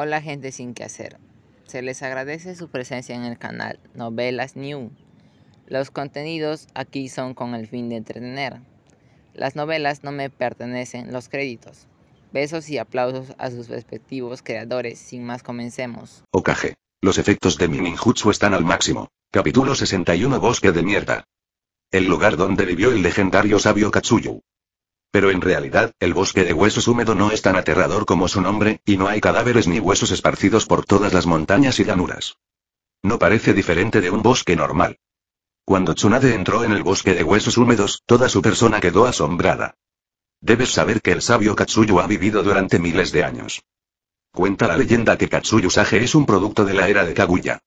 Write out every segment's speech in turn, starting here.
Hola gente sin que hacer. Se les agradece su presencia en el canal Novelas New. Los contenidos aquí son con el fin de entretener. Las novelas no me pertenecen los créditos. Besos y aplausos a sus respectivos creadores. Sin más comencemos. Okage. Los efectos de Mininjutsu están al máximo. Capítulo 61 Bosque de mierda. El lugar donde vivió el legendario sabio Katsuyu. Pero en realidad, el bosque de huesos húmedo no es tan aterrador como su nombre, y no hay cadáveres ni huesos esparcidos por todas las montañas y llanuras. No parece diferente de un bosque normal. Cuando Tsunade entró en el bosque de huesos húmedos, toda su persona quedó asombrada. Debes saber que el sabio Katsuyu ha vivido durante miles de años. Cuenta la leyenda que Katsuyu Sage es un producto de la era de Kaguya.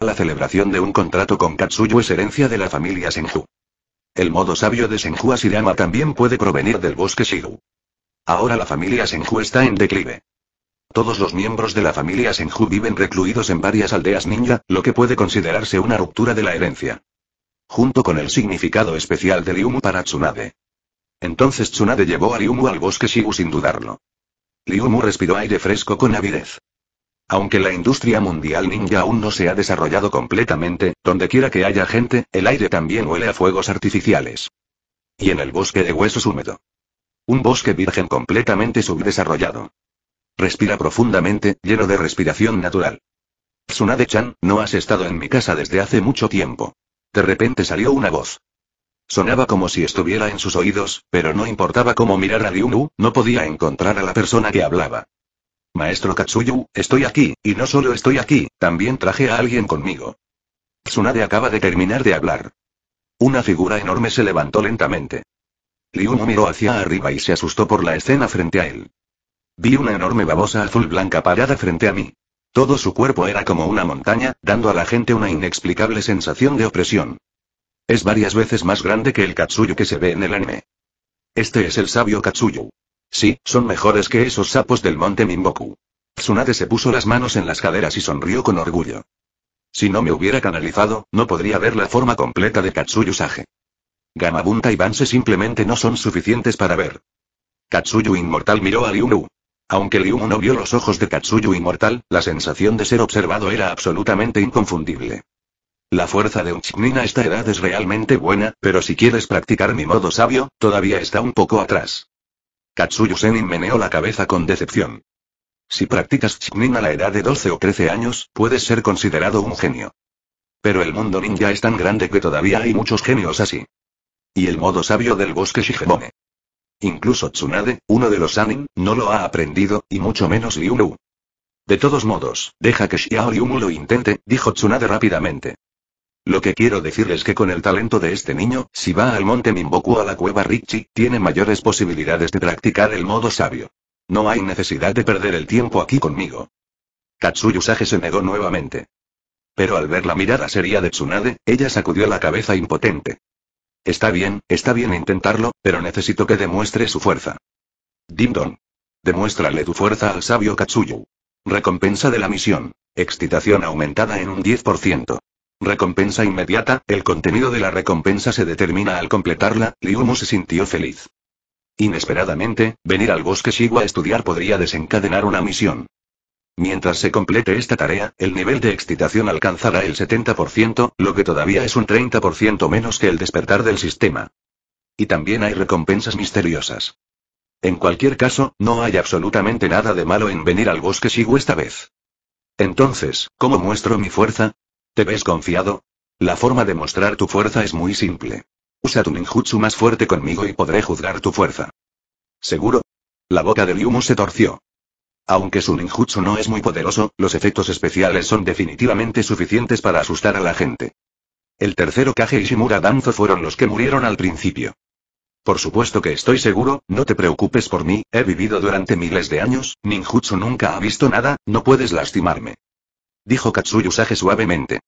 La celebración de un contrato con Katsuyu es herencia de la familia Senju. El modo sabio de Senju Asirama también puede provenir del bosque Shigu. Ahora la familia Senju está en declive. Todos los miembros de la familia Senju viven recluidos en varias aldeas ninja, lo que puede considerarse una ruptura de la herencia. Junto con el significado especial de Ryumu para Tsunade. Entonces Tsunade llevó a Ryumu al bosque Shigu sin dudarlo. Liumu respiró aire fresco con avidez. Aunque la industria mundial ninja aún no se ha desarrollado completamente, donde quiera que haya gente, el aire también huele a fuegos artificiales. Y en el bosque de huesos húmedo. Un bosque virgen completamente subdesarrollado. Respira profundamente, lleno de respiración natural. Tsunade-chan, no has estado en mi casa desde hace mucho tiempo. De repente salió una voz. Sonaba como si estuviera en sus oídos, pero no importaba cómo mirar a no podía encontrar a la persona que hablaba. Maestro Katsuyu, estoy aquí, y no solo estoy aquí, también traje a alguien conmigo. Tsunade acaba de terminar de hablar. Una figura enorme se levantó lentamente. no miró hacia arriba y se asustó por la escena frente a él. Vi una enorme babosa azul blanca parada frente a mí. Todo su cuerpo era como una montaña, dando a la gente una inexplicable sensación de opresión. Es varias veces más grande que el Katsuyu que se ve en el anime. Este es el sabio Katsuyu. Sí, son mejores que esos sapos del monte Mimboku. Tsunade se puso las manos en las caderas y sonrió con orgullo. Si no me hubiera canalizado, no podría ver la forma completa de Katsuyu Sage. Gamabunta y Banse simplemente no son suficientes para ver. Katsuyu Inmortal miró a Liyuu. Aunque Liunu no vio los ojos de Katsuyu Inmortal, la sensación de ser observado era absolutamente inconfundible. La fuerza de un a esta edad es realmente buena, pero si quieres practicar mi modo sabio, todavía está un poco atrás. Katsuyu Senin meneó la cabeza con decepción. Si practicas shinin a la edad de 12 o 13 años, puedes ser considerado un genio. Pero el mundo ninja es tan grande que todavía hay muchos genios así. Y el modo sabio del bosque Shigemone. Incluso Tsunade, uno de los Sanin, no lo ha aprendido, y mucho menos Liu. De todos modos, deja que Xiaoyumu lo intente, dijo Tsunade rápidamente. Lo que quiero decir es que con el talento de este niño, si va al monte Mimboku a la cueva Richie, tiene mayores posibilidades de practicar el modo sabio. No hay necesidad de perder el tiempo aquí conmigo. Katsuyu Sage se negó nuevamente. Pero al ver la mirada seria de Tsunade, ella sacudió la cabeza impotente. Está bien, está bien intentarlo, pero necesito que demuestre su fuerza. Dimdon, Demuéstrale tu fuerza al sabio Katsuyu. Recompensa de la misión. Excitación aumentada en un 10%. Recompensa inmediata, el contenido de la recompensa se determina al completarla, Mu se sintió feliz. Inesperadamente, venir al bosque sigo a estudiar podría desencadenar una misión. Mientras se complete esta tarea, el nivel de excitación alcanzará el 70%, lo que todavía es un 30% menos que el despertar del sistema. Y también hay recompensas misteriosas. En cualquier caso, no hay absolutamente nada de malo en venir al bosque Shigu esta vez. Entonces, ¿cómo muestro mi fuerza? ¿Te ves confiado? La forma de mostrar tu fuerza es muy simple. Usa tu ninjutsu más fuerte conmigo y podré juzgar tu fuerza. ¿Seguro? La boca de Ryumu se torció. Aunque su ninjutsu no es muy poderoso, los efectos especiales son definitivamente suficientes para asustar a la gente. El tercero Kage y Shimura Danzo fueron los que murieron al principio. Por supuesto que estoy seguro, no te preocupes por mí, he vivido durante miles de años, ninjutsu nunca ha visto nada, no puedes lastimarme. Dijo Katsuyu suavemente.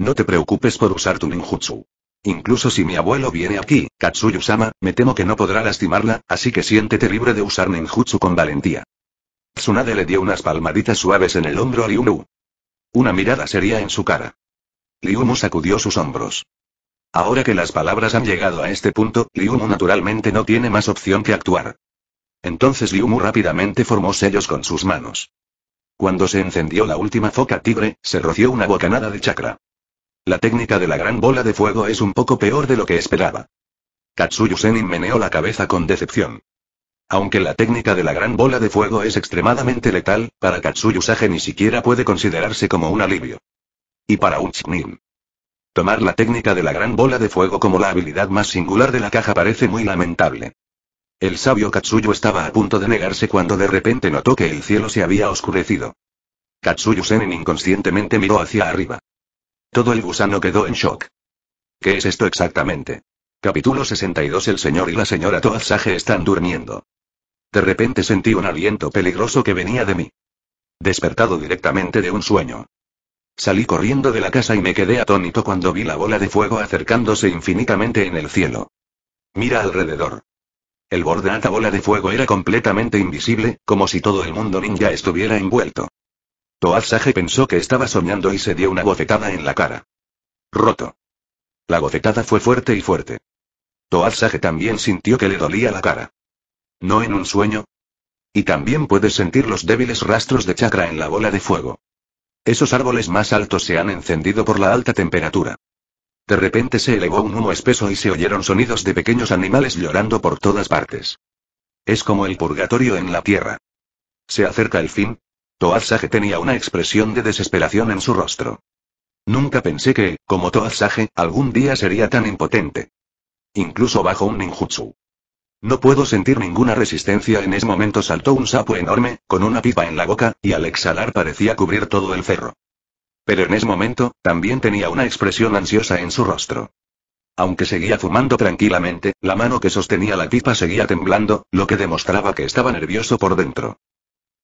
No te preocupes por usar tu ninjutsu. Incluso si mi abuelo viene aquí, Katsuyu-sama, me temo que no podrá lastimarla, así que siéntete libre de usar ninjutsu con valentía. Tsunade le dio unas palmaditas suaves en el hombro a Liumu. Una mirada seria en su cara. Liumu sacudió sus hombros. Ahora que las palabras han llegado a este punto, Liumu naturalmente no tiene más opción que actuar. Entonces Liumu rápidamente formó sellos con sus manos. Cuando se encendió la última foca tigre, se roció una bocanada de chakra. La técnica de la gran bola de fuego es un poco peor de lo que esperaba. Katsuyu Senin meneó la cabeza con decepción. Aunque la técnica de la gran bola de fuego es extremadamente letal, para Katsuyu Sage ni siquiera puede considerarse como un alivio. Y para un Chunin. Tomar la técnica de la gran bola de fuego como la habilidad más singular de la caja parece muy lamentable. El sabio Katsuyu estaba a punto de negarse cuando de repente notó que el cielo se había oscurecido. Katsuyu Senin inconscientemente miró hacia arriba. Todo el gusano quedó en shock. ¿Qué es esto exactamente? Capítulo 62 El señor y la señora Toad están durmiendo. De repente sentí un aliento peligroso que venía de mí. Despertado directamente de un sueño. Salí corriendo de la casa y me quedé atónito cuando vi la bola de fuego acercándose infinitamente en el cielo. Mira alrededor. El borde de bola de fuego era completamente invisible, como si todo el mundo ninja estuviera envuelto. Toad pensó que estaba soñando y se dio una bofetada en la cara. Roto. La bofetada fue fuerte y fuerte. Toazaje también sintió que le dolía la cara. No en un sueño. Y también puedes sentir los débiles rastros de chakra en la bola de fuego. Esos árboles más altos se han encendido por la alta temperatura. De repente se elevó un humo espeso y se oyeron sonidos de pequeños animales llorando por todas partes. Es como el purgatorio en la tierra. Se acerca el fin, Toazaje tenía una expresión de desesperación en su rostro. Nunca pensé que, como Toazaje, algún día sería tan impotente. Incluso bajo un ninjutsu. No puedo sentir ninguna resistencia en ese momento saltó un sapo enorme, con una pipa en la boca, y al exhalar parecía cubrir todo el cerro. Pero en ese momento, también tenía una expresión ansiosa en su rostro. Aunque seguía fumando tranquilamente, la mano que sostenía la pipa seguía temblando, lo que demostraba que estaba nervioso por dentro.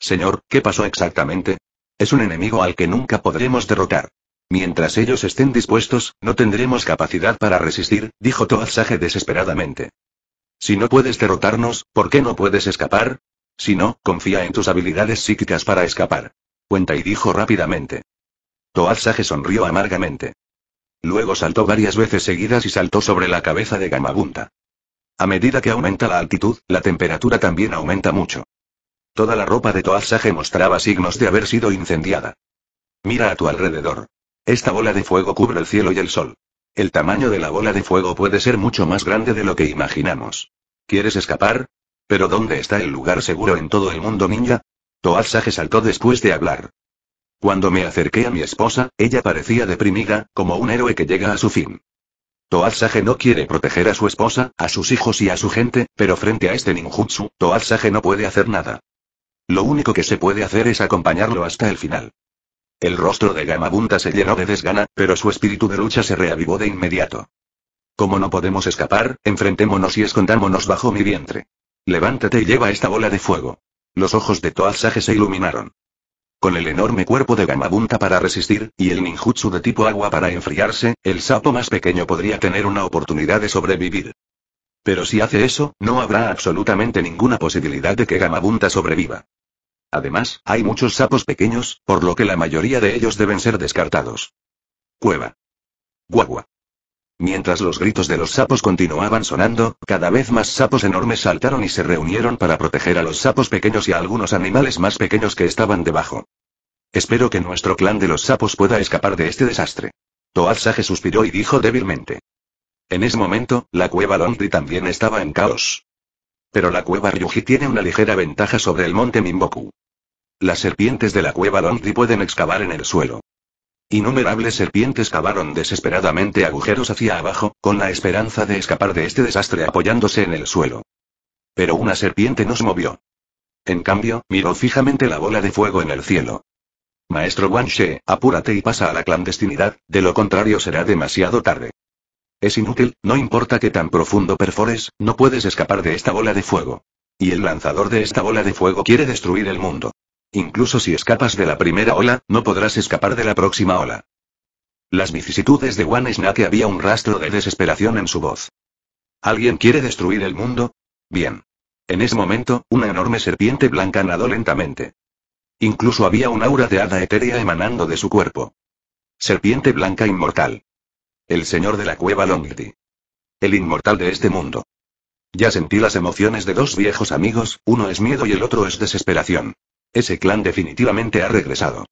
Señor, ¿qué pasó exactamente? Es un enemigo al que nunca podremos derrotar. Mientras ellos estén dispuestos, no tendremos capacidad para resistir, dijo toazaje desesperadamente. Si no puedes derrotarnos, ¿por qué no puedes escapar? Si no, confía en tus habilidades psíquicas para escapar. Cuenta y dijo rápidamente. toazaje sonrió amargamente. Luego saltó varias veces seguidas y saltó sobre la cabeza de Gamabunta. A medida que aumenta la altitud, la temperatura también aumenta mucho. Toda la ropa de toazaje mostraba signos de haber sido incendiada. Mira a tu alrededor. Esta bola de fuego cubre el cielo y el sol. El tamaño de la bola de fuego puede ser mucho más grande de lo que imaginamos. ¿Quieres escapar? ¿Pero dónde está el lugar seguro en todo el mundo, ninja? Toazaje saltó después de hablar. Cuando me acerqué a mi esposa, ella parecía deprimida, como un héroe que llega a su fin. Toazaje no quiere proteger a su esposa, a sus hijos y a su gente, pero frente a este ninjutsu, toazaje no puede hacer nada. Lo único que se puede hacer es acompañarlo hasta el final. El rostro de Gamabunta se llenó de desgana, pero su espíritu de lucha se reavivó de inmediato. Como no podemos escapar, enfrentémonos y escondámonos bajo mi vientre. Levántate y lleva esta bola de fuego. Los ojos de Toasaje se iluminaron. Con el enorme cuerpo de Gamabunta para resistir, y el ninjutsu de tipo agua para enfriarse, el sapo más pequeño podría tener una oportunidad de sobrevivir. Pero si hace eso, no habrá absolutamente ninguna posibilidad de que Gamabunta sobreviva. Además, hay muchos sapos pequeños, por lo que la mayoría de ellos deben ser descartados. Cueva. Guagua. Mientras los gritos de los sapos continuaban sonando, cada vez más sapos enormes saltaron y se reunieron para proteger a los sapos pequeños y a algunos animales más pequeños que estaban debajo. Espero que nuestro clan de los sapos pueda escapar de este desastre. Toad suspiró y dijo débilmente. En ese momento, la cueva Longri también estaba en caos. Pero la cueva Ryuji tiene una ligera ventaja sobre el monte Mimboku. Las serpientes de la cueva Longri pueden excavar en el suelo. Innumerables serpientes cavaron desesperadamente agujeros hacia abajo, con la esperanza de escapar de este desastre apoyándose en el suelo. Pero una serpiente no se movió. En cambio, miró fijamente la bola de fuego en el cielo. Maestro She, apúrate y pasa a la clandestinidad, de lo contrario será demasiado tarde. Es inútil, no importa qué tan profundo perfores, no puedes escapar de esta bola de fuego. Y el lanzador de esta bola de fuego quiere destruir el mundo. Incluso si escapas de la primera ola, no podrás escapar de la próxima ola. Las vicisitudes de One que había un rastro de desesperación en su voz. ¿Alguien quiere destruir el mundo? Bien. En ese momento, una enorme serpiente blanca nadó lentamente. Incluso había un aura de hada etérea emanando de su cuerpo. Serpiente blanca inmortal. El señor de la cueva Longity. El inmortal de este mundo. Ya sentí las emociones de dos viejos amigos, uno es miedo y el otro es desesperación. Ese clan definitivamente ha regresado.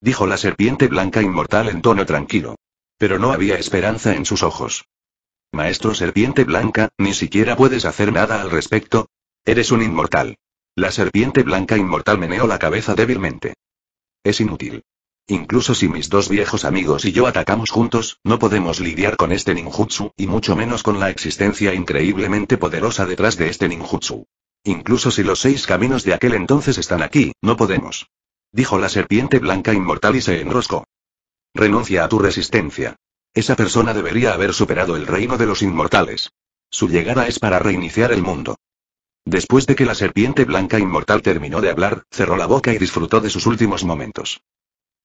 Dijo la serpiente blanca inmortal en tono tranquilo. Pero no había esperanza en sus ojos. Maestro serpiente blanca, ni siquiera puedes hacer nada al respecto. Eres un inmortal. La serpiente blanca inmortal meneó la cabeza débilmente. Es inútil. Incluso si mis dos viejos amigos y yo atacamos juntos, no podemos lidiar con este ninjutsu, y mucho menos con la existencia increíblemente poderosa detrás de este ninjutsu. Incluso si los seis caminos de aquel entonces están aquí, no podemos. Dijo la serpiente blanca inmortal y se enroscó. Renuncia a tu resistencia. Esa persona debería haber superado el reino de los inmortales. Su llegada es para reiniciar el mundo. Después de que la serpiente blanca inmortal terminó de hablar, cerró la boca y disfrutó de sus últimos momentos.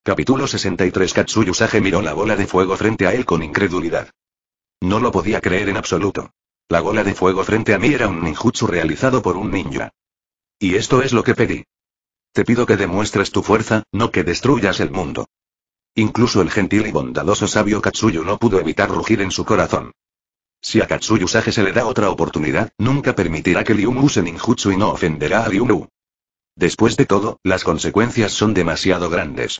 Capítulo 63 Katsuyu Sage miró la bola de fuego frente a él con incredulidad. No lo podía creer en absoluto. La bola de fuego frente a mí era un ninjutsu realizado por un ninja. Y esto es lo que pedí. Te pido que demuestres tu fuerza, no que destruyas el mundo. Incluso el gentil y bondadoso sabio Katsuyu no pudo evitar rugir en su corazón. Si a Katsuyu Sage se le da otra oportunidad, nunca permitirá que Liumu use ninjutsu y no ofenderá a Liun Después de todo, las consecuencias son demasiado grandes.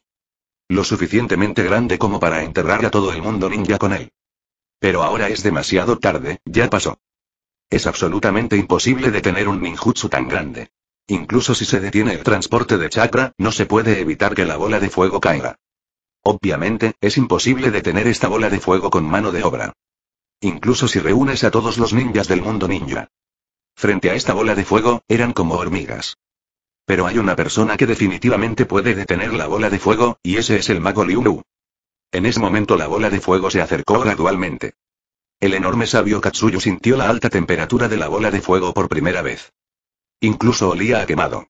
Lo suficientemente grande como para enterrar a todo el mundo ninja con él. Pero ahora es demasiado tarde, ya pasó. Es absolutamente imposible detener un ninjutsu tan grande. Incluso si se detiene el transporte de chakra, no se puede evitar que la bola de fuego caiga. Obviamente, es imposible detener esta bola de fuego con mano de obra. Incluso si reúnes a todos los ninjas del mundo ninja. Frente a esta bola de fuego, eran como hormigas. Pero hay una persona que definitivamente puede detener la bola de fuego, y ese es el mago Liu En ese momento la bola de fuego se acercó gradualmente. El enorme sabio Katsuyu sintió la alta temperatura de la bola de fuego por primera vez. Incluso olía a quemado.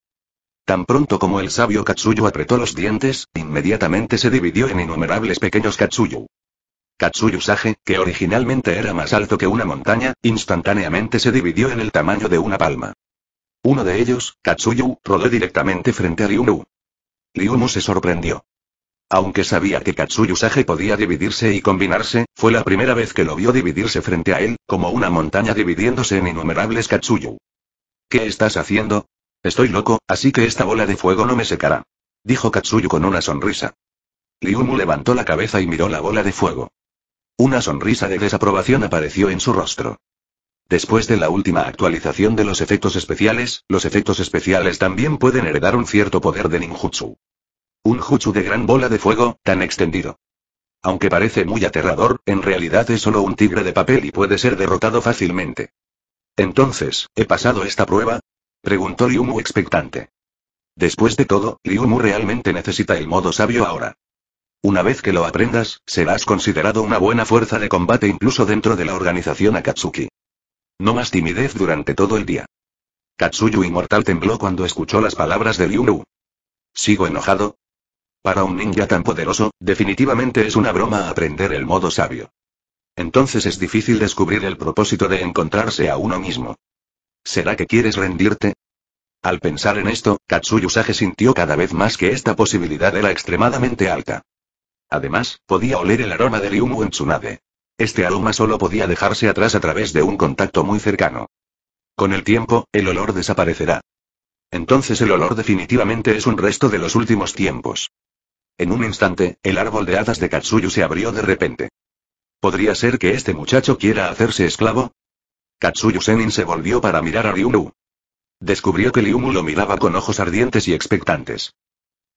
Tan pronto como el sabio Katsuyu apretó los dientes, inmediatamente se dividió en innumerables pequeños Katsuyu. Katsuyu Sage, que originalmente era más alto que una montaña, instantáneamente se dividió en el tamaño de una palma. Uno de ellos, Katsuyu, rodó directamente frente a Ryumu. Liumu se sorprendió. Aunque sabía que Katsuyu Sage podía dividirse y combinarse, fue la primera vez que lo vio dividirse frente a él, como una montaña dividiéndose en innumerables Katsuyu. ¿Qué estás haciendo? Estoy loco, así que esta bola de fuego no me secará. Dijo Katsuyu con una sonrisa. Liumu levantó la cabeza y miró la bola de fuego. Una sonrisa de desaprobación apareció en su rostro. Después de la última actualización de los efectos especiales, los efectos especiales también pueden heredar un cierto poder de ninjutsu. Un jutsu de gran bola de fuego, tan extendido. Aunque parece muy aterrador, en realidad es solo un tigre de papel y puede ser derrotado fácilmente. Entonces, ¿he pasado esta prueba? Preguntó Liumu expectante. Después de todo, Liumu realmente necesita el modo sabio ahora. Una vez que lo aprendas, serás considerado una buena fuerza de combate incluso dentro de la organización Akatsuki. No más timidez durante todo el día. Katsuyu inmortal tembló cuando escuchó las palabras de Liu ¿Sigo enojado? Para un ninja tan poderoso, definitivamente es una broma aprender el modo sabio. Entonces es difícil descubrir el propósito de encontrarse a uno mismo. ¿Será que quieres rendirte? Al pensar en esto, Katsuyu Sage sintió cada vez más que esta posibilidad era extremadamente alta. Además, podía oler el aroma de Ryumu en Tsunade. Este aroma solo podía dejarse atrás a través de un contacto muy cercano. Con el tiempo, el olor desaparecerá. Entonces el olor definitivamente es un resto de los últimos tiempos. En un instante, el árbol de hadas de Katsuyu se abrió de repente. ¿Podría ser que este muchacho quiera hacerse esclavo? Katsuyu Senin se volvió para mirar a Ryumu. Descubrió que Ryumu lo miraba con ojos ardientes y expectantes.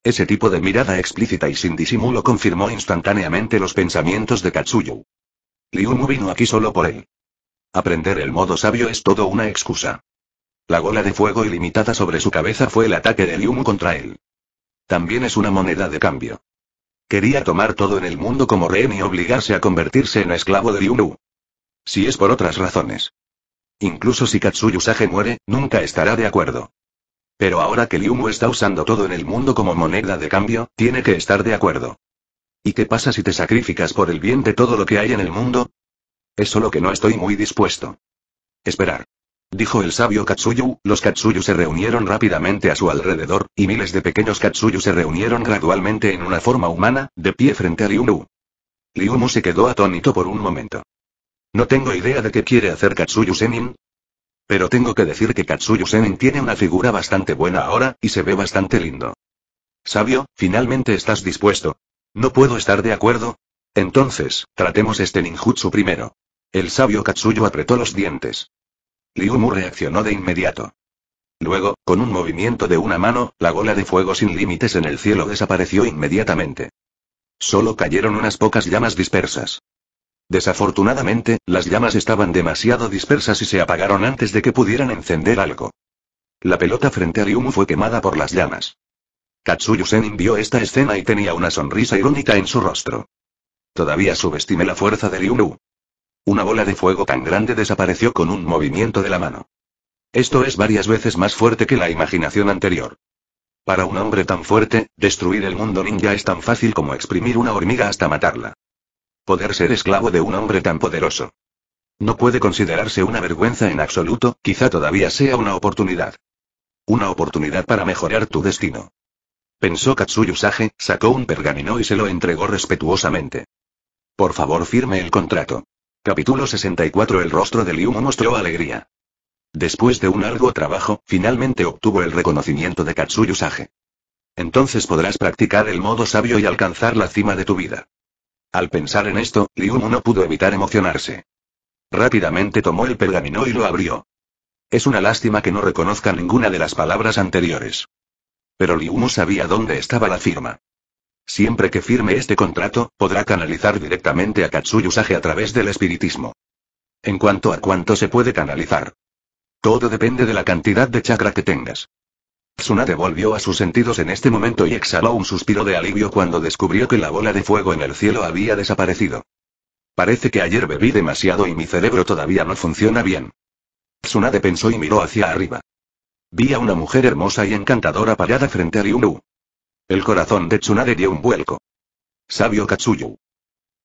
Ese tipo de mirada explícita y sin disimulo confirmó instantáneamente los pensamientos de Katsuyu. Mu vino aquí solo por él. Aprender el modo sabio es todo una excusa. La bola de fuego ilimitada sobre su cabeza fue el ataque de Mu contra él. También es una moneda de cambio. Quería tomar todo en el mundo como rehén y obligarse a convertirse en esclavo de Mu. Si es por otras razones. Incluso si Katsuyu Sage muere, nunca estará de acuerdo. Pero ahora que Mu está usando todo en el mundo como moneda de cambio, tiene que estar de acuerdo. ¿Y qué pasa si te sacrificas por el bien de todo lo que hay en el mundo? Es solo que no estoy muy dispuesto. Esperar. Dijo el sabio Katsuyu, los Katsuyu se reunieron rápidamente a su alrededor, y miles de pequeños Katsuyu se reunieron gradualmente en una forma humana, de pie frente a Liumu. Liumu se quedó atónito por un momento. No tengo idea de qué quiere hacer Katsuyu Senin. Pero tengo que decir que Katsuyu Senin tiene una figura bastante buena ahora, y se ve bastante lindo. Sabio, finalmente estás dispuesto, no puedo estar de acuerdo. Entonces, tratemos este ninjutsu primero. El sabio Katsuyo apretó los dientes. Liu reaccionó de inmediato. Luego, con un movimiento de una mano, la gola de fuego sin límites en el cielo desapareció inmediatamente. Solo cayeron unas pocas llamas dispersas. Desafortunadamente, las llamas estaban demasiado dispersas y se apagaron antes de que pudieran encender algo. La pelota frente a Liumu fue quemada por las llamas katsuyu vio esta escena y tenía una sonrisa irónica en su rostro. Todavía subestimé la fuerza de Liu Una bola de fuego tan grande desapareció con un movimiento de la mano. Esto es varias veces más fuerte que la imaginación anterior. Para un hombre tan fuerte, destruir el mundo ninja es tan fácil como exprimir una hormiga hasta matarla. Poder ser esclavo de un hombre tan poderoso. No puede considerarse una vergüenza en absoluto, quizá todavía sea una oportunidad. Una oportunidad para mejorar tu destino. Pensó Katsuyu Sage, sacó un pergamino y se lo entregó respetuosamente. Por favor firme el contrato. Capítulo 64 El rostro de Liumo mostró alegría. Después de un largo trabajo, finalmente obtuvo el reconocimiento de Katsuyu Sage. Entonces podrás practicar el modo sabio y alcanzar la cima de tu vida. Al pensar en esto, Liumo no pudo evitar emocionarse. Rápidamente tomó el pergamino y lo abrió. Es una lástima que no reconozca ninguna de las palabras anteriores. Pero no sabía dónde estaba la firma. Siempre que firme este contrato, podrá canalizar directamente a Katsuyu a través del espiritismo. En cuanto a cuánto se puede canalizar. Todo depende de la cantidad de chakra que tengas. Tsunade volvió a sus sentidos en este momento y exhaló un suspiro de alivio cuando descubrió que la bola de fuego en el cielo había desaparecido. Parece que ayer bebí demasiado y mi cerebro todavía no funciona bien. Tsunade pensó y miró hacia arriba. Vi a una mujer hermosa y encantadora parada frente a Ryunu. El corazón de Tsunade dio un vuelco. Sabio Katsuyu.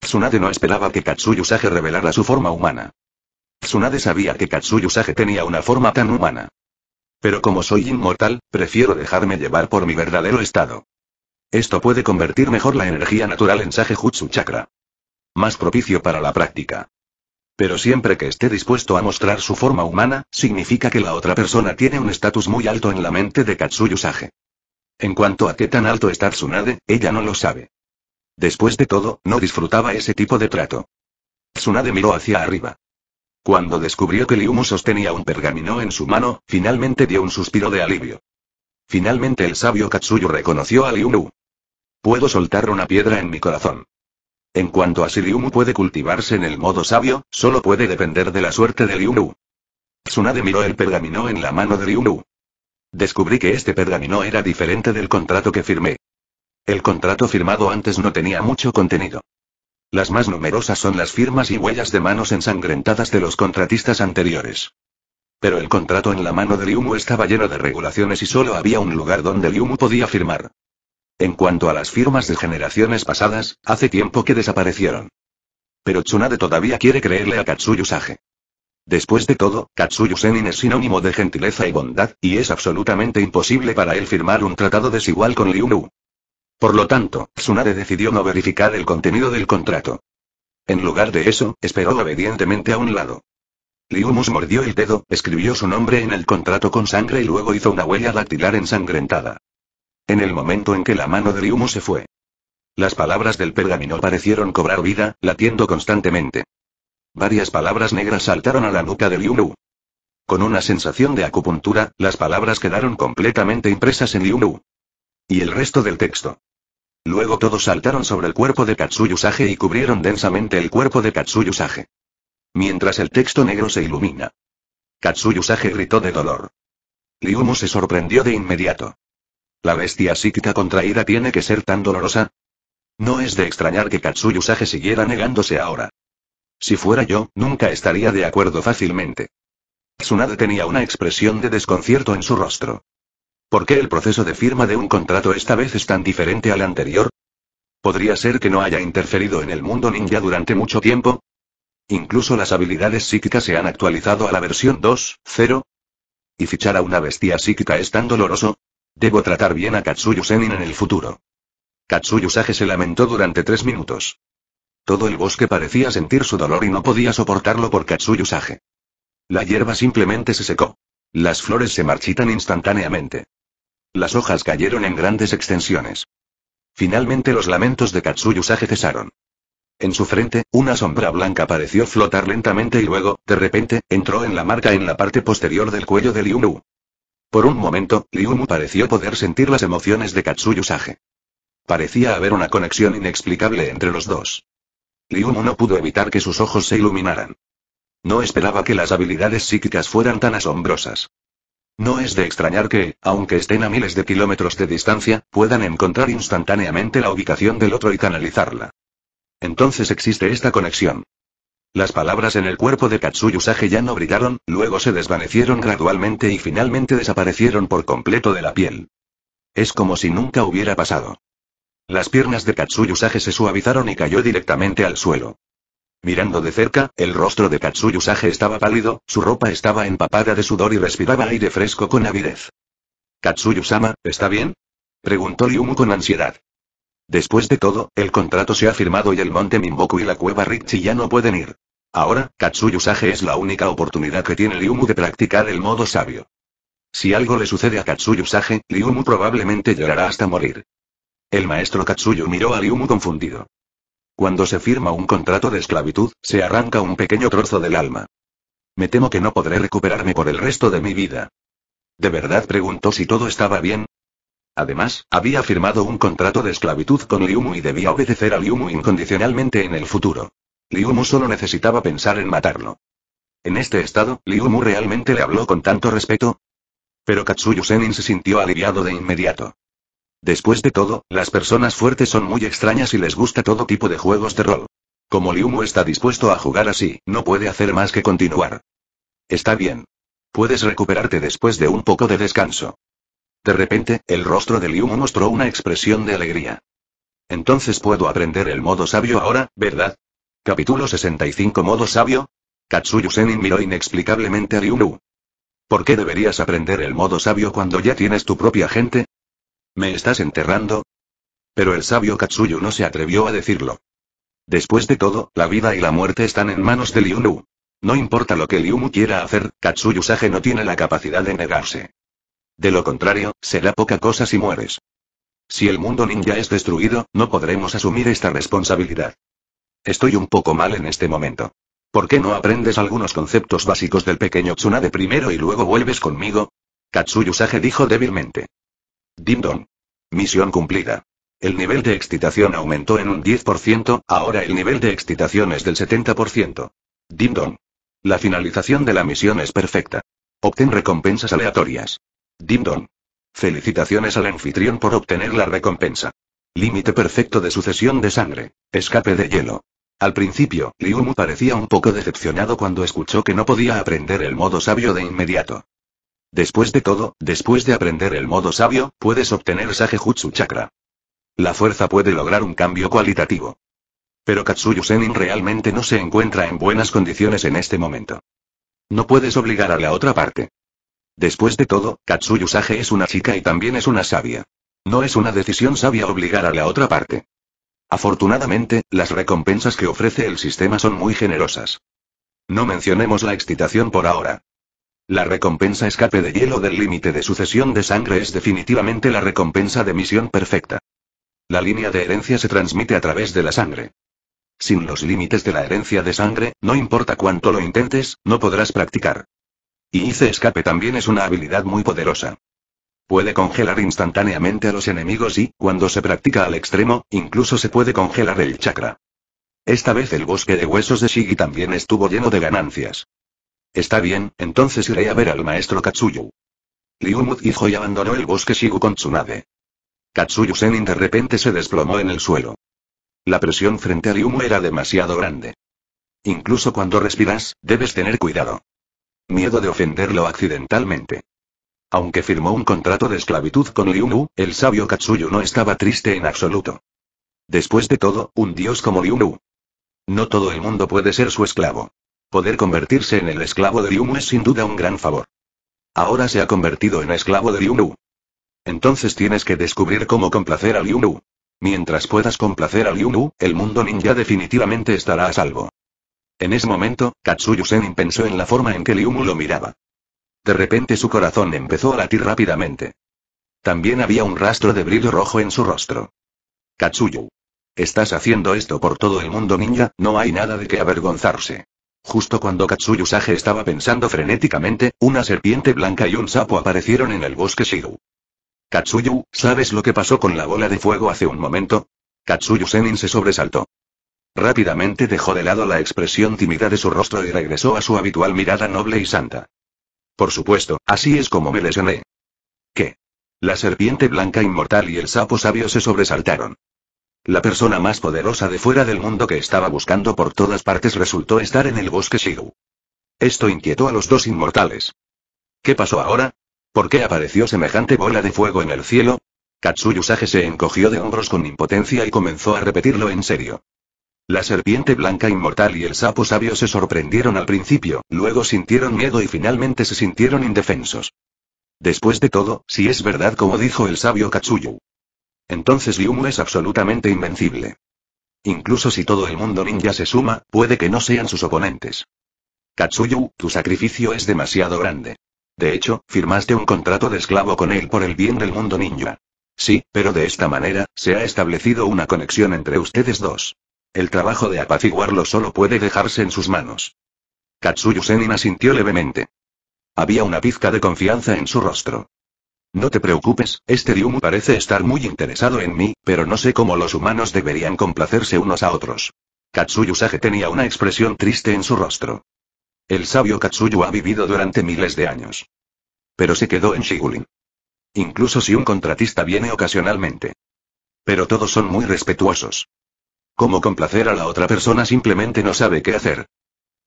Tsunade no esperaba que Katsuyu Sage revelara su forma humana. Tsunade sabía que Katsuyu Sage tenía una forma tan humana. Pero como soy inmortal, prefiero dejarme llevar por mi verdadero estado. Esto puede convertir mejor la energía natural en Sage Jutsu Chakra. Más propicio para la práctica. Pero siempre que esté dispuesto a mostrar su forma humana, significa que la otra persona tiene un estatus muy alto en la mente de Katsuyu Sage. En cuanto a qué tan alto está Tsunade, ella no lo sabe. Después de todo, no disfrutaba ese tipo de trato. Tsunade miró hacia arriba. Cuando descubrió que Liumu sostenía un pergamino en su mano, finalmente dio un suspiro de alivio. Finalmente el sabio Katsuyu reconoció a Liumu. Puedo soltar una piedra en mi corazón. En cuanto a si Ryumu puede cultivarse en el modo sabio, solo puede depender de la suerte de Ryumu. Tsunade miró el pergamino en la mano de Ryumu. Descubrí que este pergamino era diferente del contrato que firmé. El contrato firmado antes no tenía mucho contenido. Las más numerosas son las firmas y huellas de manos ensangrentadas de los contratistas anteriores. Pero el contrato en la mano de Liumu estaba lleno de regulaciones y solo había un lugar donde Liumu podía firmar. En cuanto a las firmas de generaciones pasadas, hace tiempo que desaparecieron. Pero Tsunade todavía quiere creerle a Katsuyu Sage. Después de todo, Katsuyu Senin es sinónimo de gentileza y bondad, y es absolutamente imposible para él firmar un tratado desigual con Liu Por lo tanto, Tsunade decidió no verificar el contenido del contrato. En lugar de eso, esperó obedientemente a un lado. Liu Mus mordió el dedo, escribió su nombre en el contrato con sangre y luego hizo una huella dactilar ensangrentada. En el momento en que la mano de Ryumu se fue. Las palabras del pergamino parecieron cobrar vida, latiendo constantemente. Varias palabras negras saltaron a la nuca de Ryumu. Con una sensación de acupuntura, las palabras quedaron completamente impresas en Ryumu. Y el resto del texto. Luego todos saltaron sobre el cuerpo de Katsuyu y cubrieron densamente el cuerpo de Katsuyu Mientras el texto negro se ilumina. Katsuyu gritó de dolor. Liumu se sorprendió de inmediato. ¿La bestia psíquica contraída tiene que ser tan dolorosa? No es de extrañar que Katsuyu siguiera negándose ahora. Si fuera yo, nunca estaría de acuerdo fácilmente. Tsunade tenía una expresión de desconcierto en su rostro. ¿Por qué el proceso de firma de un contrato esta vez es tan diferente al anterior? Podría ser que no haya interferido en el mundo ninja durante mucho tiempo. Incluso las habilidades psíquicas se han actualizado a la versión 2.0. ¿Y fichar a una bestia psíquica es tan doloroso? Debo tratar bien a Katsuyu Senin en el futuro. Katsuyu Sage se lamentó durante tres minutos. Todo el bosque parecía sentir su dolor y no podía soportarlo por Katsuyu Sage. La hierba simplemente se secó. Las flores se marchitan instantáneamente. Las hojas cayeron en grandes extensiones. Finalmente los lamentos de Katsuyu Sage cesaron. En su frente, una sombra blanca pareció flotar lentamente y luego, de repente, entró en la marca en la parte posterior del cuello de Liu por un momento, Mu pareció poder sentir las emociones de Katsuyu Saje. Parecía haber una conexión inexplicable entre los dos. Mu no pudo evitar que sus ojos se iluminaran. No esperaba que las habilidades psíquicas fueran tan asombrosas. No es de extrañar que, aunque estén a miles de kilómetros de distancia, puedan encontrar instantáneamente la ubicación del otro y canalizarla. Entonces existe esta conexión. Las palabras en el cuerpo de Katsuyusage ya no brillaron, luego se desvanecieron gradualmente y finalmente desaparecieron por completo de la piel. Es como si nunca hubiera pasado. Las piernas de Katsuyu se suavizaron y cayó directamente al suelo. Mirando de cerca, el rostro de Katsuyu estaba pálido, su ropa estaba empapada de sudor y respiraba aire fresco con avidez. ¿Katsuyusama, ¿está bien? Preguntó Ryumu con ansiedad. Después de todo, el contrato se ha firmado y el monte Mimboku y la cueva Richie ya no pueden ir. Ahora, Katsuyu Sage es la única oportunidad que tiene Liumu de practicar el modo sabio. Si algo le sucede a Katsuyu Sage, Liumu probablemente llorará hasta morir. El maestro Katsuyu miró a Liumu confundido. Cuando se firma un contrato de esclavitud, se arranca un pequeño trozo del alma. Me temo que no podré recuperarme por el resto de mi vida. ¿De verdad preguntó si todo estaba bien? Además, había firmado un contrato de esclavitud con Liumu y debía obedecer a Liumu incondicionalmente en el futuro. Liumu solo necesitaba pensar en matarlo. En este estado, Liumu realmente le habló con tanto respeto. Pero Katsuyu Senin se sintió aliviado de inmediato. Después de todo, las personas fuertes son muy extrañas y les gusta todo tipo de juegos de rol. Como Liumu está dispuesto a jugar así, no puede hacer más que continuar. Está bien. Puedes recuperarte después de un poco de descanso. De repente, el rostro de Lyumu mostró una expresión de alegría. Entonces puedo aprender el modo sabio ahora, ¿verdad? Capítulo 65 Modo sabio. Katsuyu Senin miró inexplicablemente a Mu. ¿Por qué deberías aprender el modo sabio cuando ya tienes tu propia gente? ¿Me estás enterrando? Pero el sabio Katsuyu no se atrevió a decirlo. Después de todo, la vida y la muerte están en manos de Liunu. No importa lo que Lyumu quiera hacer, Katsuyu Sage no tiene la capacidad de negarse. De lo contrario, será poca cosa si mueres. Si el mundo ninja es destruido, no podremos asumir esta responsabilidad. Estoy un poco mal en este momento. ¿Por qué no aprendes algunos conceptos básicos del pequeño Tsunade primero y luego vuelves conmigo? Katsuyu Sage dijo débilmente. Dim Misión cumplida. El nivel de excitación aumentó en un 10%, ahora el nivel de excitación es del 70%. Dim La finalización de la misión es perfecta. Obtén recompensas aleatorias. Dindon. Felicitaciones al anfitrión por obtener la recompensa. Límite perfecto de sucesión de sangre. Escape de hielo. Al principio, Liu Mu parecía un poco decepcionado cuando escuchó que no podía aprender el modo sabio de inmediato. Después de todo, después de aprender el modo sabio, puedes obtener Jutsu Chakra. La fuerza puede lograr un cambio cualitativo. Pero Katsuyu Senin realmente no se encuentra en buenas condiciones en este momento. No puedes obligar a la otra parte. Después de todo, Katsuyu Sage es una chica y también es una sabia. No es una decisión sabia obligar a la otra parte. Afortunadamente, las recompensas que ofrece el sistema son muy generosas. No mencionemos la excitación por ahora. La recompensa escape de hielo del límite de sucesión de sangre es definitivamente la recompensa de misión perfecta. La línea de herencia se transmite a través de la sangre. Sin los límites de la herencia de sangre, no importa cuánto lo intentes, no podrás practicar. Y hice escape también es una habilidad muy poderosa. Puede congelar instantáneamente a los enemigos y, cuando se practica al extremo, incluso se puede congelar el chakra. Esta vez el bosque de huesos de Shigi también estuvo lleno de ganancias. Está bien, entonces iré a ver al maestro Katsuyu. Ryumut hizo y abandonó el bosque Shigu con Tsunade. Katsuyu Senin de repente se desplomó en el suelo. La presión frente a Liumu era demasiado grande. Incluso cuando respiras, debes tener cuidado miedo de ofenderlo accidentalmente. Aunque firmó un contrato de esclavitud con Liunu, el sabio Katsuyu no estaba triste en absoluto. Después de todo, un dios como Liunu. No todo el mundo puede ser su esclavo. Poder convertirse en el esclavo de Lyunu es sin duda un gran favor. Ahora se ha convertido en esclavo de Liunu. Entonces tienes que descubrir cómo complacer a Liunu. Mientras puedas complacer a Liunu, el mundo ninja definitivamente estará a salvo. En ese momento, Katsuyu Senin pensó en la forma en que Liumu lo miraba. De repente su corazón empezó a latir rápidamente. También había un rastro de brillo rojo en su rostro. Katsuyu. Estás haciendo esto por todo el mundo, ninja, no hay nada de qué avergonzarse. Justo cuando Katsuyu Sage estaba pensando frenéticamente, una serpiente blanca y un sapo aparecieron en el bosque Shiru. Katsuyu, ¿sabes lo que pasó con la bola de fuego hace un momento? Katsuyu Senin se sobresaltó. Rápidamente dejó de lado la expresión tímida de su rostro y regresó a su habitual mirada noble y santa. Por supuesto, así es como me lesioné. ¿Qué? La serpiente blanca inmortal y el sapo sabio se sobresaltaron. La persona más poderosa de fuera del mundo que estaba buscando por todas partes resultó estar en el bosque Shigu. Esto inquietó a los dos inmortales. ¿Qué pasó ahora? ¿Por qué apareció semejante bola de fuego en el cielo? Katsuyu Sage se encogió de hombros con impotencia y comenzó a repetirlo en serio. La serpiente blanca inmortal y el sapo sabio se sorprendieron al principio, luego sintieron miedo y finalmente se sintieron indefensos. Después de todo, si es verdad como dijo el sabio Katsuyu. Entonces Yumu es absolutamente invencible. Incluso si todo el mundo ninja se suma, puede que no sean sus oponentes. Katsuyu, tu sacrificio es demasiado grande. De hecho, firmaste un contrato de esclavo con él por el bien del mundo ninja. Sí, pero de esta manera, se ha establecido una conexión entre ustedes dos. El trabajo de apaciguarlo solo puede dejarse en sus manos. Katsuyu Senin asintió levemente. Había una pizca de confianza en su rostro. No te preocupes, este ryumu parece estar muy interesado en mí, pero no sé cómo los humanos deberían complacerse unos a otros. Katsuyu Sage tenía una expresión triste en su rostro. El sabio Katsuyu ha vivido durante miles de años. Pero se quedó en Shigulin. Incluso si un contratista viene ocasionalmente. Pero todos son muy respetuosos. Como complacer a la otra persona simplemente no sabe qué hacer.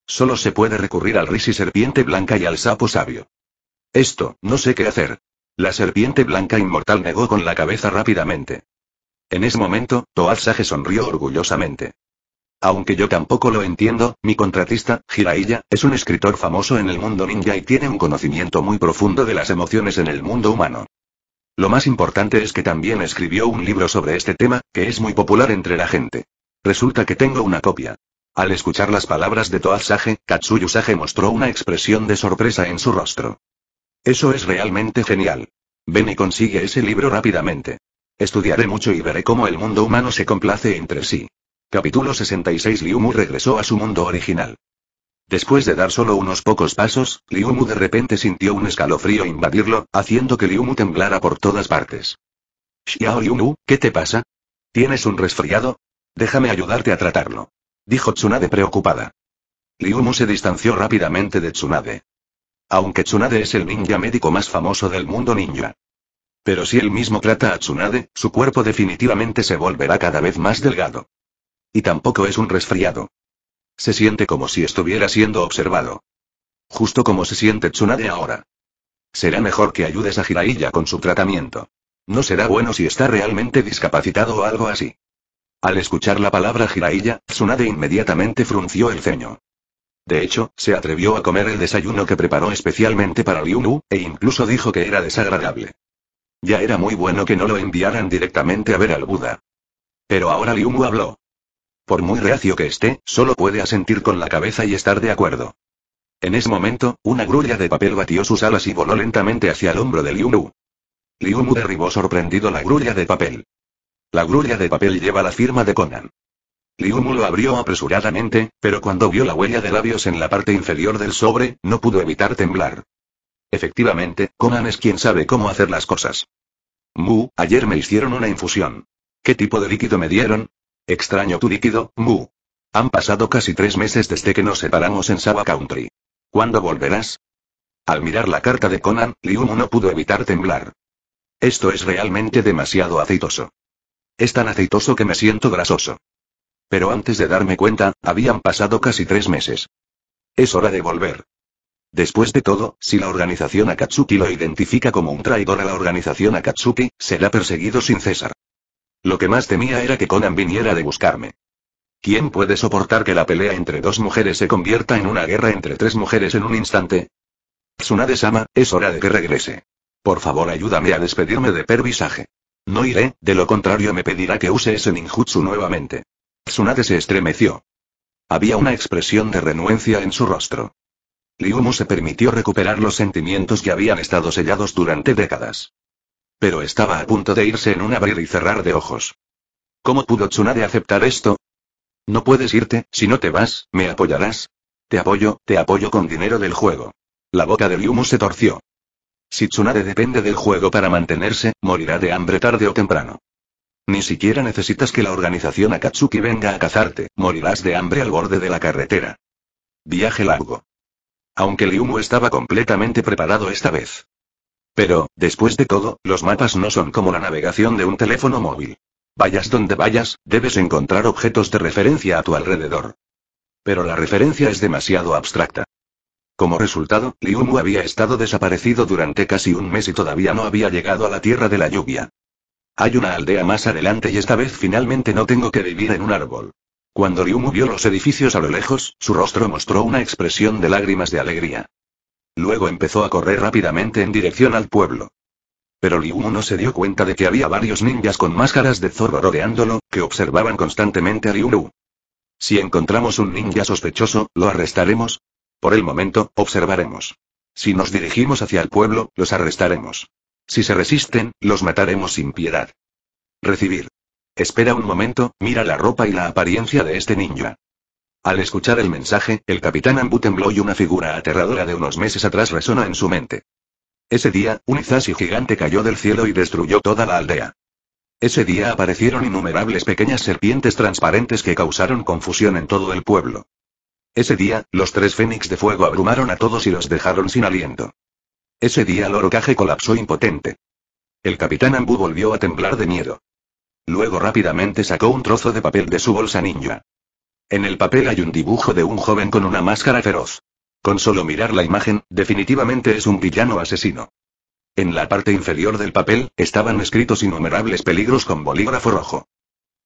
Solo se puede recurrir al risi serpiente blanca y al sapo sabio. Esto, no sé qué hacer. La serpiente blanca inmortal negó con la cabeza rápidamente. En ese momento, Toad sonrió orgullosamente. Aunque yo tampoco lo entiendo, mi contratista, Jiraiya, es un escritor famoso en el mundo ninja y tiene un conocimiento muy profundo de las emociones en el mundo humano. Lo más importante es que también escribió un libro sobre este tema, que es muy popular entre la gente. Resulta que tengo una copia. Al escuchar las palabras de Toa Sage, Katsuyu Sage mostró una expresión de sorpresa en su rostro. Eso es realmente genial. Ven y consigue ese libro rápidamente. Estudiaré mucho y veré cómo el mundo humano se complace entre sí. Capítulo 66 Liumu regresó a su mundo original. Después de dar solo unos pocos pasos, Liumu de repente sintió un escalofrío invadirlo, haciendo que Liumu temblara por todas partes. Xiao ¿qué te pasa? ¿Tienes un resfriado? Déjame ayudarte a tratarlo. Dijo Tsunade preocupada. Liumu se distanció rápidamente de Tsunade. Aunque Tsunade es el ninja médico más famoso del mundo ninja. Pero si él mismo trata a Tsunade, su cuerpo definitivamente se volverá cada vez más delgado. Y tampoco es un resfriado. Se siente como si estuviera siendo observado. Justo como se siente Tsunade ahora. Será mejor que ayudes a Jiraiya con su tratamiento. No será bueno si está realmente discapacitado o algo así. Al escuchar la palabra Jiraiya, Tsunade inmediatamente frunció el ceño. De hecho, se atrevió a comer el desayuno que preparó especialmente para Liunu, e incluso dijo que era desagradable. Ya era muy bueno que no lo enviaran directamente a ver al Buda. Pero ahora Mu habló. Por muy reacio que esté, solo puede asentir con la cabeza y estar de acuerdo. En ese momento, una grulla de papel batió sus alas y voló lentamente hacia el hombro de Liu Mu derribó sorprendido la grulla de papel. La grulla de papel lleva la firma de Conan. Liumu lo abrió apresuradamente, pero cuando vio la huella de labios en la parte inferior del sobre, no pudo evitar temblar. Efectivamente, Conan es quien sabe cómo hacer las cosas. Mu, ayer me hicieron una infusión. ¿Qué tipo de líquido me dieron? Extraño tu líquido, Mu. Han pasado casi tres meses desde que nos separamos en Saba Country. ¿Cuándo volverás? Al mirar la carta de Conan, Liumu no pudo evitar temblar. Esto es realmente demasiado aceitoso. Es tan aceitoso que me siento grasoso. Pero antes de darme cuenta, habían pasado casi tres meses. Es hora de volver. Después de todo, si la organización Akatsuki lo identifica como un traidor a la organización Akatsuki, será perseguido sin cesar. Lo que más temía era que Conan viniera de buscarme. ¿Quién puede soportar que la pelea entre dos mujeres se convierta en una guerra entre tres mujeres en un instante? Tsunade-sama, es hora de que regrese. Por favor ayúdame a despedirme de Pervisaje. No iré, de lo contrario me pedirá que use ese ninjutsu nuevamente. Tsunade se estremeció. Había una expresión de renuencia en su rostro. Liumu se permitió recuperar los sentimientos que habían estado sellados durante décadas. Pero estaba a punto de irse en un abrir y cerrar de ojos. ¿Cómo pudo Tsunade aceptar esto? No puedes irte, si no te vas, me apoyarás. Te apoyo, te apoyo con dinero del juego. La boca de Liumu se torció. Si Tsunade depende del juego para mantenerse, morirá de hambre tarde o temprano. Ni siquiera necesitas que la organización Akatsuki venga a cazarte, morirás de hambre al borde de la carretera. Viaje largo. Aunque Liumu estaba completamente preparado esta vez. Pero, después de todo, los mapas no son como la navegación de un teléfono móvil. Vayas donde vayas, debes encontrar objetos de referencia a tu alrededor. Pero la referencia es demasiado abstracta. Como resultado, Mu había estado desaparecido durante casi un mes y todavía no había llegado a la tierra de la lluvia. Hay una aldea más adelante y esta vez finalmente no tengo que vivir en un árbol. Cuando Mu vio los edificios a lo lejos, su rostro mostró una expresión de lágrimas de alegría. Luego empezó a correr rápidamente en dirección al pueblo. Pero Mu no se dio cuenta de que había varios ninjas con máscaras de zorro rodeándolo, que observaban constantemente a Liumu. Si encontramos un ninja sospechoso, lo arrestaremos, por el momento, observaremos. Si nos dirigimos hacia el pueblo, los arrestaremos. Si se resisten, los mataremos sin piedad. Recibir. Espera un momento, mira la ropa y la apariencia de este ninja. Al escuchar el mensaje, el capitán Ambu tembló y una figura aterradora de unos meses atrás resonó en su mente. Ese día, un Izasi gigante cayó del cielo y destruyó toda la aldea. Ese día aparecieron innumerables pequeñas serpientes transparentes que causaron confusión en todo el pueblo. Ese día, los tres Fénix de Fuego abrumaron a todos y los dejaron sin aliento. Ese día el orocaje colapsó impotente. El capitán Ambu volvió a temblar de miedo. Luego rápidamente sacó un trozo de papel de su bolsa ninja. En el papel hay un dibujo de un joven con una máscara feroz. Con solo mirar la imagen, definitivamente es un villano asesino. En la parte inferior del papel, estaban escritos innumerables peligros con bolígrafo rojo.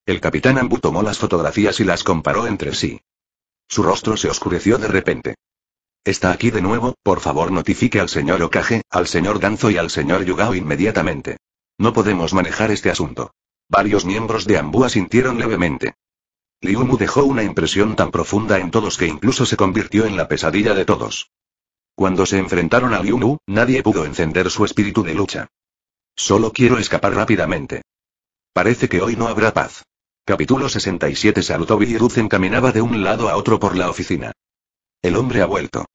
El capitán Ambu tomó las fotografías y las comparó entre sí. Su rostro se oscureció de repente. Está aquí de nuevo, por favor notifique al señor Okage, al señor Danzo y al señor Yugao inmediatamente. No podemos manejar este asunto. Varios miembros de Ambu sintieron levemente. Mu dejó una impresión tan profunda en todos que incluso se convirtió en la pesadilla de todos. Cuando se enfrentaron a Mu, nadie pudo encender su espíritu de lucha. Solo quiero escapar rápidamente. Parece que hoy no habrá paz. Capítulo 67 Saludó y caminaba de un lado a otro por la oficina. El hombre ha vuelto.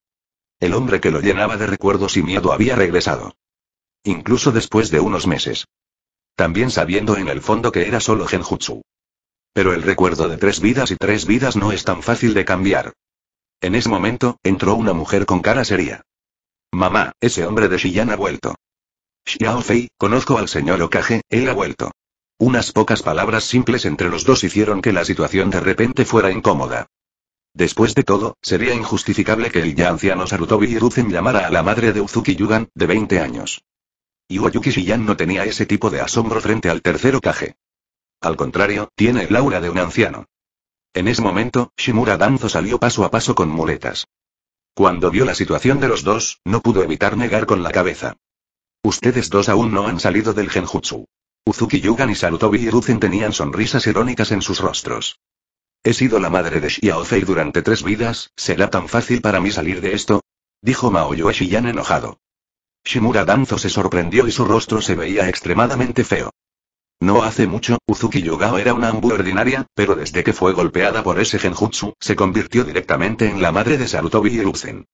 El hombre que lo llenaba de recuerdos y miedo había regresado. Incluso después de unos meses. También sabiendo en el fondo que era solo genjutsu. Pero el recuerdo de tres vidas y tres vidas no es tan fácil de cambiar. En ese momento, entró una mujer con cara seria. Mamá, ese hombre de Shiyan ha vuelto. Xiao Fei, conozco al señor Okage, él ha vuelto. Unas pocas palabras simples entre los dos hicieron que la situación de repente fuera incómoda. Después de todo, sería injustificable que el ya anciano Sarutobi Hiruzen llamara a la madre de Uzuki Yugan, de 20 años. Iwayuki Shiyan no tenía ese tipo de asombro frente al tercero Kage. Al contrario, tiene el aura de un anciano. En ese momento, Shimura Danzo salió paso a paso con muletas. Cuando vio la situación de los dos, no pudo evitar negar con la cabeza. Ustedes dos aún no han salido del genjutsu. Uzuki Yugan y Sarutobi Hiruzen tenían sonrisas irónicas en sus rostros. He sido la madre de Xiaofei durante tres vidas, ¿será tan fácil para mí salir de esto? Dijo Mao Shiyan enojado. Shimura Danzo se sorprendió y su rostro se veía extremadamente feo. No hace mucho, Uzuki Yugao era una ambu ordinaria, pero desde que fue golpeada por ese genjutsu, se convirtió directamente en la madre de Sarutobi Hiruzen.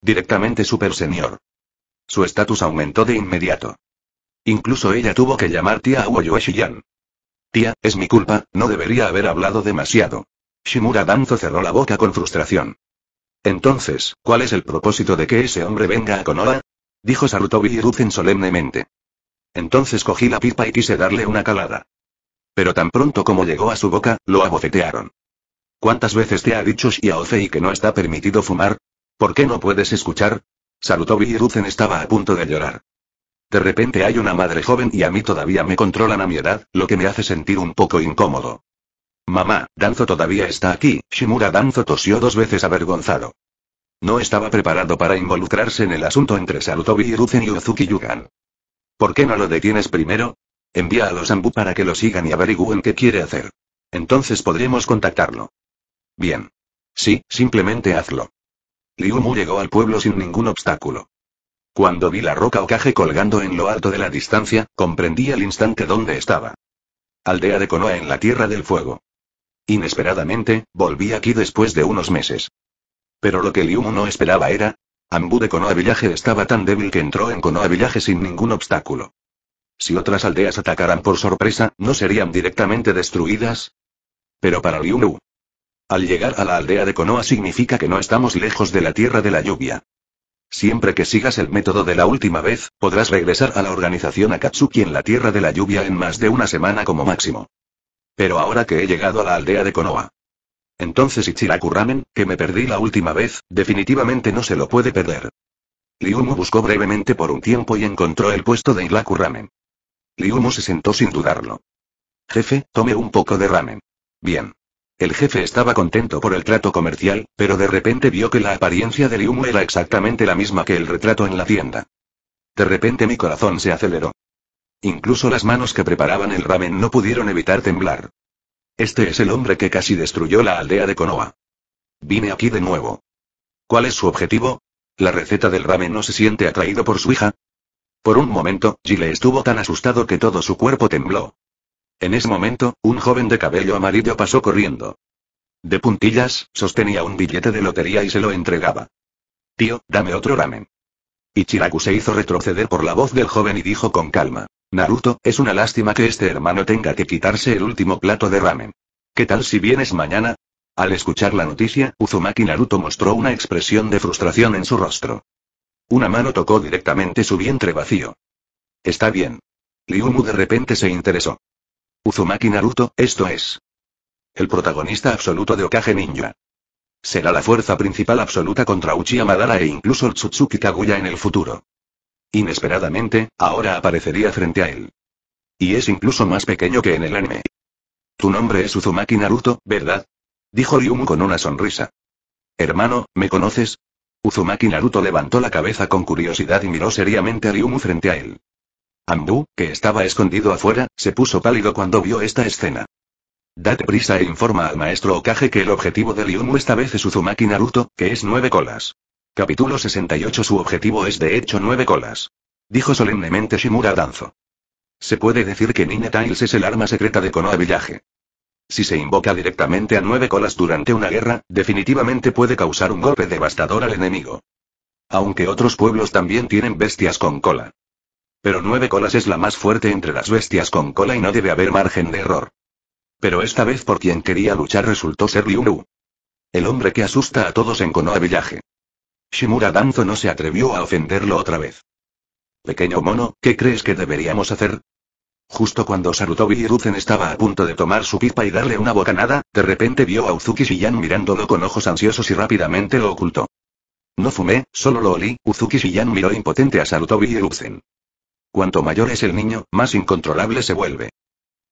Directamente super Su estatus aumentó de inmediato. Incluso ella tuvo que llamar tía a Shiyan. Tía, es mi culpa, no debería haber hablado demasiado. Shimura Danzo cerró la boca con frustración. Entonces, ¿cuál es el propósito de que ese hombre venga a Konoha? Dijo Sarutobi Hiruzen solemnemente. Entonces cogí la pipa y quise darle una calada. Pero tan pronto como llegó a su boca, lo abofetearon. ¿Cuántas veces te ha dicho Shiaofei que no está permitido fumar? ¿Por qué no puedes escuchar? Sarutobi Hiruzen estaba a punto de llorar. De repente hay una madre joven y a mí todavía me controlan a mi edad, lo que me hace sentir un poco incómodo. Mamá, Danzo todavía está aquí, Shimura Danzo tosió dos veces avergonzado. No estaba preparado para involucrarse en el asunto entre Sarutobi y y Uzuki Yugan. ¿Por qué no lo detienes primero? Envía a los Ambu para que lo sigan y averigüen qué quiere hacer. Entonces podremos contactarlo. Bien. Sí, simplemente hazlo. Liumu llegó al pueblo sin ningún obstáculo. Cuando vi la roca ocaje colgando en lo alto de la distancia, comprendí al instante dónde estaba. Aldea de Konoha en la Tierra del Fuego. Inesperadamente, volví aquí después de unos meses. Pero lo que Liumu no esperaba era... Ambu de Konoha Villaje estaba tan débil que entró en Konoha Villaje sin ningún obstáculo. Si otras aldeas atacaran por sorpresa, ¿no serían directamente destruidas? Pero para Liumu... Al llegar a la aldea de Konoha significa que no estamos lejos de la Tierra de la Lluvia. Siempre que sigas el método de la última vez, podrás regresar a la organización Akatsuki en la Tierra de la Lluvia en más de una semana como máximo. Pero ahora que he llegado a la aldea de Konoha. Entonces Ichiraku Ramen, que me perdí la última vez, definitivamente no se lo puede perder. Liumu buscó brevemente por un tiempo y encontró el puesto de Iraku Ramen. Liumu se sentó sin dudarlo. Jefe, tome un poco de ramen. Bien. El jefe estaba contento por el trato comercial, pero de repente vio que la apariencia de Mu era exactamente la misma que el retrato en la tienda. De repente mi corazón se aceleró. Incluso las manos que preparaban el ramen no pudieron evitar temblar. Este es el hombre que casi destruyó la aldea de Konoha. Vine aquí de nuevo. ¿Cuál es su objetivo? ¿La receta del ramen no se siente atraído por su hija? Por un momento, Gile estuvo tan asustado que todo su cuerpo tembló. En ese momento, un joven de cabello amarillo pasó corriendo. De puntillas, sostenía un billete de lotería y se lo entregaba. Tío, dame otro ramen. Ichiraku se hizo retroceder por la voz del joven y dijo con calma. Naruto, es una lástima que este hermano tenga que quitarse el último plato de ramen. ¿Qué tal si vienes mañana? Al escuchar la noticia, Uzumaki Naruto mostró una expresión de frustración en su rostro. Una mano tocó directamente su vientre vacío. Está bien. Liumu de repente se interesó. Uzumaki Naruto, esto es. El protagonista absoluto de Okage Ninja. Será la fuerza principal absoluta contra Uchiha Madara e incluso el Tsutsuki Kaguya en el futuro. Inesperadamente, ahora aparecería frente a él. Y es incluso más pequeño que en el anime. Tu nombre es Uzumaki Naruto, ¿verdad? Dijo Ryumu con una sonrisa. Hermano, ¿me conoces? Uzumaki Naruto levantó la cabeza con curiosidad y miró seriamente a Ryumu frente a él. Amdu, que estaba escondido afuera, se puso pálido cuando vio esta escena. Date prisa e informa al maestro Okage que el objetivo de Liumu esta vez es Uzumaki Naruto, que es nueve colas. Capítulo 68 Su objetivo es de hecho nueve colas. Dijo solemnemente Shimura Danzo. Se puede decir que Nine Tiles es el arma secreta de Konoha Villaje. Si se invoca directamente a nueve colas durante una guerra, definitivamente puede causar un golpe devastador al enemigo. Aunque otros pueblos también tienen bestias con cola. Pero Nueve Colas es la más fuerte entre las bestias con cola y no debe haber margen de error. Pero esta vez por quien quería luchar resultó ser ryu El hombre que asusta a todos en Konoha Village. Shimura Danzo no se atrevió a ofenderlo otra vez. Pequeño mono, ¿qué crees que deberíamos hacer? Justo cuando Sarutobi Hiruzen estaba a punto de tomar su pipa y darle una bocanada, de repente vio a Uzuki Shiyan mirándolo con ojos ansiosos y rápidamente lo ocultó. No fumé, solo lo olí, Uzuki Shiyan miró impotente a Sarutobi Hiruzen. Cuanto mayor es el niño, más incontrolable se vuelve.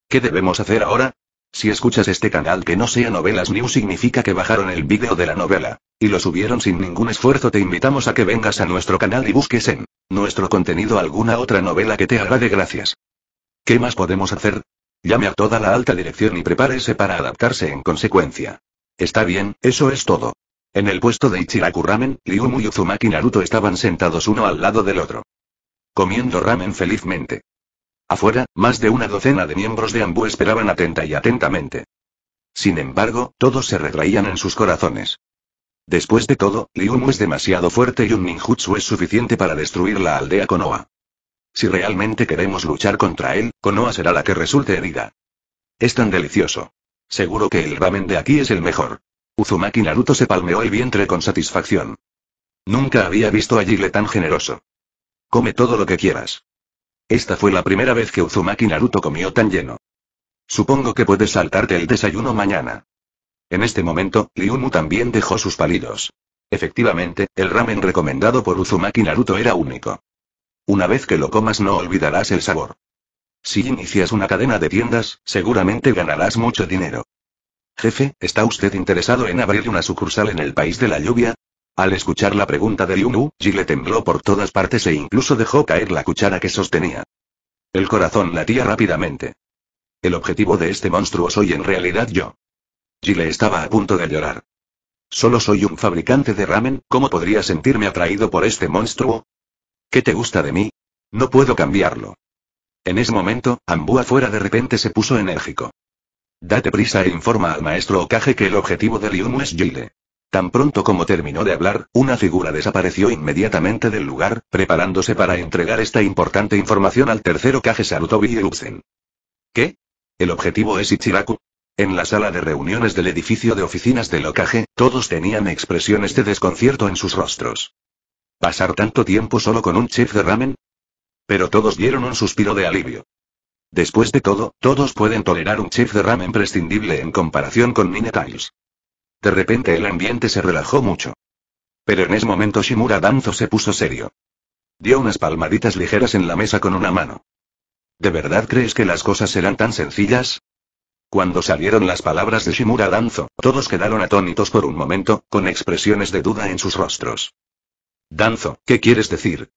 ¿Qué debemos hacer ahora? Si escuchas este canal que no sea Novelas New significa que bajaron el vídeo de la novela, y lo subieron sin ningún esfuerzo te invitamos a que vengas a nuestro canal y busques en nuestro contenido alguna otra novela que te de gracias. ¿Qué más podemos hacer? Llame a toda la alta dirección y prepárese para adaptarse en consecuencia. Está bien, eso es todo. En el puesto de Ichiraku Ramen, Liumu y Naruto estaban sentados uno al lado del otro comiendo ramen felizmente. Afuera, más de una docena de miembros de Ambu esperaban atenta y atentamente. Sin embargo, todos se retraían en sus corazones. Después de todo, Liumu es demasiado fuerte y un ninjutsu es suficiente para destruir la aldea Konoha. Si realmente queremos luchar contra él, Konoha será la que resulte herida. Es tan delicioso. Seguro que el ramen de aquí es el mejor. Uzumaki Naruto se palmeó el vientre con satisfacción. Nunca había visto a Jigle tan generoso. Come todo lo que quieras. Esta fue la primera vez que Uzumaki Naruto comió tan lleno. Supongo que puedes saltarte el desayuno mañana. En este momento, Liumu también dejó sus palidos. Efectivamente, el ramen recomendado por Uzumaki Naruto era único. Una vez que lo comas no olvidarás el sabor. Si inicias una cadena de tiendas, seguramente ganarás mucho dinero. Jefe, ¿está usted interesado en abrir una sucursal en el país de la lluvia? Al escuchar la pregunta de ryu Ji le tembló por todas partes e incluso dejó caer la cuchara que sostenía. El corazón latía rápidamente. El objetivo de este monstruo soy en realidad yo. Gile estaba a punto de llorar. Solo soy un fabricante de ramen, ¿cómo podría sentirme atraído por este monstruo? ¿Qué te gusta de mí? No puedo cambiarlo. En ese momento, Ambu afuera de repente se puso enérgico. Date prisa e informa al maestro Okage que el objetivo de Liumu es Gile. Tan pronto como terminó de hablar, una figura desapareció inmediatamente del lugar, preparándose para entregar esta importante información al tercero Kage Sarutobi y ¿Qué? ¿El objetivo es Ichiraku? En la sala de reuniones del edificio de oficinas del Okage, todos tenían expresiones de desconcierto en sus rostros. ¿Pasar tanto tiempo solo con un chef de ramen? Pero todos dieron un suspiro de alivio. Después de todo, todos pueden tolerar un chef de ramen prescindible en comparación con Tiles. De repente el ambiente se relajó mucho. Pero en ese momento Shimura Danzo se puso serio. Dio unas palmaditas ligeras en la mesa con una mano. ¿De verdad crees que las cosas serán tan sencillas? Cuando salieron las palabras de Shimura Danzo, todos quedaron atónitos por un momento, con expresiones de duda en sus rostros. Danzo, ¿qué quieres decir?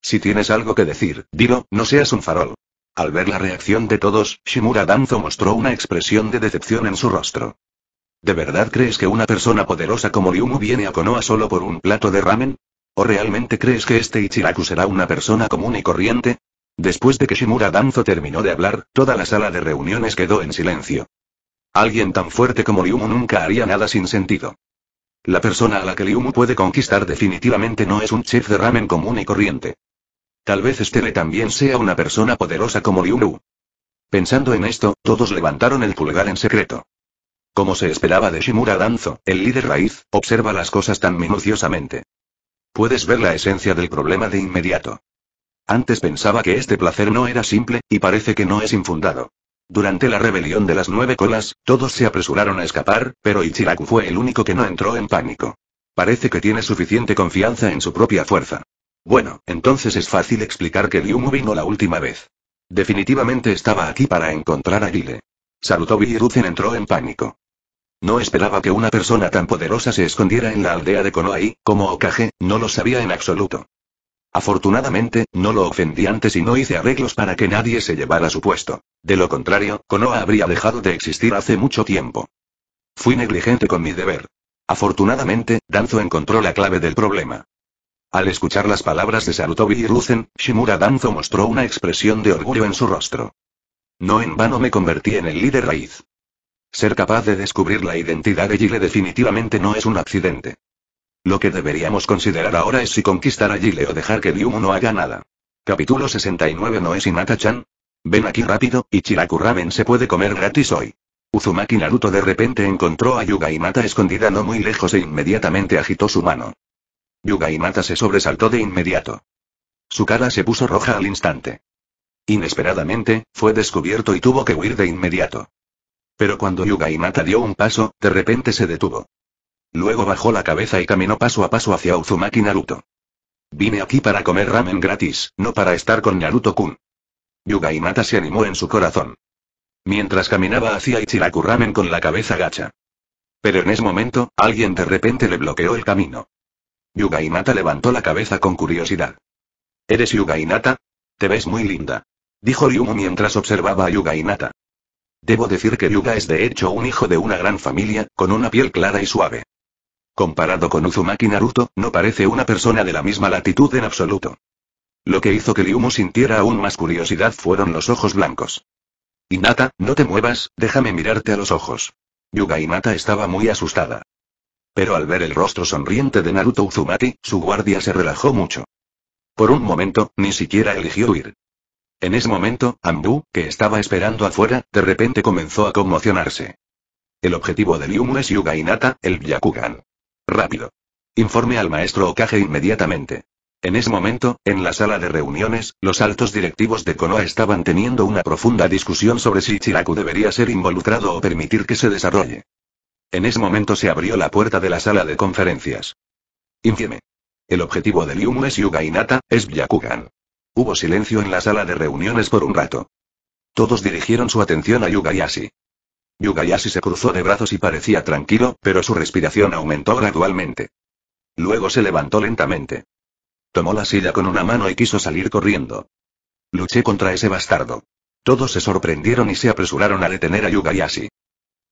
Si tienes algo que decir, dilo, no seas un farol. Al ver la reacción de todos, Shimura Danzo mostró una expresión de decepción en su rostro. ¿De verdad crees que una persona poderosa como Ryumu viene a Konoha solo por un plato de ramen? ¿O realmente crees que este Ichiraku será una persona común y corriente? Después de que Shimura Danzo terminó de hablar, toda la sala de reuniones quedó en silencio. Alguien tan fuerte como Ryumu nunca haría nada sin sentido. La persona a la que Ryumu puede conquistar definitivamente no es un chef de ramen común y corriente. Tal vez le también sea una persona poderosa como Ryumu. Pensando en esto, todos levantaron el pulgar en secreto. Como se esperaba de Shimura Danzo, el líder raíz, observa las cosas tan minuciosamente. Puedes ver la esencia del problema de inmediato. Antes pensaba que este placer no era simple, y parece que no es infundado. Durante la rebelión de las nueve colas, todos se apresuraron a escapar, pero Ichiraku fue el único que no entró en pánico. Parece que tiene suficiente confianza en su propia fuerza. Bueno, entonces es fácil explicar que Ryumu vino la última vez. Definitivamente estaba aquí para encontrar a Gile. Sarutobi y Ruzen entró en pánico. No esperaba que una persona tan poderosa se escondiera en la aldea de y, como Okage, no lo sabía en absoluto. Afortunadamente, no lo ofendí antes y no hice arreglos para que nadie se llevara su puesto. De lo contrario, Konoha habría dejado de existir hace mucho tiempo. Fui negligente con mi deber. Afortunadamente, Danzo encontró la clave del problema. Al escuchar las palabras de Sarutobi y Ruzen, Shimura Danzo mostró una expresión de orgullo en su rostro. No en vano me convertí en el líder raíz. Ser capaz de descubrir la identidad de Gile definitivamente no es un accidente. Lo que deberíamos considerar ahora es si conquistar a Gile o dejar que Ryumo no haga nada. Capítulo 69 No es inatachan chan Ven aquí rápido, y Chiraku Ramen se puede comer gratis hoy. Uzumaki Naruto de repente encontró a Yuga escondida no muy lejos e inmediatamente agitó su mano. Yuga Hinata se sobresaltó de inmediato. Su cara se puso roja al instante. Inesperadamente, fue descubierto y tuvo que huir de inmediato. Pero cuando Yuga dio un paso, de repente se detuvo. Luego bajó la cabeza y caminó paso a paso hacia Uzumaki Naruto. Vine aquí para comer ramen gratis, no para estar con Naruto-kun. Yuga se animó en su corazón. Mientras caminaba hacia Ichiraku Ramen con la cabeza gacha. Pero en ese momento, alguien de repente le bloqueó el camino. Yuga levantó la cabeza con curiosidad. ¿Eres Yuga Te ves muy linda. Dijo Ryumu mientras observaba a Yuga Debo decir que Yuga es de hecho un hijo de una gran familia, con una piel clara y suave. Comparado con Uzumaki Naruto, no parece una persona de la misma latitud en absoluto. Lo que hizo que Lyumu sintiera aún más curiosidad fueron los ojos blancos. Inata, no te muevas, déjame mirarte a los ojos. Yuga Inata estaba muy asustada. Pero al ver el rostro sonriente de Naruto Uzumaki, su guardia se relajó mucho. Por un momento, ni siquiera eligió huir. En ese momento, Ambu, que estaba esperando afuera, de repente comenzó a conmocionarse. El objetivo de mu es Yuga Inata, el Byakugan. Rápido. Informe al maestro Okage inmediatamente. En ese momento, en la sala de reuniones, los altos directivos de Konoha estaban teniendo una profunda discusión sobre si Chiraku debería ser involucrado o permitir que se desarrolle. En ese momento se abrió la puerta de la sala de conferencias. Infieme. El objetivo de Lyumu es Yuga Inata, es Byakugan. Hubo silencio en la sala de reuniones por un rato. Todos dirigieron su atención a Yugayashi. Yugayashi se cruzó de brazos y parecía tranquilo, pero su respiración aumentó gradualmente. Luego se levantó lentamente. Tomó la silla con una mano y quiso salir corriendo. Luché contra ese bastardo. Todos se sorprendieron y se apresuraron a detener a Yugayashi.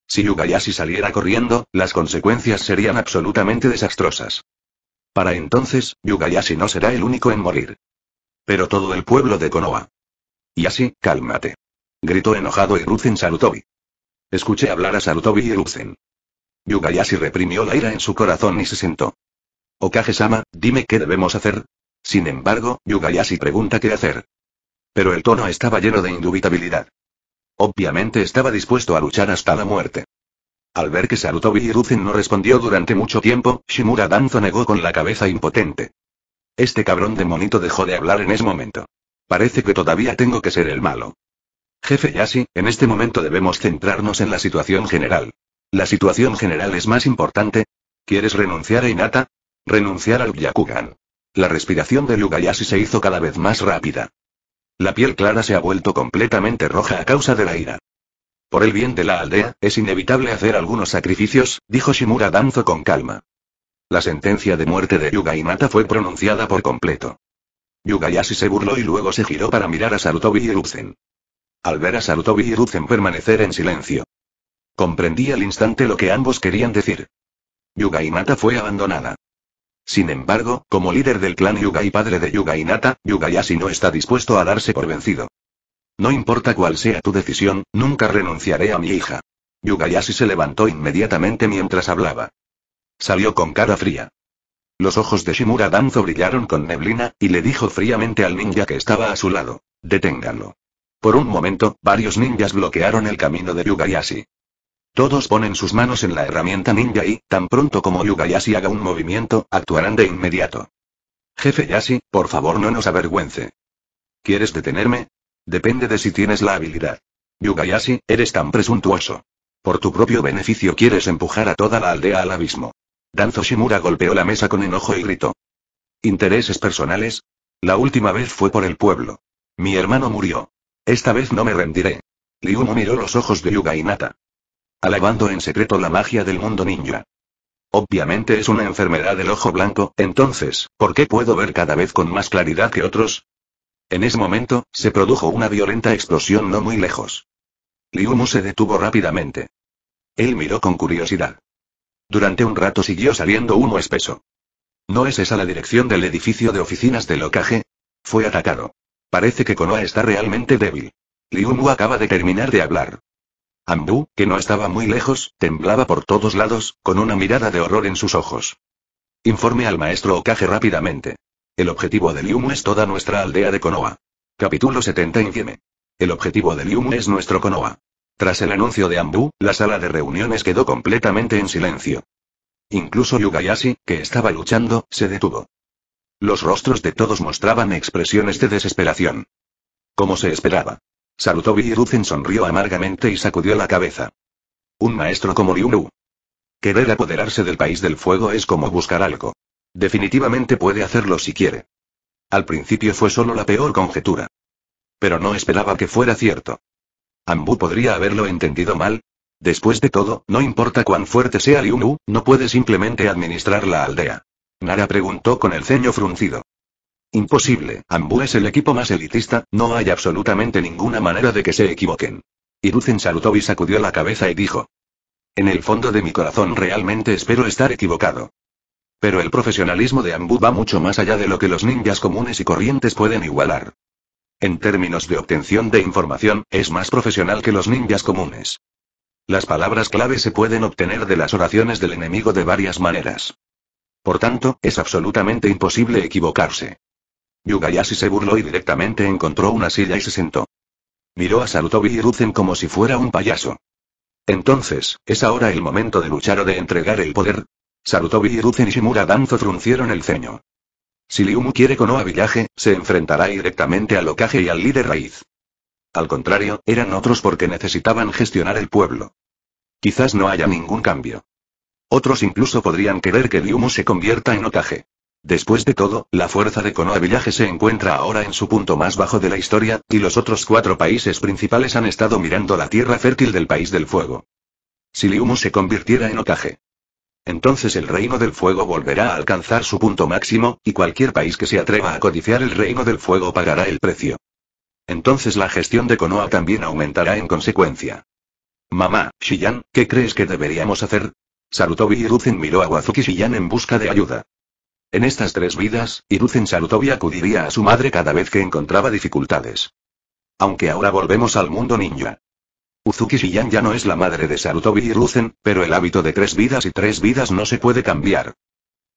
Si Yugayashi saliera corriendo, las consecuencias serían absolutamente desastrosas. Para entonces, Yugayashi no será el único en morir. Pero todo el pueblo de Konoha. Y así, cálmate. Gritó enojado Iruzen Sarutobi. Escuché hablar a Sarutobi y Iruzen. Yugayashi reprimió la ira en su corazón y se sentó. okage dime qué debemos hacer. Sin embargo, Yugayashi pregunta qué hacer. Pero el tono estaba lleno de indubitabilidad. Obviamente estaba dispuesto a luchar hasta la muerte. Al ver que Sarutobi Iruzen no respondió durante mucho tiempo, Shimura Danzo negó con la cabeza impotente. Este cabrón de monito dejó de hablar en ese momento. Parece que todavía tengo que ser el malo. Jefe Yashi, en este momento debemos centrarnos en la situación general. La situación general es más importante. ¿Quieres renunciar a Inata? Renunciar al Yakugan. La respiración de Lugayashi se hizo cada vez más rápida. La piel clara se ha vuelto completamente roja a causa de la ira. Por el bien de la aldea, es inevitable hacer algunos sacrificios, dijo Shimura Danzo con calma. La sentencia de muerte de Yuga fue pronunciada por completo. Yugayashi se burló y luego se giró para mirar a Sarutobi y Al ver a Sarutobi y permanecer en silencio. Comprendí al instante lo que ambos querían decir. Yuga fue abandonada. Sin embargo, como líder del clan Yuga y padre de Yuga Inata, Yugayashi no está dispuesto a darse por vencido. No importa cuál sea tu decisión, nunca renunciaré a mi hija. Yugayashi se levantó inmediatamente mientras hablaba. Salió con cara fría. Los ojos de Shimura Danzo brillaron con neblina, y le dijo fríamente al ninja que estaba a su lado. Deténganlo. Por un momento, varios ninjas bloquearon el camino de Yugayashi. Todos ponen sus manos en la herramienta ninja y, tan pronto como Yugayashi haga un movimiento, actuarán de inmediato. Jefe Yashi, por favor no nos avergüence. ¿Quieres detenerme? Depende de si tienes la habilidad. Yugayashi, eres tan presuntuoso. Por tu propio beneficio quieres empujar a toda la aldea al abismo. Danzo Shimura golpeó la mesa con enojo y gritó. ¿Intereses personales? La última vez fue por el pueblo. Mi hermano murió. Esta vez no me rendiré. Liumo miró los ojos de Yuga y Nata. Alabando en secreto la magia del mundo ninja. Obviamente es una enfermedad del ojo blanco, entonces, ¿por qué puedo ver cada vez con más claridad que otros? En ese momento, se produjo una violenta explosión no muy lejos. Liumu se detuvo rápidamente. Él miró con curiosidad. Durante un rato siguió saliendo humo espeso. ¿No es esa la dirección del edificio de oficinas de Okage? Fue atacado. Parece que Konoha está realmente débil. Liumu acaba de terminar de hablar. Ambu, que no estaba muy lejos, temblaba por todos lados, con una mirada de horror en sus ojos. Informe al maestro Okage rápidamente. El objetivo de Liumu es toda nuestra aldea de Konoha. Capítulo 70 El objetivo de Liumu es nuestro Konoha. Tras el anuncio de Ambu, la sala de reuniones quedó completamente en silencio. Incluso Yugayashi, que estaba luchando, se detuvo. Los rostros de todos mostraban expresiones de desesperación. Como se esperaba. Sarutobi Hiruzen sonrió amargamente y sacudió la cabeza. Un maestro como que Querer apoderarse del país del fuego es como buscar algo. Definitivamente puede hacerlo si quiere. Al principio fue solo la peor conjetura. Pero no esperaba que fuera cierto. Ambu podría haberlo entendido mal. Después de todo, no importa cuán fuerte sea Liu no puede simplemente administrar la aldea. Nara preguntó con el ceño fruncido. Imposible, Ambu es el equipo más elitista, no hay absolutamente ninguna manera de que se equivoquen. Iruzen saludó y sacudió la cabeza y dijo. En el fondo de mi corazón realmente espero estar equivocado. Pero el profesionalismo de Ambu va mucho más allá de lo que los ninjas comunes y corrientes pueden igualar. En términos de obtención de información, es más profesional que los ninjas comunes. Las palabras clave se pueden obtener de las oraciones del enemigo de varias maneras. Por tanto, es absolutamente imposible equivocarse. Yugayashi se burló y directamente encontró una silla y se sentó. Miró a Sarutobi y Ruzen como si fuera un payaso. Entonces, ¿es ahora el momento de luchar o de entregar el poder? Sarutobi y Ruzen y Shimura Danzo fruncieron el ceño. Si Liumu quiere Konoha Village, se enfrentará directamente al Okage y al líder raíz. Al contrario, eran otros porque necesitaban gestionar el pueblo. Quizás no haya ningún cambio. Otros incluso podrían querer que Liumu se convierta en Okage. Después de todo, la fuerza de Konoha Village se encuentra ahora en su punto más bajo de la historia, y los otros cuatro países principales han estado mirando la tierra fértil del País del Fuego. Si Liumu se convirtiera en Okage, entonces el reino del fuego volverá a alcanzar su punto máximo, y cualquier país que se atreva a codiciar el reino del fuego pagará el precio. Entonces la gestión de Konoha también aumentará en consecuencia. Mamá, Shiyan, ¿qué crees que deberíamos hacer? Sarutobi y miró a Wazuki Shiyan en busca de ayuda. En estas tres vidas, Iruzen Sarutobi acudiría a su madre cada vez que encontraba dificultades. Aunque ahora volvemos al mundo ninja. Uzuki Shiyan ya no es la madre de Sarutobi y Ruzen, pero el hábito de tres vidas y tres vidas no se puede cambiar.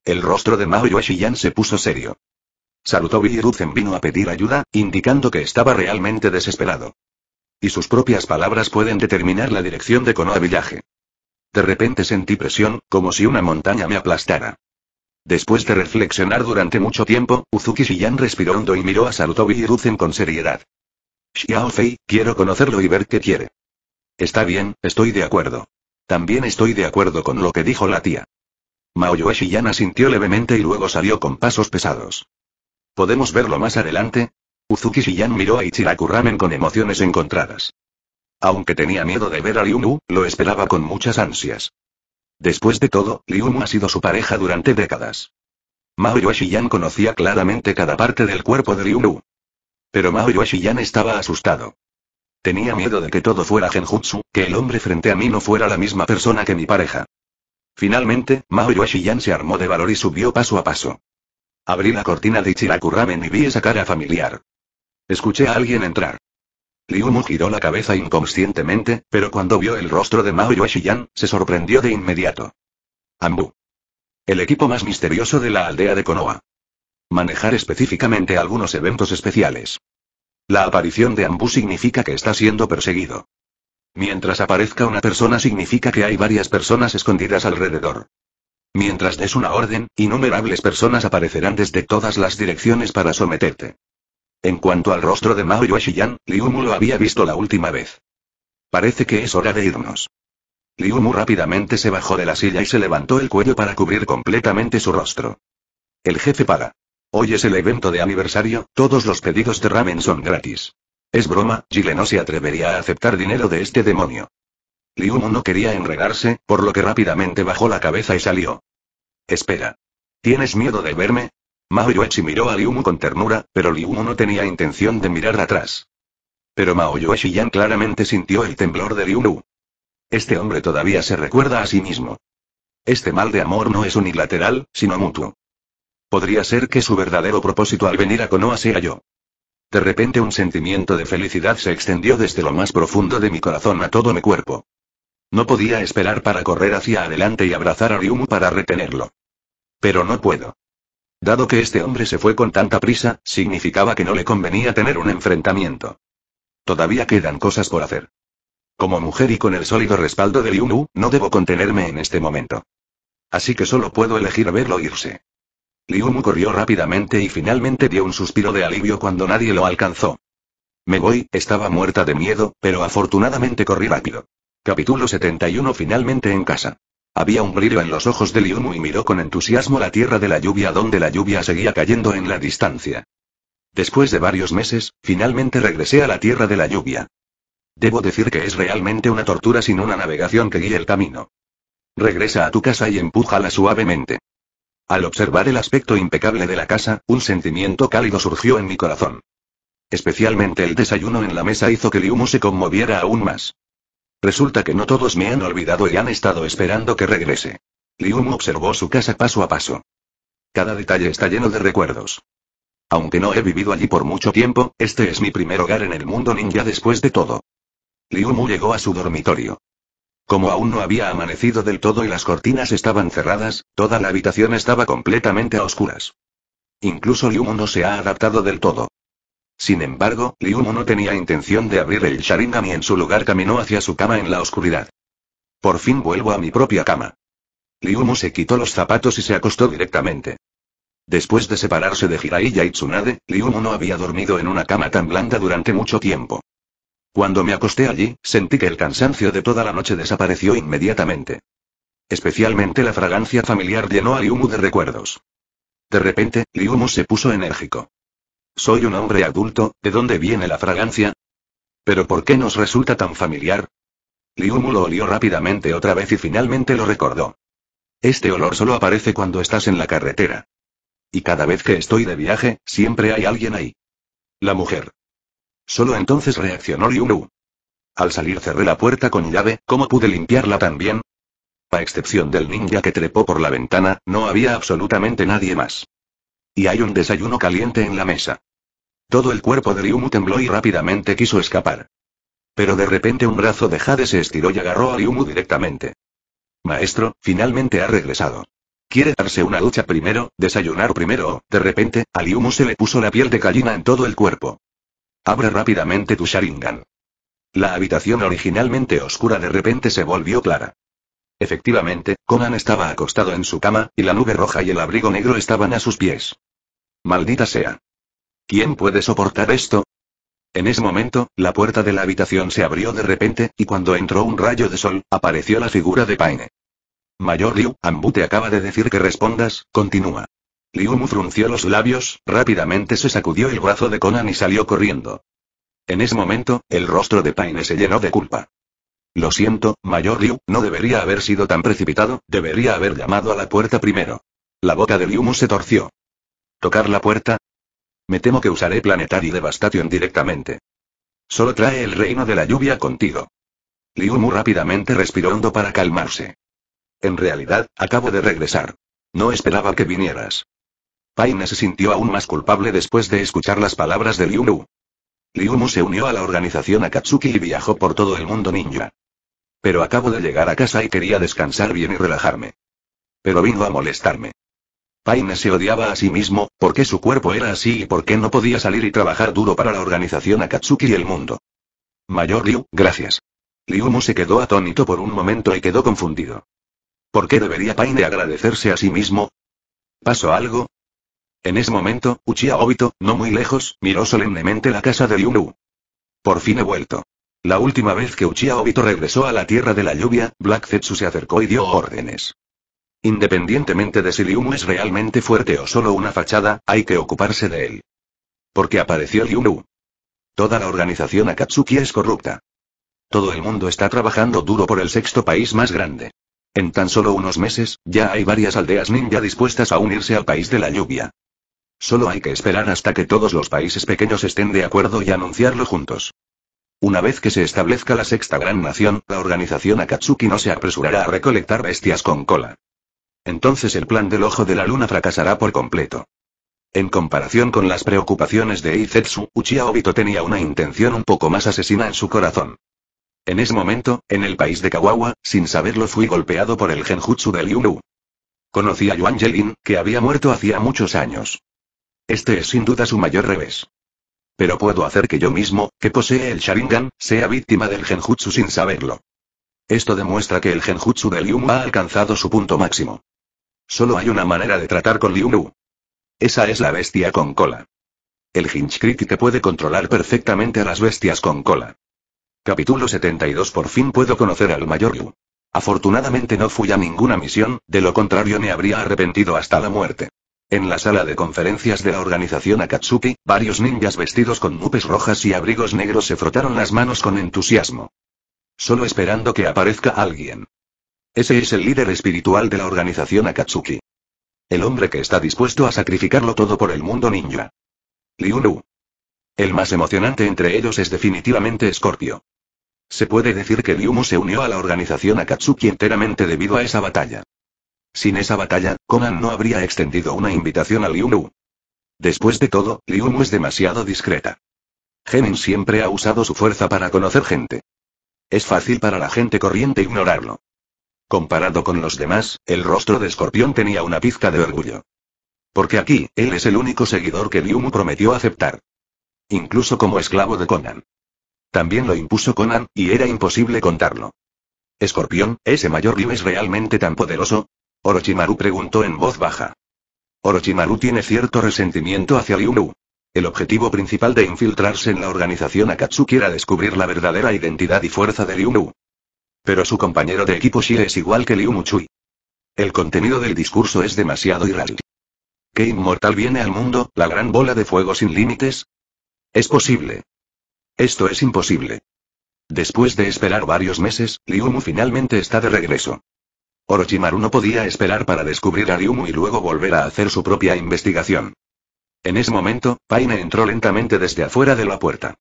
El rostro de Mao Shiyan se puso serio. Sarutobi y Ruzen vino a pedir ayuda, indicando que estaba realmente desesperado. Y sus propias palabras pueden determinar la dirección de Konoha Village. De repente sentí presión, como si una montaña me aplastara. Después de reflexionar durante mucho tiempo, Uzuki Shiyan respiró hondo y miró a Sarutobi y Ruzen con seriedad. Xiao Fei, quiero conocerlo y ver qué quiere. Está bien, estoy de acuerdo. También estoy de acuerdo con lo que dijo la tía. Mao Shiyan asintió levemente y luego salió con pasos pesados. ¿Podemos verlo más adelante? Uzuki Shiyan miró a Ichiraku Ramen con emociones encontradas. Aunque tenía miedo de ver a Liumu, lo esperaba con muchas ansias. Después de todo, Mu ha sido su pareja durante décadas. Mao Shiyan conocía claramente cada parte del cuerpo de Liulu Pero Mao Shiyan estaba asustado. Tenía miedo de que todo fuera genjutsu, que el hombre frente a mí no fuera la misma persona que mi pareja. Finalmente, Mao Yoshiyan se armó de valor y subió paso a paso. Abrí la cortina de Ichirakuramen y vi esa cara familiar. Escuché a alguien entrar. Mu giró la cabeza inconscientemente, pero cuando vio el rostro de Mao Yoshiyan, se sorprendió de inmediato. Ambu. El equipo más misterioso de la aldea de Konoha. Manejar específicamente algunos eventos especiales. La aparición de Ambu significa que está siendo perseguido. Mientras aparezca una persona significa que hay varias personas escondidas alrededor. Mientras des una orden, innumerables personas aparecerán desde todas las direcciones para someterte. En cuanto al rostro de Mao Liu Mu lo había visto la última vez. Parece que es hora de irnos. Mu rápidamente se bajó de la silla y se levantó el cuello para cubrir completamente su rostro. El jefe para. Hoy es el evento de aniversario, todos los pedidos de ramen son gratis. Es broma, Gile no se atrevería a aceptar dinero de este demonio. Mu no quería enredarse, por lo que rápidamente bajó la cabeza y salió. Espera. ¿Tienes miedo de verme? Mao Yuechi miró a Mu con ternura, pero Mu no tenía intención de mirar atrás. Pero Mao Yuechi Yan claramente sintió el temblor de Mu. Este hombre todavía se recuerda a sí mismo. Este mal de amor no es unilateral, sino mutuo. Podría ser que su verdadero propósito al venir a Konoha sea yo. De repente un sentimiento de felicidad se extendió desde lo más profundo de mi corazón a todo mi cuerpo. No podía esperar para correr hacia adelante y abrazar a Ryumu para retenerlo. Pero no puedo. Dado que este hombre se fue con tanta prisa, significaba que no le convenía tener un enfrentamiento. Todavía quedan cosas por hacer. Como mujer y con el sólido respaldo de Ryumu, no debo contenerme en este momento. Así que solo puedo elegir verlo irse. Liumu corrió rápidamente y finalmente dio un suspiro de alivio cuando nadie lo alcanzó. Me voy, estaba muerta de miedo, pero afortunadamente corrí rápido. Capítulo 71 Finalmente en casa. Había un brillo en los ojos de Liumu y miró con entusiasmo la tierra de la lluvia donde la lluvia seguía cayendo en la distancia. Después de varios meses, finalmente regresé a la tierra de la lluvia. Debo decir que es realmente una tortura sin una navegación que guíe el camino. Regresa a tu casa y empújala suavemente. Al observar el aspecto impecable de la casa, un sentimiento cálido surgió en mi corazón. Especialmente el desayuno en la mesa hizo que Liumu se conmoviera aún más. Resulta que no todos me han olvidado y han estado esperando que regrese. Liumu observó su casa paso a paso. Cada detalle está lleno de recuerdos. Aunque no he vivido allí por mucho tiempo, este es mi primer hogar en el mundo ninja después de todo. Liumu llegó a su dormitorio. Como aún no había amanecido del todo y las cortinas estaban cerradas, toda la habitación estaba completamente a oscuras. Incluso Liumo no se ha adaptado del todo. Sin embargo, Liumo no tenía intención de abrir el Sharingan y en su lugar caminó hacia su cama en la oscuridad. Por fin vuelvo a mi propia cama. Liumo se quitó los zapatos y se acostó directamente. Después de separarse de Jiraiya y Tsunade, Liumo no había dormido en una cama tan blanda durante mucho tiempo. Cuando me acosté allí, sentí que el cansancio de toda la noche desapareció inmediatamente. Especialmente la fragancia familiar llenó a Liumu de recuerdos. De repente, Liumu se puso enérgico. Soy un hombre adulto, ¿de dónde viene la fragancia? ¿Pero por qué nos resulta tan familiar? Liumu lo olió rápidamente otra vez y finalmente lo recordó. Este olor solo aparece cuando estás en la carretera. Y cada vez que estoy de viaje, siempre hay alguien ahí. La mujer. Solo entonces reaccionó Liu Al salir cerré la puerta con llave, ¿cómo pude limpiarla también? A excepción del ninja que trepó por la ventana, no había absolutamente nadie más. Y hay un desayuno caliente en la mesa. Todo el cuerpo de Liumu tembló y rápidamente quiso escapar. Pero de repente un brazo de Jade se estiró y agarró a Liumu directamente. Maestro, finalmente ha regresado. Quiere darse una ducha primero, desayunar primero, de repente, a Liumu se le puso la piel de gallina en todo el cuerpo. Abre rápidamente tu Sharingan. La habitación originalmente oscura de repente se volvió clara. Efectivamente, Conan estaba acostado en su cama, y la nube roja y el abrigo negro estaban a sus pies. Maldita sea. ¿Quién puede soportar esto? En ese momento, la puerta de la habitación se abrió de repente, y cuando entró un rayo de sol, apareció la figura de Paine. Mayor Liu, Ambu te acaba de decir que respondas, continúa. Mu frunció los labios, rápidamente se sacudió el brazo de Conan y salió corriendo. En ese momento, el rostro de Paine se llenó de culpa. Lo siento, Mayor Liu, no debería haber sido tan precipitado, debería haber llamado a la puerta primero. La boca de Liumu se torció. ¿Tocar la puerta? Me temo que usaré Planetary Devastation directamente. Solo trae el reino de la lluvia contigo. Mu rápidamente respiró hondo para calmarse. En realidad, acabo de regresar. No esperaba que vinieras. Paine se sintió aún más culpable después de escuchar las palabras de Liu Liumu se unió a la organización Akatsuki y viajó por todo el mundo ninja. Pero acabo de llegar a casa y quería descansar bien y relajarme. Pero vino a molestarme. Paine se odiaba a sí mismo, porque su cuerpo era así y porque no podía salir y trabajar duro para la organización Akatsuki y el mundo. Mayor Liu, gracias. Liumu se quedó atónito por un momento y quedó confundido. ¿Por qué debería Paine agradecerse a sí mismo? ¿Pasó algo? En ese momento, Uchiha Obito, no muy lejos, miró solemnemente la casa de Yunu. Por fin he vuelto. La última vez que Uchiha Obito regresó a la Tierra de la Lluvia, Black Zetsu se acercó y dio órdenes. Independientemente de si Liumu es realmente fuerte o solo una fachada, hay que ocuparse de él. Porque apareció Liumu. Toda la organización Akatsuki es corrupta. Todo el mundo está trabajando duro por el sexto país más grande. En tan solo unos meses, ya hay varias aldeas ninja dispuestas a unirse al país de la lluvia. Solo hay que esperar hasta que todos los países pequeños estén de acuerdo y anunciarlo juntos. Una vez que se establezca la sexta gran nación, la organización Akatsuki no se apresurará a recolectar bestias con cola. Entonces el plan del ojo de la luna fracasará por completo. En comparación con las preocupaciones de Izetsu, Uchiha Obito tenía una intención un poco más asesina en su corazón. En ese momento, en el país de Kawawa, sin saberlo fui golpeado por el genjutsu del Liu Conocí a Yuan Jelin, que había muerto hacía muchos años. Este es sin duda su mayor revés. Pero puedo hacer que yo mismo, que posee el Sharingan, sea víctima del genjutsu sin saberlo. Esto demuestra que el genjutsu de Lium ha alcanzado su punto máximo. Solo hay una manera de tratar con Mu. Esa es la bestia con cola. El Hinch te puede controlar perfectamente a las bestias con cola. Capítulo 72 Por fin puedo conocer al mayor Liu. Afortunadamente no fui a ninguna misión, de lo contrario me habría arrepentido hasta la muerte. En la sala de conferencias de la organización Akatsuki, varios ninjas vestidos con nupes rojas y abrigos negros se frotaron las manos con entusiasmo. Solo esperando que aparezca alguien. Ese es el líder espiritual de la organización Akatsuki. El hombre que está dispuesto a sacrificarlo todo por el mundo ninja. Lu. El más emocionante entre ellos es definitivamente Scorpio. Se puede decir que Mu se unió a la organización Akatsuki enteramente debido a esa batalla. Sin esa batalla, Conan no habría extendido una invitación a Liu Después de todo, Liu es demasiado discreta. Genin siempre ha usado su fuerza para conocer gente. Es fácil para la gente corriente ignorarlo. Comparado con los demás, el rostro de Escorpión tenía una pizca de orgullo. Porque aquí, él es el único seguidor que Liu prometió aceptar. Incluso como esclavo de Conan. También lo impuso Conan, y era imposible contarlo. Escorpión, ese mayor Liu es realmente tan poderoso, Orochimaru preguntó en voz baja. Orochimaru tiene cierto resentimiento hacia Liu El objetivo principal de infiltrarse en la organización Akatsuki era descubrir la verdadera identidad y fuerza de Liu Pero su compañero de equipo Shie es igual que Liu Chui. El contenido del discurso es demasiado irreal. ¿Qué inmortal viene al mundo, la gran bola de fuego sin límites? Es posible. Esto es imposible. Después de esperar varios meses, Liu Mu finalmente está de regreso. Orochimaru no podía esperar para descubrir a Ryumu y luego volver a hacer su propia investigación. En ese momento, Paine entró lentamente desde afuera de la puerta.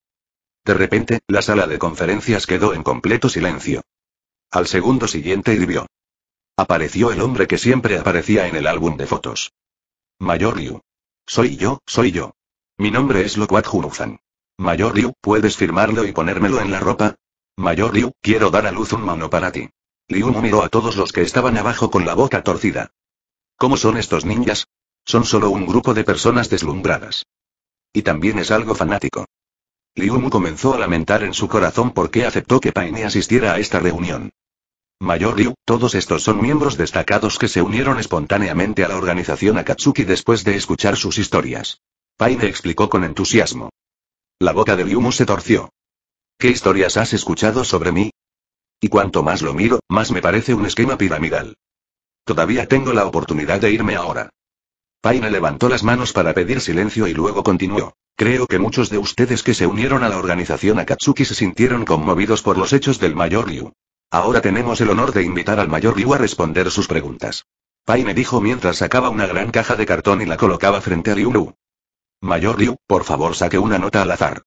De repente, la sala de conferencias quedó en completo silencio. Al segundo siguiente hirvió. Apareció el hombre que siempre aparecía en el álbum de fotos. Mayor Ryu. Soy yo, soy yo. Mi nombre es Lokwat Junuzan. Mayor Ryu, ¿puedes firmarlo y ponérmelo en la ropa? Mayor Ryu, quiero dar a luz un mano para ti. Liu miró a todos los que estaban abajo con la boca torcida. ¿Cómo son estos ninjas? Son solo un grupo de personas deslumbradas. Y también es algo fanático. Liu comenzó a lamentar en su corazón por qué aceptó que Paine asistiera a esta reunión. Mayor Liu, todos estos son miembros destacados que se unieron espontáneamente a la organización Akatsuki después de escuchar sus historias. Paine explicó con entusiasmo. La boca de Liu se torció. ¿Qué historias has escuchado sobre mí? Y cuanto más lo miro, más me parece un esquema piramidal. Todavía tengo la oportunidad de irme ahora. Paine levantó las manos para pedir silencio y luego continuó. Creo que muchos de ustedes que se unieron a la organización Akatsuki se sintieron conmovidos por los hechos del mayor Liu. Ahora tenemos el honor de invitar al mayor Liu a responder sus preguntas. Paine dijo mientras sacaba una gran caja de cartón y la colocaba frente a Ryu. Mayor Liu, por favor saque una nota al azar.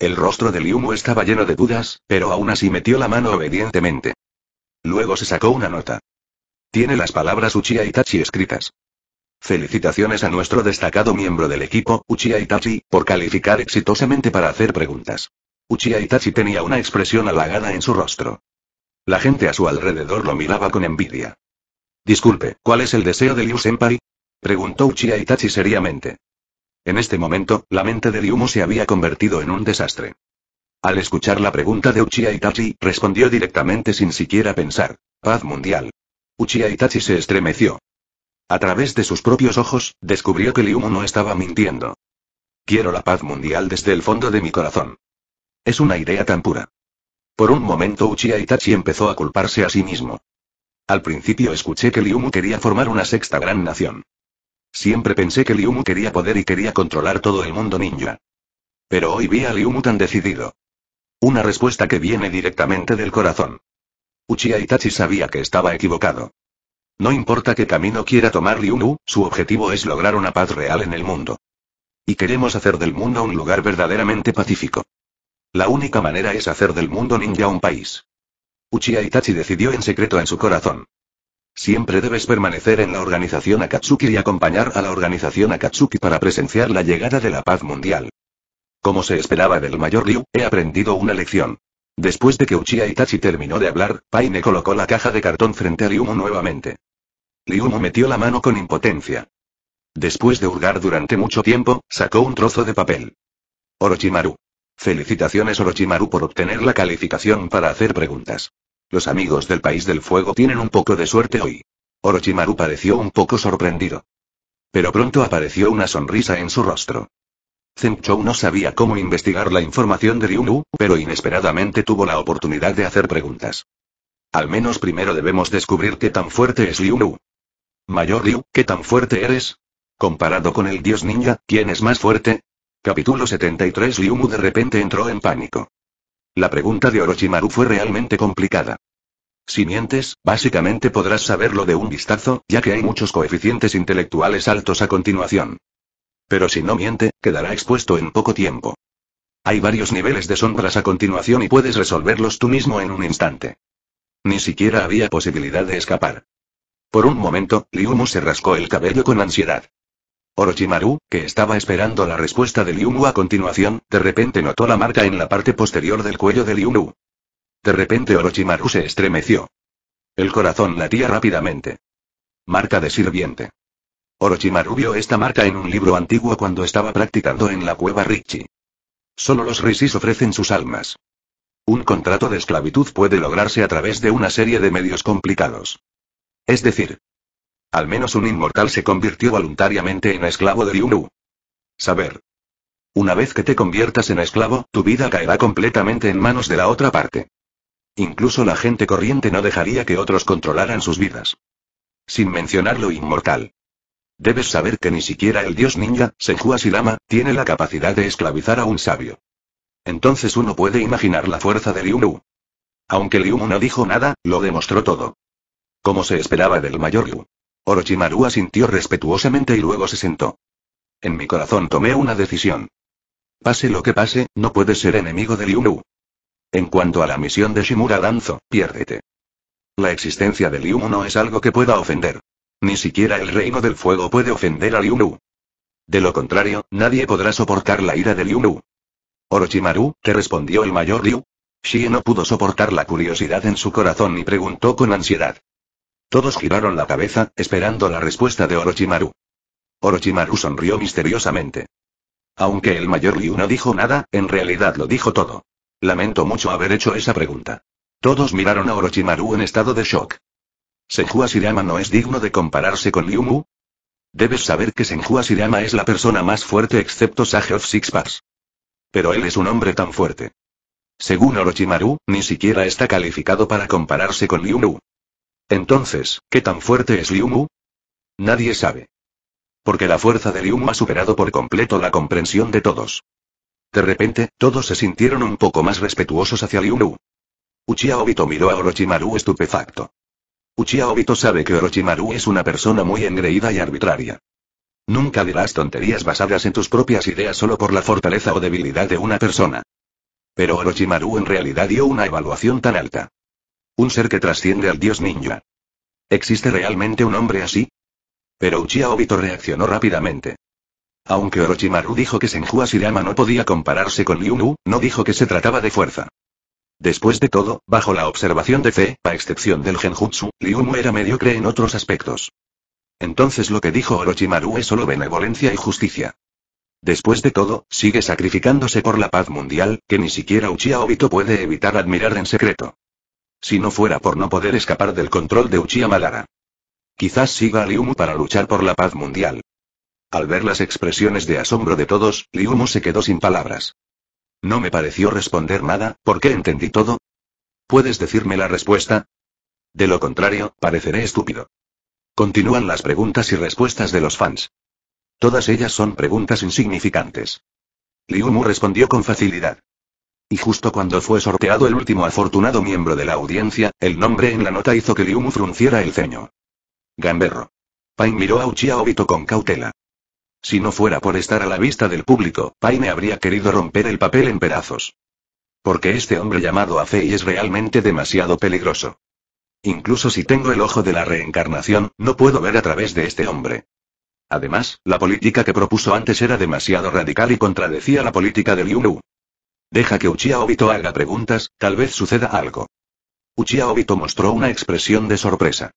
El rostro de Liumo estaba lleno de dudas, pero aún así metió la mano obedientemente. Luego se sacó una nota. Tiene las palabras Uchiha Itachi escritas. Felicitaciones a nuestro destacado miembro del equipo, Uchiha Itachi, por calificar exitosamente para hacer preguntas. Uchiha Itachi tenía una expresión halagada en su rostro. La gente a su alrededor lo miraba con envidia. Disculpe, ¿cuál es el deseo de Liu Senpai? Preguntó Uchiha Itachi seriamente. En este momento, la mente de Ryumu se había convertido en un desastre. Al escuchar la pregunta de Uchiha Itachi, respondió directamente sin siquiera pensar. Paz mundial. Uchiha Itachi se estremeció. A través de sus propios ojos, descubrió que Ryumu no estaba mintiendo. Quiero la paz mundial desde el fondo de mi corazón. Es una idea tan pura. Por un momento Uchiha Itachi empezó a culparse a sí mismo. Al principio escuché que Liumu quería formar una sexta gran nación. Siempre pensé que Liu quería poder y quería controlar todo el mundo ninja. Pero hoy vi a Liu tan decidido. Una respuesta que viene directamente del corazón. Uchiha Itachi sabía que estaba equivocado. No importa qué camino quiera tomar Liu su objetivo es lograr una paz real en el mundo. Y queremos hacer del mundo un lugar verdaderamente pacífico. La única manera es hacer del mundo ninja un país. Uchiha Itachi decidió en secreto en su corazón. Siempre debes permanecer en la organización Akatsuki y acompañar a la organización Akatsuki para presenciar la llegada de la paz mundial. Como se esperaba del mayor Ryu, he aprendido una lección. Después de que Uchiha Itachi terminó de hablar, Paine colocó la caja de cartón frente a Ryumu nuevamente. Liu metió la mano con impotencia. Después de hurgar durante mucho tiempo, sacó un trozo de papel. Orochimaru. Felicitaciones Orochimaru por obtener la calificación para hacer preguntas. Los amigos del País del Fuego tienen un poco de suerte hoy. Orochimaru pareció un poco sorprendido. Pero pronto apareció una sonrisa en su rostro. Zenchou no sabía cómo investigar la información de Ryunu, pero inesperadamente tuvo la oportunidad de hacer preguntas. Al menos primero debemos descubrir qué tan fuerte es Ryunu. Mayor Ryu, ¿qué tan fuerte eres? Comparado con el dios ninja, ¿quién es más fuerte? Capítulo 73 Ryunu de repente entró en pánico. La pregunta de Orochimaru fue realmente complicada. Si mientes, básicamente podrás saberlo de un vistazo, ya que hay muchos coeficientes intelectuales altos a continuación. Pero si no miente, quedará expuesto en poco tiempo. Hay varios niveles de sombras a continuación y puedes resolverlos tú mismo en un instante. Ni siquiera había posibilidad de escapar. Por un momento, Liumu se rascó el cabello con ansiedad. Orochimaru, que estaba esperando la respuesta de Liumu a continuación, de repente notó la marca en la parte posterior del cuello de Liumu. De repente Orochimaru se estremeció. El corazón latía rápidamente. Marca de sirviente. Orochimaru vio esta marca en un libro antiguo cuando estaba practicando en la cueva Richie. Solo los Rishis ofrecen sus almas. Un contrato de esclavitud puede lograrse a través de una serie de medios complicados. Es decir, al menos un inmortal se convirtió voluntariamente en esclavo de Ryuru. Saber. Una vez que te conviertas en esclavo, tu vida caerá completamente en manos de la otra parte. Incluso la gente corriente no dejaría que otros controlaran sus vidas. Sin mencionar lo inmortal. Debes saber que ni siquiera el dios ninja, Senju Silama, tiene la capacidad de esclavizar a un sabio. Entonces uno puede imaginar la fuerza de Liu Aunque Liu no dijo nada, lo demostró todo. Como se esperaba del mayor Liu. Orochimaru asintió respetuosamente y luego se sentó. En mi corazón tomé una decisión. Pase lo que pase, no puede ser enemigo de Liu en cuanto a la misión de Shimura Danzo, piérdete. La existencia de Liu no es algo que pueda ofender. Ni siquiera el reino del fuego puede ofender a Liumu. De lo contrario, nadie podrá soportar la ira de Liumu. Orochimaru, te respondió el mayor Liu. Shie no pudo soportar la curiosidad en su corazón y preguntó con ansiedad. Todos giraron la cabeza, esperando la respuesta de Orochimaru. Orochimaru sonrió misteriosamente. Aunque el mayor Liu no dijo nada, en realidad lo dijo todo. Lamento mucho haber hecho esa pregunta. Todos miraron a Orochimaru en estado de shock. ¿Senju Asirama no es digno de compararse con Lyumu? Debes saber que Senju Asirama es la persona más fuerte excepto Sage of Six Pass. Pero él es un hombre tan fuerte. Según Orochimaru, ni siquiera está calificado para compararse con Lyumu. Entonces, ¿qué tan fuerte es Lyumu? Nadie sabe. Porque la fuerza de Lyumu ha superado por completo la comprensión de todos. De repente, todos se sintieron un poco más respetuosos hacia Liu Lu. Uchiha Obito miró a Orochimaru estupefacto. Uchiha Obito sabe que Orochimaru es una persona muy engreída y arbitraria. Nunca dirás tonterías basadas en tus propias ideas solo por la fortaleza o debilidad de una persona. Pero Orochimaru en realidad dio una evaluación tan alta. Un ser que trasciende al dios ninja. ¿Existe realmente un hombre así? Pero Uchiha Obito reaccionó rápidamente. Aunque Orochimaru dijo que Senju sirama no podía compararse con Liunu, no dijo que se trataba de fuerza. Después de todo, bajo la observación de Fe, a excepción del Genjutsu, Liunu era mediocre en otros aspectos. Entonces lo que dijo Orochimaru es solo benevolencia y justicia. Después de todo, sigue sacrificándose por la paz mundial, que ni siquiera Uchiha Obito puede evitar admirar en secreto. Si no fuera por no poder escapar del control de Uchiha Malara. Quizás siga a Liumu para luchar por la paz mundial, al ver las expresiones de asombro de todos, Mu se quedó sin palabras. No me pareció responder nada, porque entendí todo. ¿Puedes decirme la respuesta? De lo contrario, pareceré estúpido. Continúan las preguntas y respuestas de los fans. Todas ellas son preguntas insignificantes. Mu respondió con facilidad. Y justo cuando fue sorteado el último afortunado miembro de la audiencia, el nombre en la nota hizo que Liumu frunciera el ceño. Gamberro. Pain miró a Uchiha Obito con cautela. Si no fuera por estar a la vista del público, Paine habría querido romper el papel en pedazos. Porque este hombre llamado a es realmente demasiado peligroso. Incluso si tengo el ojo de la reencarnación, no puedo ver a través de este hombre. Además, la política que propuso antes era demasiado radical y contradecía la política de Liu Deja que Uchiha Obito haga preguntas, tal vez suceda algo. Uchiha Obito mostró una expresión de sorpresa.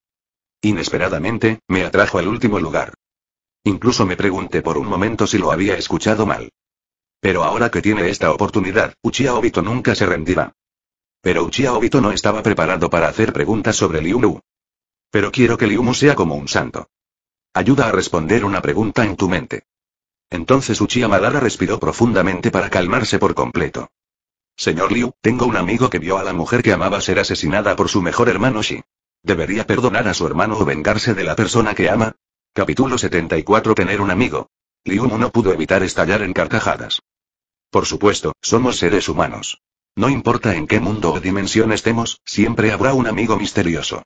Inesperadamente, me atrajo al último lugar. Incluso me pregunté por un momento si lo había escuchado mal. Pero ahora que tiene esta oportunidad, Uchiha Obito nunca se rendirá. Pero Uchiha Obito no estaba preparado para hacer preguntas sobre Liu Lu. Pero quiero que Liu Mu sea como un santo. Ayuda a responder una pregunta en tu mente. Entonces Uchiha Madara respiró profundamente para calmarse por completo. Señor Liu, tengo un amigo que vio a la mujer que amaba ser asesinada por su mejor hermano Shi. ¿Debería perdonar a su hermano o vengarse de la persona que ama? Capítulo 74 Tener un amigo. Liumu no pudo evitar estallar en carcajadas. Por supuesto, somos seres humanos. No importa en qué mundo o dimensión estemos, siempre habrá un amigo misterioso.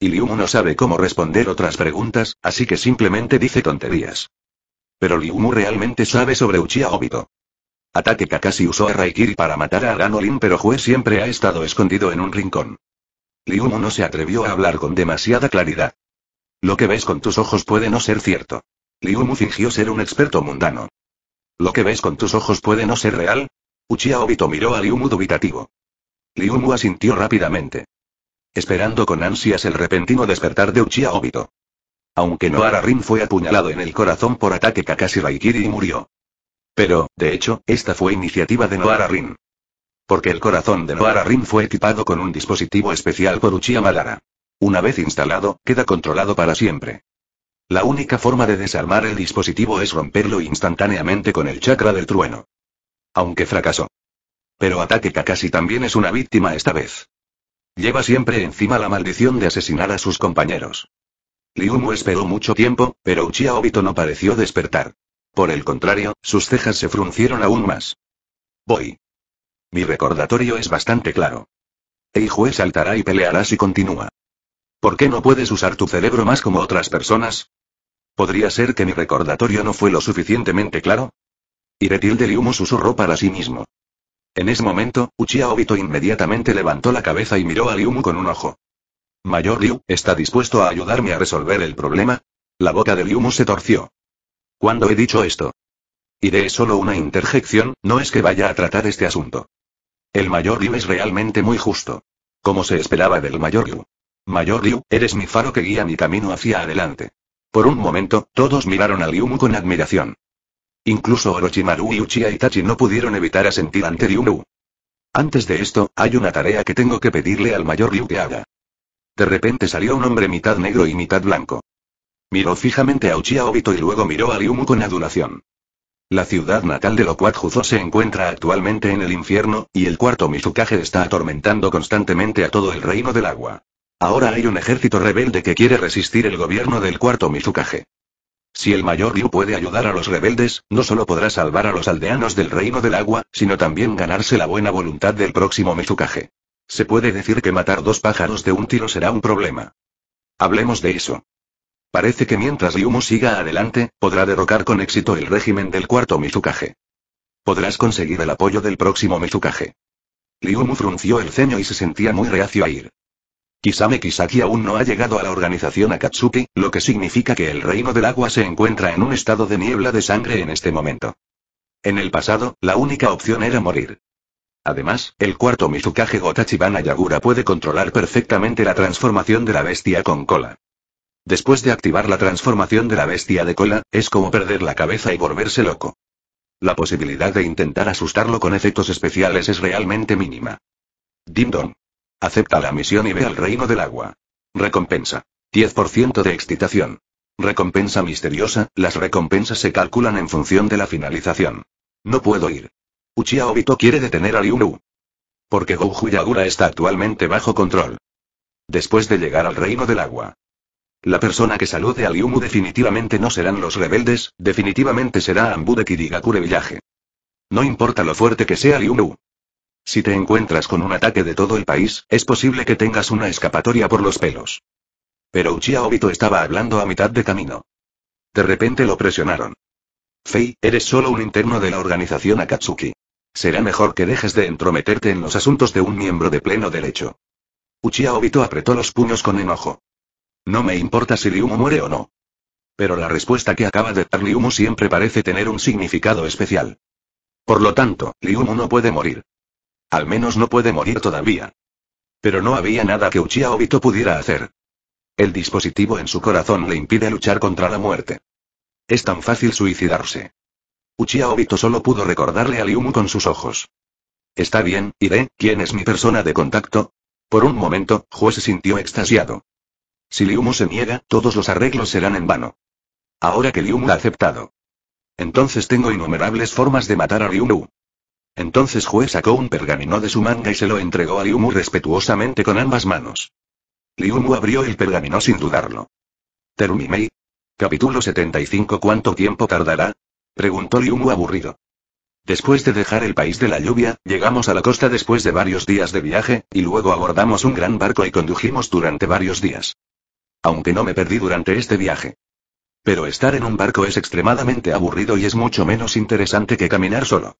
Y Liumu no sabe cómo responder otras preguntas, así que simplemente dice tonterías. Pero Liumu realmente sabe sobre Uchiha Obito. Ataque Kakashi usó a Raikiri para matar a Ganolin pero Jue siempre ha estado escondido en un rincón. Liumu no se atrevió a hablar con demasiada claridad. Lo que ves con tus ojos puede no ser cierto. Liu fingió ser un experto mundano. Lo que ves con tus ojos puede no ser real. Uchiha Obito miró a Liu dubitativo. Liu asintió rápidamente. Esperando con ansias el repentino despertar de Uchiha Obito. Aunque Noara Rin fue apuñalado en el corazón por ataque Kakashi Raikiri y murió. Pero, de hecho, esta fue iniciativa de Noara Rin. Porque el corazón de Noara Rin fue equipado con un dispositivo especial por Uchiha Madara. Una vez instalado, queda controlado para siempre. La única forma de desarmar el dispositivo es romperlo instantáneamente con el chakra del trueno. Aunque fracasó. Pero Ataque Kakashi también es una víctima esta vez. Lleva siempre encima la maldición de asesinar a sus compañeros. Liumu esperó mucho tiempo, pero Uchiha Obito no pareció despertar. Por el contrario, sus cejas se fruncieron aún más. Voy. Mi recordatorio es bastante claro. Eijue saltará y peleará si continúa. ¿Por qué no puedes usar tu cerebro más como otras personas? ¿Podría ser que mi recordatorio no fue lo suficientemente claro? Iretil de Liumo susurró para sí mismo. En ese momento, Uchiha Obito inmediatamente levantó la cabeza y miró a Liumu con un ojo. Mayor Liu, ¿está dispuesto a ayudarme a resolver el problema? La boca de Liumu se torció. ¿Cuándo he dicho esto? Iré solo una interjección, no es que vaya a tratar este asunto. El mayor Liu es realmente muy justo. Como se esperaba del mayor Liu. Mayor Liu, eres mi faro que guía mi camino hacia adelante. Por un momento, todos miraron a Liu Mu con admiración. Incluso Orochimaru y Uchiha Itachi no pudieron evitar asentir ante Liu Mu. Antes de esto, hay una tarea que tengo que pedirle al mayor Liu que haga. De repente salió un hombre mitad negro y mitad blanco. Miró fijamente a Uchiha Obito y luego miró a Liu Mu con adulación. La ciudad natal de Juzo se encuentra actualmente en el infierno, y el cuarto Mizukage está atormentando constantemente a todo el reino del agua. Ahora hay un ejército rebelde que quiere resistir el gobierno del cuarto Mizukage. Si el mayor Ryu puede ayudar a los rebeldes, no solo podrá salvar a los aldeanos del reino del agua, sino también ganarse la buena voluntad del próximo Mizukage. Se puede decir que matar dos pájaros de un tiro será un problema. Hablemos de eso. Parece que mientras Ryumu siga adelante, podrá derrocar con éxito el régimen del cuarto Mizukage. Podrás conseguir el apoyo del próximo Mizukage. Mu frunció el ceño y se sentía muy reacio a ir. Kisame Kisaki aún no ha llegado a la organización Akatsuki, lo que significa que el reino del agua se encuentra en un estado de niebla de sangre en este momento. En el pasado, la única opción era morir. Además, el cuarto Mizukage Gotachibana Yagura puede controlar perfectamente la transformación de la bestia con cola. Después de activar la transformación de la bestia de cola, es como perder la cabeza y volverse loco. La posibilidad de intentar asustarlo con efectos especiales es realmente mínima. Dindon. Acepta la misión y ve al reino del agua. Recompensa. 10% de excitación. Recompensa misteriosa, las recompensas se calculan en función de la finalización. No puedo ir. Uchiha Obito quiere detener a Lyumu. Porque Gouju Yagura está actualmente bajo control. Después de llegar al reino del agua. La persona que salude a Lyumu definitivamente no serán los rebeldes, definitivamente será Ambu de Kirigakure No importa lo fuerte que sea Lyumu. Si te encuentras con un ataque de todo el país, es posible que tengas una escapatoria por los pelos. Pero Uchiha Obito estaba hablando a mitad de camino. De repente lo presionaron. Fei, eres solo un interno de la organización Akatsuki. Será mejor que dejes de entrometerte en los asuntos de un miembro de pleno derecho. Uchiha Obito apretó los puños con enojo. No me importa si Liumu muere o no. Pero la respuesta que acaba de dar Liumu siempre parece tener un significado especial. Por lo tanto, Liumu no puede morir. Al menos no puede morir todavía. Pero no había nada que Uchiha Obito pudiera hacer. El dispositivo en su corazón le impide luchar contra la muerte. Es tan fácil suicidarse. Uchiha Obito solo pudo recordarle a Liumu con sus ojos. Está bien, iré, ¿quién es mi persona de contacto? Por un momento, Jue se sintió extasiado. Si Liumu se niega, todos los arreglos serán en vano. Ahora que Liumu ha aceptado. Entonces tengo innumerables formas de matar a Liumu. Entonces Juez sacó un pergamino de su manga y se lo entregó a Liumu respetuosamente con ambas manos. Liumu abrió el pergamino sin dudarlo. Terumimei. Capítulo 75 ¿Cuánto tiempo tardará? Preguntó Liumu aburrido. Después de dejar el país de la lluvia, llegamos a la costa después de varios días de viaje, y luego abordamos un gran barco y condujimos durante varios días. Aunque no me perdí durante este viaje. Pero estar en un barco es extremadamente aburrido y es mucho menos interesante que caminar solo.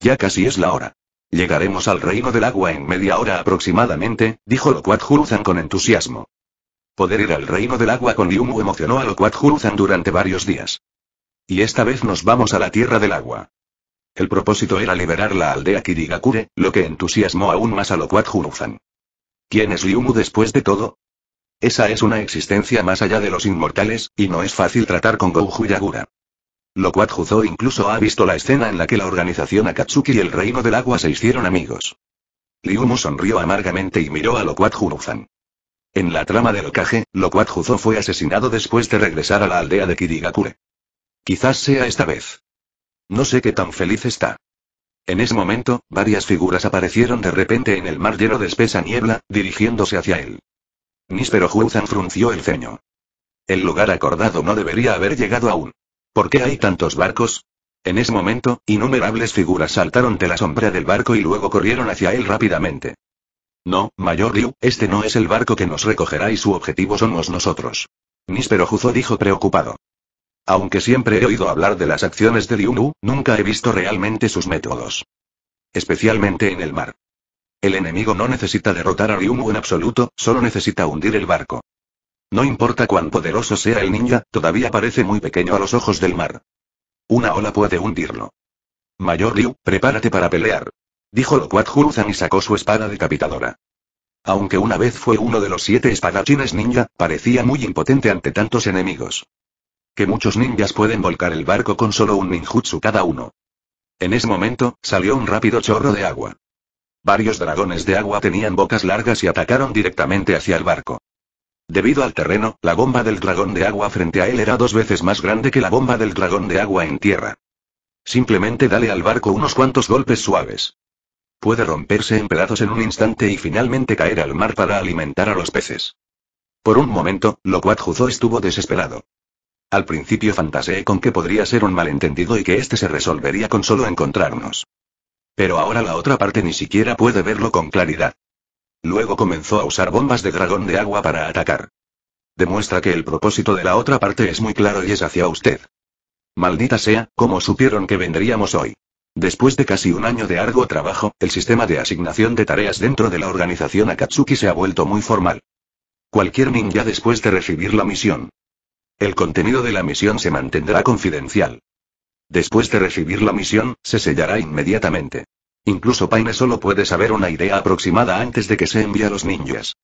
Ya casi es la hora. Llegaremos al reino del agua en media hora aproximadamente, dijo Lokuat con entusiasmo. Poder ir al reino del agua con Liumu emocionó a Lokuat durante varios días. Y esta vez nos vamos a la tierra del agua. El propósito era liberar la aldea Kirigakure, lo que entusiasmó aún más a Lokuat Huruzan. ¿Quién es Liumu después de todo? Esa es una existencia más allá de los inmortales, y no es fácil tratar con Goujuyagura. Lo Juzo incluso ha visto la escena en la que la organización Akatsuki y el Reino del Agua se hicieron amigos. Liumu sonrió amargamente y miró a Loquat juzo En la trama del Okage, Loquat Juzo fue asesinado después de regresar a la aldea de Kirigakure. Quizás sea esta vez. No sé qué tan feliz está. En ese momento, varias figuras aparecieron de repente en el mar lleno de espesa niebla, dirigiéndose hacia él. Níspero Juzan frunció el ceño. El lugar acordado no debería haber llegado aún. ¿Por qué hay tantos barcos? En ese momento, innumerables figuras saltaron de la sombra del barco y luego corrieron hacia él rápidamente. No, Mayor Ryu, este no es el barco que nos recogerá y su objetivo somos nosotros. Nispero Juzo dijo preocupado. Aunque siempre he oído hablar de las acciones de Mu, nunca he visto realmente sus métodos. Especialmente en el mar. El enemigo no necesita derrotar a Mu en absoluto, solo necesita hundir el barco. No importa cuán poderoso sea el ninja, todavía parece muy pequeño a los ojos del mar. Una ola puede hundirlo. Mayor Liu, prepárate para pelear. Dijo lo Hulzan y sacó su espada decapitadora. Aunque una vez fue uno de los siete espadachines ninja, parecía muy impotente ante tantos enemigos. Que muchos ninjas pueden volcar el barco con solo un ninjutsu cada uno. En ese momento, salió un rápido chorro de agua. Varios dragones de agua tenían bocas largas y atacaron directamente hacia el barco. Debido al terreno, la bomba del dragón de agua frente a él era dos veces más grande que la bomba del dragón de agua en tierra. Simplemente dale al barco unos cuantos golpes suaves. Puede romperse en pedazos en un instante y finalmente caer al mar para alimentar a los peces. Por un momento, lo Juzo estuvo desesperado. Al principio fantaseé con que podría ser un malentendido y que este se resolvería con solo encontrarnos. Pero ahora la otra parte ni siquiera puede verlo con claridad. Luego comenzó a usar bombas de dragón de agua para atacar. Demuestra que el propósito de la otra parte es muy claro y es hacia usted. Maldita sea, ¿cómo supieron que vendríamos hoy? Después de casi un año de arduo trabajo, el sistema de asignación de tareas dentro de la organización Akatsuki se ha vuelto muy formal. Cualquier ninja después de recibir la misión. El contenido de la misión se mantendrá confidencial. Después de recibir la misión, se sellará inmediatamente. Incluso Paine solo puede saber una idea aproximada antes de que se envíe a los ninjas.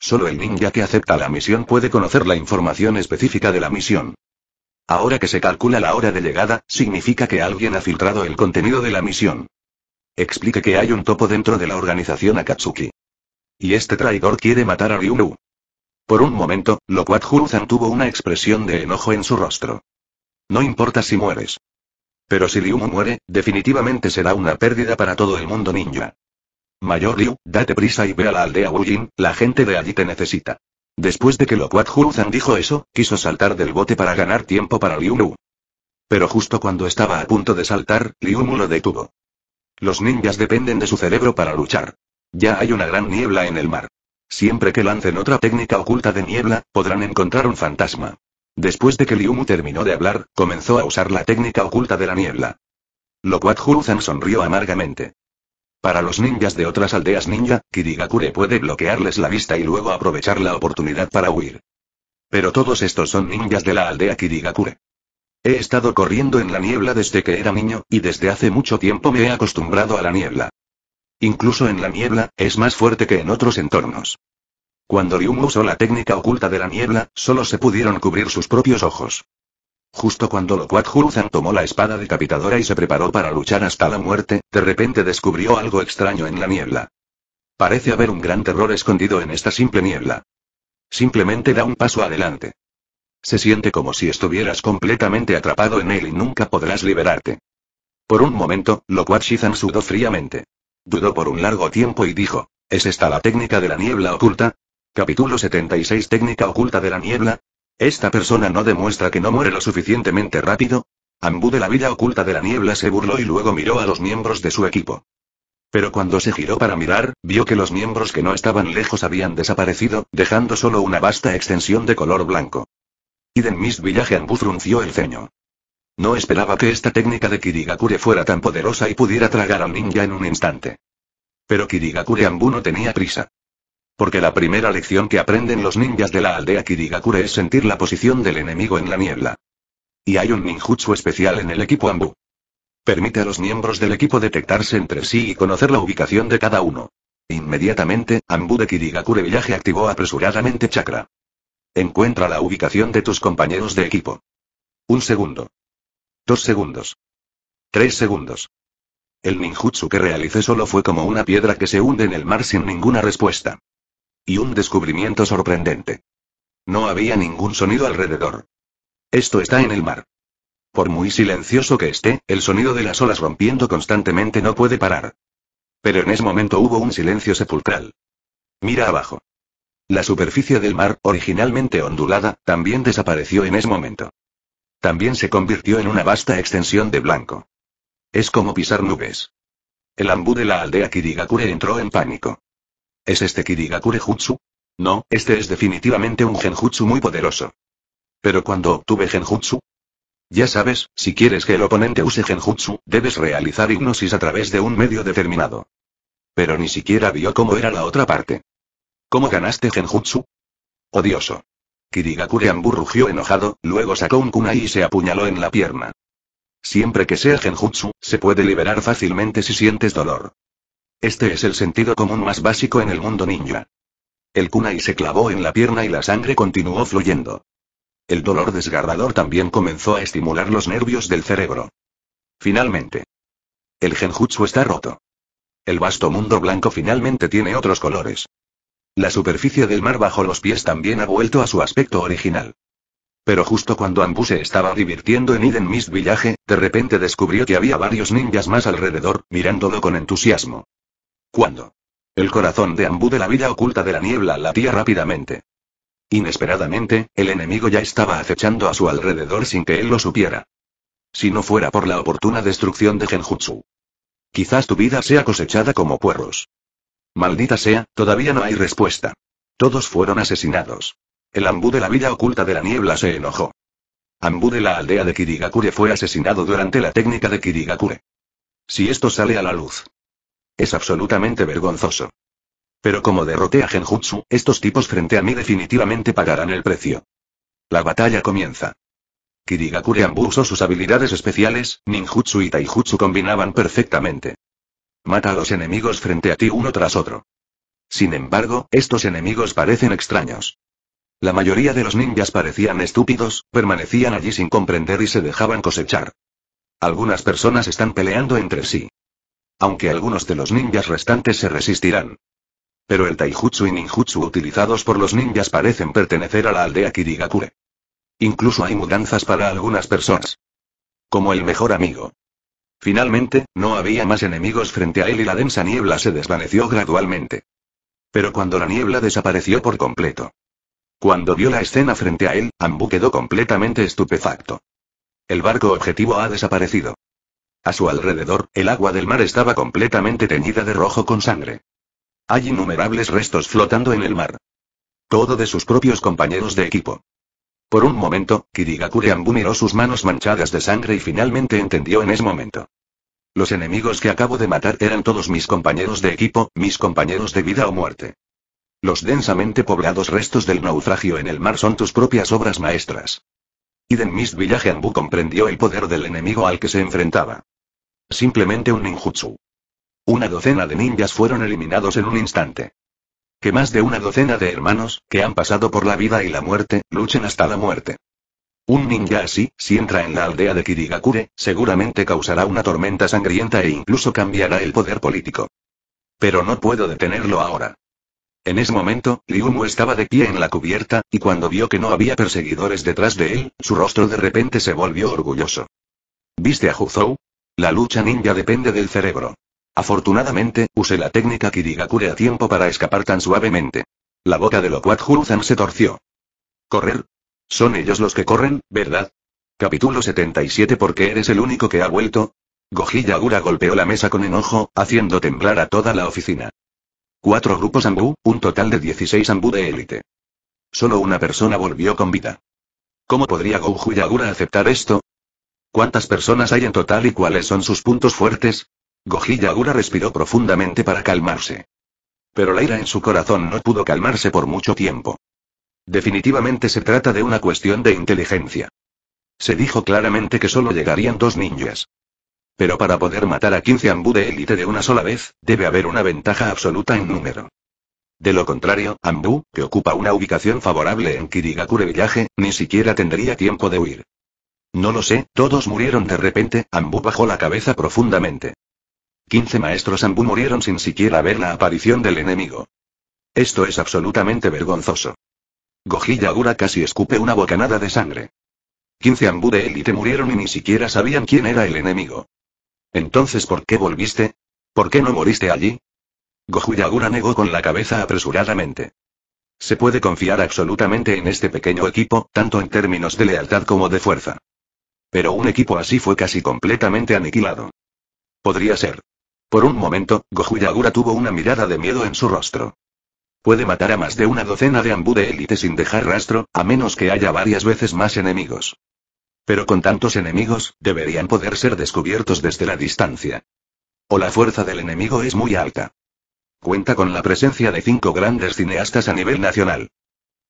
Solo el ninja que acepta la misión puede conocer la información específica de la misión. Ahora que se calcula la hora de llegada, significa que alguien ha filtrado el contenido de la misión. Explique que hay un topo dentro de la organización Akatsuki. Y este traidor quiere matar a Ryunu. Por un momento, Lokwat San tuvo una expresión de enojo en su rostro. No importa si mueres. Pero si Mu muere, definitivamente será una pérdida para todo el mundo ninja. Mayor Liu, date prisa y ve a la aldea Wujin, la gente de allí te necesita. Después de que Loquat Hulzan dijo eso, quiso saltar del bote para ganar tiempo para Liu Mu. Pero justo cuando estaba a punto de saltar, Liu Mu lo detuvo. Los ninjas dependen de su cerebro para luchar. Ya hay una gran niebla en el mar. Siempre que lancen otra técnica oculta de niebla, podrán encontrar un fantasma. Después de que Liumu terminó de hablar, comenzó a usar la técnica oculta de la niebla. Lo cual Huzan sonrió amargamente. Para los ninjas de otras aldeas ninja, Kirigakure puede bloquearles la vista y luego aprovechar la oportunidad para huir. Pero todos estos son ninjas de la aldea Kirigakure. He estado corriendo en la niebla desde que era niño, y desde hace mucho tiempo me he acostumbrado a la niebla. Incluso en la niebla, es más fuerte que en otros entornos. Cuando Ryum usó la técnica oculta de la niebla, solo se pudieron cubrir sus propios ojos. Justo cuando Lokwat Juruzan tomó la espada decapitadora y se preparó para luchar hasta la muerte, de repente descubrió algo extraño en la niebla. Parece haber un gran terror escondido en esta simple niebla. Simplemente da un paso adelante. Se siente como si estuvieras completamente atrapado en él y nunca podrás liberarte. Por un momento, Lokwat Shizan sudó fríamente. Dudó por un largo tiempo y dijo, ¿es esta la técnica de la niebla oculta? Capítulo 76 Técnica oculta de la niebla. Esta persona no demuestra que no muere lo suficientemente rápido. Ambu de la vida oculta de la niebla se burló y luego miró a los miembros de su equipo. Pero cuando se giró para mirar, vio que los miembros que no estaban lejos habían desaparecido, dejando solo una vasta extensión de color blanco. Y de Miss Village Ambu frunció el ceño. No esperaba que esta técnica de Kirigakure fuera tan poderosa y pudiera tragar al ninja en un instante. Pero Kirigakure Ambu no tenía prisa. Porque la primera lección que aprenden los ninjas de la aldea Kirigakure es sentir la posición del enemigo en la niebla. Y hay un ninjutsu especial en el equipo Ambu. Permite a los miembros del equipo detectarse entre sí y conocer la ubicación de cada uno. Inmediatamente, Ambu de Kirigakure Villaje activó apresuradamente chakra. Encuentra la ubicación de tus compañeros de equipo. Un segundo. Dos segundos. Tres segundos. El ninjutsu que realicé solo fue como una piedra que se hunde en el mar sin ninguna respuesta. Y un descubrimiento sorprendente. No había ningún sonido alrededor. Esto está en el mar. Por muy silencioso que esté, el sonido de las olas rompiendo constantemente no puede parar. Pero en ese momento hubo un silencio sepulcral. Mira abajo. La superficie del mar, originalmente ondulada, también desapareció en ese momento. También se convirtió en una vasta extensión de blanco. Es como pisar nubes. El ambú de la aldea Kirigakure entró en pánico. ¿Es este Kirigakure Jutsu? No, este es definitivamente un genjutsu muy poderoso. Pero cuando obtuve genjutsu, ya sabes, si quieres que el oponente use genjutsu, debes realizar hipnosis a través de un medio determinado. Pero ni siquiera vio cómo era la otra parte. ¿Cómo ganaste genjutsu? Odioso. Kirigakure Ambu rugió enojado, luego sacó un kunai y se apuñaló en la pierna. Siempre que sea genjutsu, se puede liberar fácilmente si sientes dolor. Este es el sentido común más básico en el mundo ninja. El kunai se clavó en la pierna y la sangre continuó fluyendo. El dolor desgarrador también comenzó a estimular los nervios del cerebro. Finalmente. El genjutsu está roto. El vasto mundo blanco finalmente tiene otros colores. La superficie del mar bajo los pies también ha vuelto a su aspecto original. Pero justo cuando Ambu se estaba divirtiendo en Eden Mist Village, de repente descubrió que había varios ninjas más alrededor, mirándolo con entusiasmo. Cuando El corazón de Ambu de la vida oculta de la niebla latía rápidamente. Inesperadamente, el enemigo ya estaba acechando a su alrededor sin que él lo supiera. Si no fuera por la oportuna destrucción de Genjutsu. Quizás tu vida sea cosechada como puerros. Maldita sea, todavía no hay respuesta. Todos fueron asesinados. El Ambu de la vida oculta de la niebla se enojó. Ambu de la aldea de Kirigakure fue asesinado durante la técnica de Kirigakure. Si esto sale a la luz, es absolutamente vergonzoso. Pero como derroté a Genjutsu, estos tipos frente a mí definitivamente pagarán el precio. La batalla comienza. Kirigakure sus habilidades especiales, ninjutsu y taijutsu combinaban perfectamente. Mata a los enemigos frente a ti uno tras otro. Sin embargo, estos enemigos parecen extraños. La mayoría de los ninjas parecían estúpidos, permanecían allí sin comprender y se dejaban cosechar. Algunas personas están peleando entre sí aunque algunos de los ninjas restantes se resistirán. Pero el taijutsu y ninjutsu utilizados por los ninjas parecen pertenecer a la aldea Kirigakure. Incluso hay mudanzas para algunas personas. Como el mejor amigo. Finalmente, no había más enemigos frente a él y la densa niebla se desvaneció gradualmente. Pero cuando la niebla desapareció por completo. Cuando vio la escena frente a él, Ambu quedó completamente estupefacto. El barco objetivo ha desaparecido. A su alrededor, el agua del mar estaba completamente teñida de rojo con sangre. Hay innumerables restos flotando en el mar. Todo de sus propios compañeros de equipo. Por un momento, Kirigakure sus manos manchadas de sangre y finalmente entendió en ese momento. Los enemigos que acabo de matar eran todos mis compañeros de equipo, mis compañeros de vida o muerte. Los densamente poblados restos del naufragio en el mar son tus propias obras maestras. Eden Miss Village Anbu comprendió el poder del enemigo al que se enfrentaba. Simplemente un ninjutsu. Una docena de ninjas fueron eliminados en un instante. Que más de una docena de hermanos, que han pasado por la vida y la muerte, luchen hasta la muerte. Un ninja así, si entra en la aldea de Kirigakure, seguramente causará una tormenta sangrienta e incluso cambiará el poder político. Pero no puedo detenerlo ahora. En ese momento, Liumu estaba de pie en la cubierta, y cuando vio que no había perseguidores detrás de él, su rostro de repente se volvió orgulloso. ¿Viste a Huzou? La lucha ninja depende del cerebro. Afortunadamente, usé la técnica Kirigakure a tiempo para escapar tan suavemente. La boca de Loquat Juruzan se torció. ¿Correr? Son ellos los que corren, ¿verdad? Capítulo 77 Porque eres el único que ha vuelto? Goji Yagura golpeó la mesa con enojo, haciendo temblar a toda la oficina. Cuatro grupos ambú, un total de 16 ambú de élite. Solo una persona volvió con vida. ¿Cómo podría Goju aceptar esto? ¿Cuántas personas hay en total y cuáles son sus puntos fuertes? Goji respiró profundamente para calmarse. Pero la ira en su corazón no pudo calmarse por mucho tiempo. Definitivamente se trata de una cuestión de inteligencia. Se dijo claramente que solo llegarían dos ninjas. Pero para poder matar a 15 ambu de élite de una sola vez, debe haber una ventaja absoluta en número. De lo contrario, Ambu, que ocupa una ubicación favorable en Kirigakure Village, ni siquiera tendría tiempo de huir. No lo sé, todos murieron de repente, Ambu bajó la cabeza profundamente. 15 maestros Ambu murieron sin siquiera ver la aparición del enemigo. Esto es absolutamente vergonzoso. Goji Yagura casi escupe una bocanada de sangre. 15 Ambu de élite murieron y ni siquiera sabían quién era el enemigo. Entonces ¿por qué volviste? ¿Por qué no moriste allí? Gohuyagura negó con la cabeza apresuradamente. Se puede confiar absolutamente en este pequeño equipo, tanto en términos de lealtad como de fuerza. Pero un equipo así fue casi completamente aniquilado. Podría ser. Por un momento, Gohuyagura tuvo una mirada de miedo en su rostro. Puede matar a más de una docena de ambú de élite sin dejar rastro, a menos que haya varias veces más enemigos. Pero con tantos enemigos, deberían poder ser descubiertos desde la distancia. O la fuerza del enemigo es muy alta. Cuenta con la presencia de cinco grandes cineastas a nivel nacional.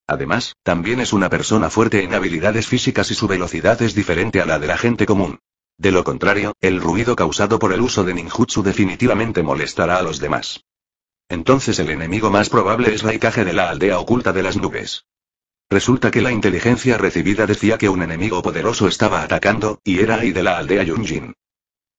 Además, también es una persona fuerte en habilidades físicas y su velocidad es diferente a la de la gente común. De lo contrario, el ruido causado por el uso de ninjutsu definitivamente molestará a los demás. Entonces el enemigo más probable es Raikage de la aldea oculta de las nubes. Resulta que la inteligencia recibida decía que un enemigo poderoso estaba atacando, y era ahí de la aldea Yunjin.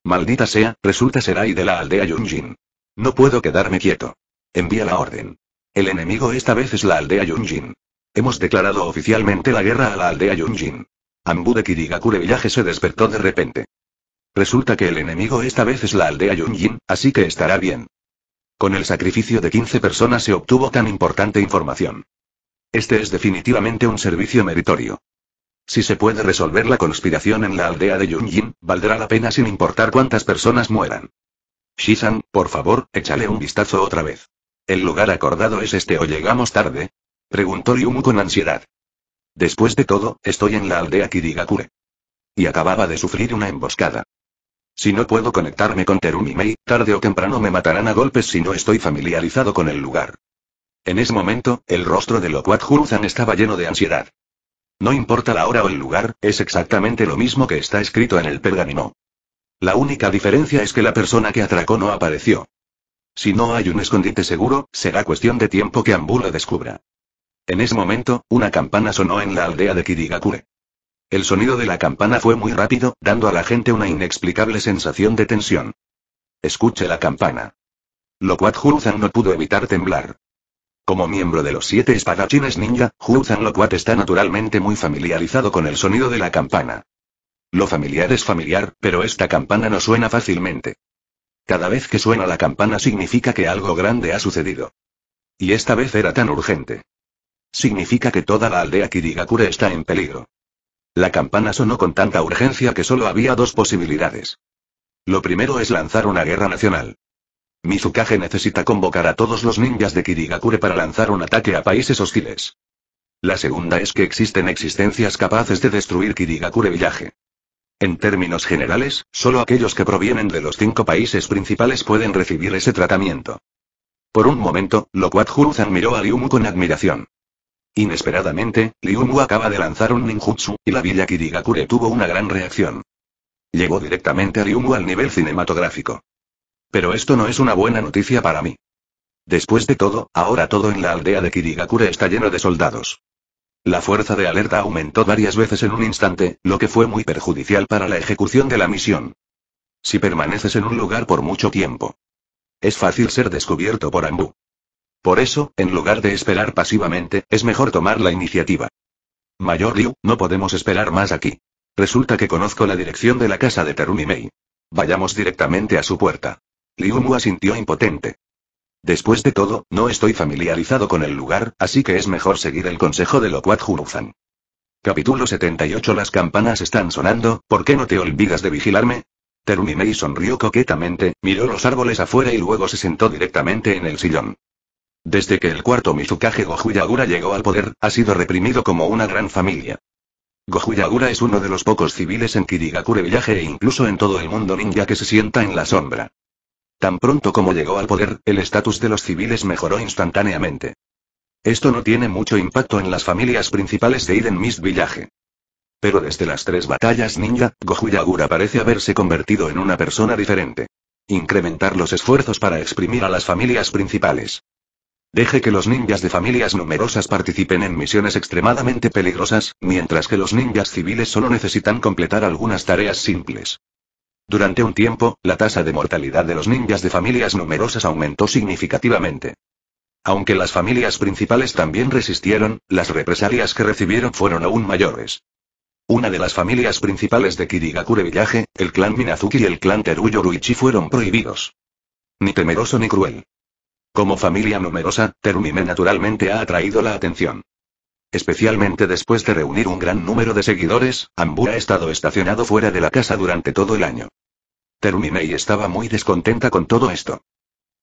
Maldita sea, resulta ser ahí de la aldea Yunjin. No puedo quedarme quieto. Envía la orden. El enemigo esta vez es la aldea Yunjin. Hemos declarado oficialmente la guerra a la aldea Yunjin. Ambu de Kirigakure Village se despertó de repente. Resulta que el enemigo esta vez es la aldea Yunjin, así que estará bien. Con el sacrificio de 15 personas se obtuvo tan importante información. Este es definitivamente un servicio meritorio. Si se puede resolver la conspiración en la aldea de Yunjin, valdrá la pena sin importar cuántas personas mueran. Shisan, por favor, échale un vistazo otra vez. ¿El lugar acordado es este o llegamos tarde? Preguntó Ryumu con ansiedad. Después de todo, estoy en la aldea Kirigakure. Y acababa de sufrir una emboscada. Si no puedo conectarme con Terumi Mei, tarde o temprano me matarán a golpes si no estoy familiarizado con el lugar. En ese momento, el rostro de Loquat Juruzan estaba lleno de ansiedad. No importa la hora o el lugar, es exactamente lo mismo que está escrito en el pergamino. La única diferencia es que la persona que atracó no apareció. Si no hay un escondite seguro, será cuestión de tiempo que Ambu lo descubra. En ese momento, una campana sonó en la aldea de Kirigakure. El sonido de la campana fue muy rápido, dando a la gente una inexplicable sensación de tensión. Escuche la campana. Loquat Juruzan no pudo evitar temblar. Como miembro de los siete espadachines ninja, Hu Loquat está naturalmente muy familiarizado con el sonido de la campana. Lo familiar es familiar, pero esta campana no suena fácilmente. Cada vez que suena la campana significa que algo grande ha sucedido. Y esta vez era tan urgente. Significa que toda la aldea Kirigakure está en peligro. La campana sonó con tanta urgencia que solo había dos posibilidades. Lo primero es lanzar una guerra nacional. Mizukage necesita convocar a todos los ninjas de Kirigakure para lanzar un ataque a países hostiles. La segunda es que existen existencias capaces de destruir Kirigakure Villaje. En términos generales, solo aquellos que provienen de los cinco países principales pueden recibir ese tratamiento. Por un momento, Lokwat Huruzan miró a Liumu con admiración. Inesperadamente, Liumu acaba de lanzar un ninjutsu, y la villa Kirigakure tuvo una gran reacción. Llegó directamente a Liumu al nivel cinematográfico. Pero esto no es una buena noticia para mí. Después de todo, ahora todo en la aldea de Kirigakure está lleno de soldados. La fuerza de alerta aumentó varias veces en un instante, lo que fue muy perjudicial para la ejecución de la misión. Si permaneces en un lugar por mucho tiempo, es fácil ser descubierto por Ambu. Por eso, en lugar de esperar pasivamente, es mejor tomar la iniciativa. Mayor Liu, no podemos esperar más aquí. Resulta que conozco la dirección de la casa de Terumi Mei. Vayamos directamente a su puerta. Liu sintió impotente. Después de todo, no estoy familiarizado con el lugar, así que es mejor seguir el consejo de Locuat Juruzan. Capítulo 78 Las campanas están sonando, ¿por qué no te olvidas de vigilarme? Terumimei sonrió coquetamente, miró los árboles afuera y luego se sentó directamente en el sillón. Desde que el cuarto Mizukage Gohuyagura llegó al poder, ha sido reprimido como una gran familia. Gohuyagura es uno de los pocos civiles en Kirigakure Village e incluso en todo el mundo ninja que se sienta en la sombra. Tan pronto como llegó al poder, el estatus de los civiles mejoró instantáneamente. Esto no tiene mucho impacto en las familias principales de Eden Mist Village. Pero desde las tres batallas ninja, Gohuyagura parece haberse convertido en una persona diferente. Incrementar los esfuerzos para exprimir a las familias principales. Deje que los ninjas de familias numerosas participen en misiones extremadamente peligrosas, mientras que los ninjas civiles solo necesitan completar algunas tareas simples. Durante un tiempo, la tasa de mortalidad de los ninjas de familias numerosas aumentó significativamente. Aunque las familias principales también resistieron, las represalias que recibieron fueron aún mayores. Una de las familias principales de Kirigakure Village, el clan Minazuki y el clan Teruyoruichi fueron prohibidos. Ni temeroso ni cruel. Como familia numerosa, Terumime naturalmente ha atraído la atención. Especialmente después de reunir un gran número de seguidores, Ambur ha estado estacionado fuera de la casa durante todo el año. y estaba muy descontenta con todo esto.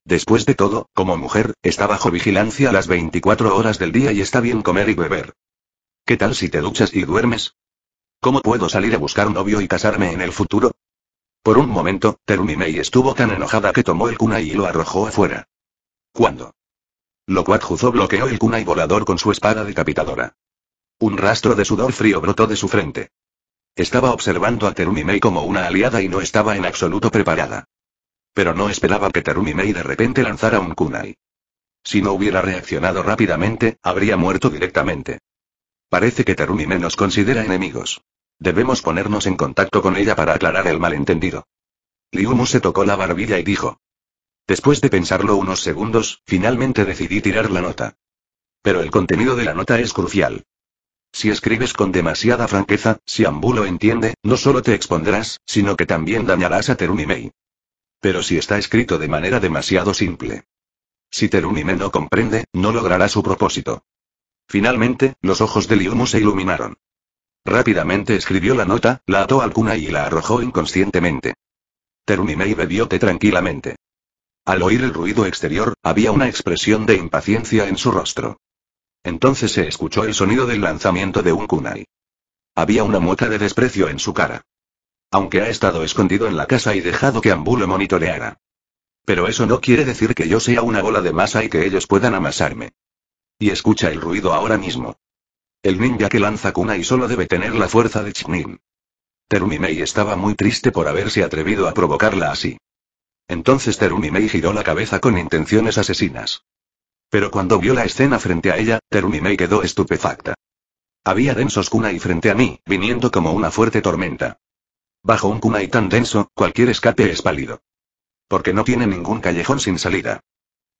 Después de todo, como mujer, está bajo vigilancia las 24 horas del día y está bien comer y beber. ¿Qué tal si te duchas y duermes? ¿Cómo puedo salir a buscar novio y casarme en el futuro? Por un momento, Terminei estuvo tan enojada que tomó el cuna y lo arrojó afuera. ¿Cuándo? Lo Juzo bloqueó el kunai volador con su espada decapitadora. Un rastro de sudor frío brotó de su frente. Estaba observando a Terumimei como una aliada y no estaba en absoluto preparada. Pero no esperaba que Terumimei de repente lanzara un kunai. Si no hubiera reaccionado rápidamente, habría muerto directamente. Parece que Terumimei nos considera enemigos. Debemos ponernos en contacto con ella para aclarar el malentendido. Liumu se tocó la barbilla y dijo. Después de pensarlo unos segundos, finalmente decidí tirar la nota. Pero el contenido de la nota es crucial. Si escribes con demasiada franqueza, si Ambulo entiende, no solo te expondrás, sino que también dañarás a Terunimei. Pero si está escrito de manera demasiado simple. Si Terunimei no comprende, no logrará su propósito. Finalmente, los ojos de Liumu se iluminaron. Rápidamente escribió la nota, la ató al cuna y la arrojó inconscientemente. Terunimei bebióte tranquilamente. Al oír el ruido exterior, había una expresión de impaciencia en su rostro. Entonces se escuchó el sonido del lanzamiento de un kunai. Había una mueca de desprecio en su cara. Aunque ha estado escondido en la casa y dejado que Ambu lo monitoreara. Pero eso no quiere decir que yo sea una bola de masa y que ellos puedan amasarme. Y escucha el ruido ahora mismo. El ninja que lanza kunai solo debe tener la fuerza de Terminé y estaba muy triste por haberse atrevido a provocarla así. Entonces Terumimei giró la cabeza con intenciones asesinas. Pero cuando vio la escena frente a ella, Terumimei quedó estupefacta. Había densos kunai frente a mí, viniendo como una fuerte tormenta. Bajo un kunai tan denso, cualquier escape es pálido. Porque no tiene ningún callejón sin salida.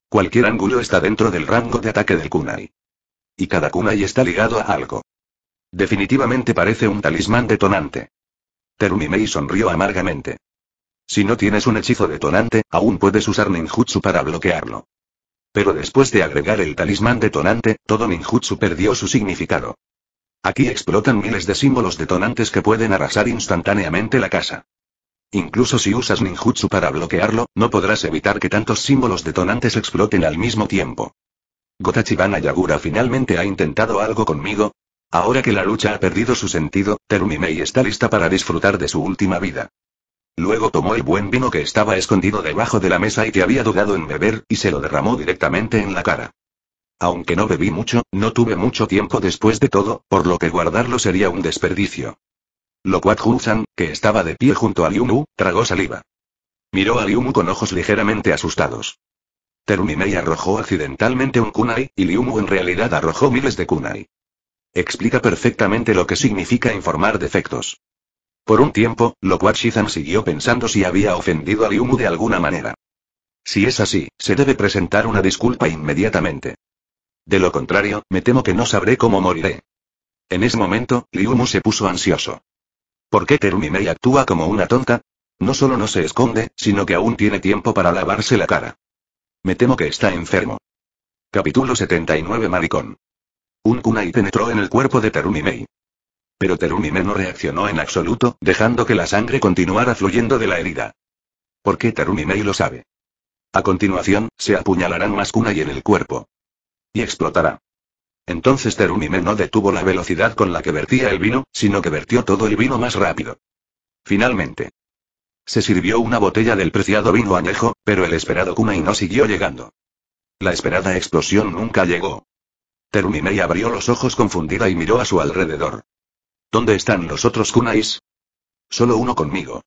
Cualquier ángulo está dentro del rango de ataque del kunai. Y cada kunai está ligado a algo. Definitivamente parece un talismán detonante. Terumimei sonrió amargamente. Si no tienes un hechizo detonante, aún puedes usar ninjutsu para bloquearlo. Pero después de agregar el talismán detonante, todo ninjutsu perdió su significado. Aquí explotan miles de símbolos detonantes que pueden arrasar instantáneamente la casa. Incluso si usas ninjutsu para bloquearlo, no podrás evitar que tantos símbolos detonantes exploten al mismo tiempo. Gotachibana Yagura finalmente ha intentado algo conmigo. Ahora que la lucha ha perdido su sentido, Terumimei está lista para disfrutar de su última vida. Luego tomó el buen vino que estaba escondido debajo de la mesa y que había dudado en beber, y se lo derramó directamente en la cara. Aunque no bebí mucho, no tuve mucho tiempo después de todo, por lo que guardarlo sería un desperdicio. Lo cual que estaba de pie junto a Liumu, tragó saliva. Miró a Liumu con ojos ligeramente asustados. y arrojó accidentalmente un kunai, y Liumu en realidad arrojó miles de kunai. Explica perfectamente lo que significa informar defectos. Por un tiempo, lo cual siguió pensando si había ofendido a Liumu de alguna manera. Si es así, se debe presentar una disculpa inmediatamente. De lo contrario, me temo que no sabré cómo moriré. En ese momento, Liumu se puso ansioso. ¿Por qué Terumimei actúa como una tonta? No solo no se esconde, sino que aún tiene tiempo para lavarse la cara. Me temo que está enfermo. Capítulo 79 Maricón. Un kunai penetró en el cuerpo de Terumimei. Pero Terumime no reaccionó en absoluto, dejando que la sangre continuara fluyendo de la herida. ¿Por qué Terumimei lo sabe? A continuación, se apuñalarán más y en el cuerpo. Y explotará. Entonces Terumime no detuvo la velocidad con la que vertía el vino, sino que vertió todo el vino más rápido. Finalmente. Se sirvió una botella del preciado vino añejo, pero el esperado Kunai no siguió llegando. La esperada explosión nunca llegó. Terumimei abrió los ojos confundida y miró a su alrededor. ¿Dónde están los otros kunais? Solo uno conmigo.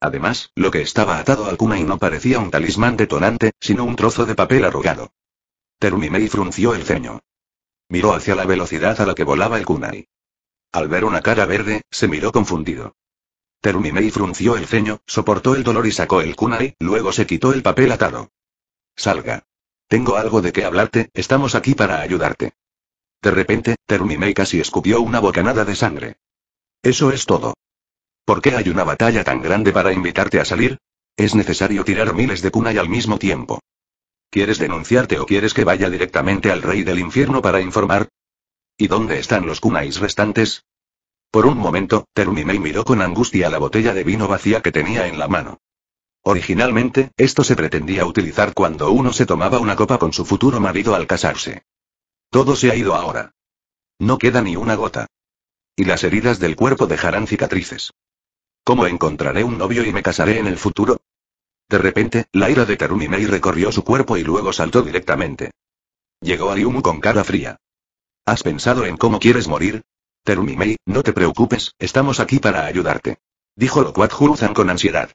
Además, lo que estaba atado al kunai no parecía un talismán detonante, sino un trozo de papel arrugado. Terumimei frunció el ceño. Miró hacia la velocidad a la que volaba el kunai. Al ver una cara verde, se miró confundido. Terumimei frunció el ceño, soportó el dolor y sacó el kunai, luego se quitó el papel atado. Salga. Tengo algo de qué hablarte, estamos aquí para ayudarte. De repente, terminé casi escupió una bocanada de sangre. Eso es todo. ¿Por qué hay una batalla tan grande para invitarte a salir? Es necesario tirar miles de kunai al mismo tiempo. ¿Quieres denunciarte o quieres que vaya directamente al rey del infierno para informar? ¿Y dónde están los kunais restantes? Por un momento, y miró con angustia la botella de vino vacía que tenía en la mano. Originalmente, esto se pretendía utilizar cuando uno se tomaba una copa con su futuro marido al casarse. Todo se ha ido ahora. No queda ni una gota. Y las heridas del cuerpo dejarán cicatrices. ¿Cómo encontraré un novio y me casaré en el futuro? De repente, la ira de Terumi Mei recorrió su cuerpo y luego saltó directamente. Llegó a Yumu con cara fría. ¿Has pensado en cómo quieres morir? Terumi Mei, no te preocupes, estamos aquí para ayudarte. Dijo lo Juruzan con ansiedad.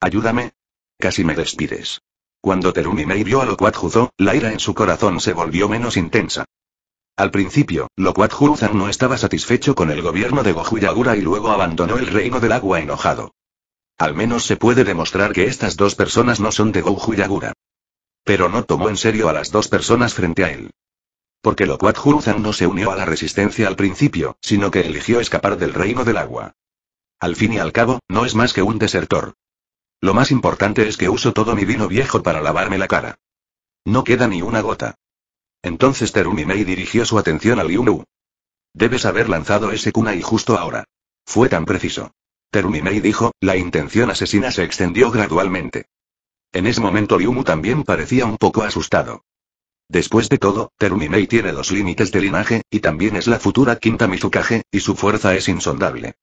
Ayúdame. Casi me despides. Cuando Terumi vio a Lokwat Juzó, la ira en su corazón se volvió menos intensa. Al principio, Lokwat Juzan no estaba satisfecho con el gobierno de Gojuyagura y luego abandonó el reino del agua enojado. Al menos se puede demostrar que estas dos personas no son de Gojuyagura. Pero no tomó en serio a las dos personas frente a él. Porque Lokwat Juzan no se unió a la resistencia al principio, sino que eligió escapar del reino del agua. Al fin y al cabo, no es más que un desertor. Lo más importante es que uso todo mi vino viejo para lavarme la cara. No queda ni una gota. Entonces Terumi dirigió su atención a Liu Debes haber lanzado ese kunai justo ahora. Fue tan preciso. Terumi dijo, la intención asesina se extendió gradualmente. En ese momento Liumu también parecía un poco asustado. Después de todo, Terumi tiene dos límites de linaje, y también es la futura quinta Mizukage, y su fuerza es insondable.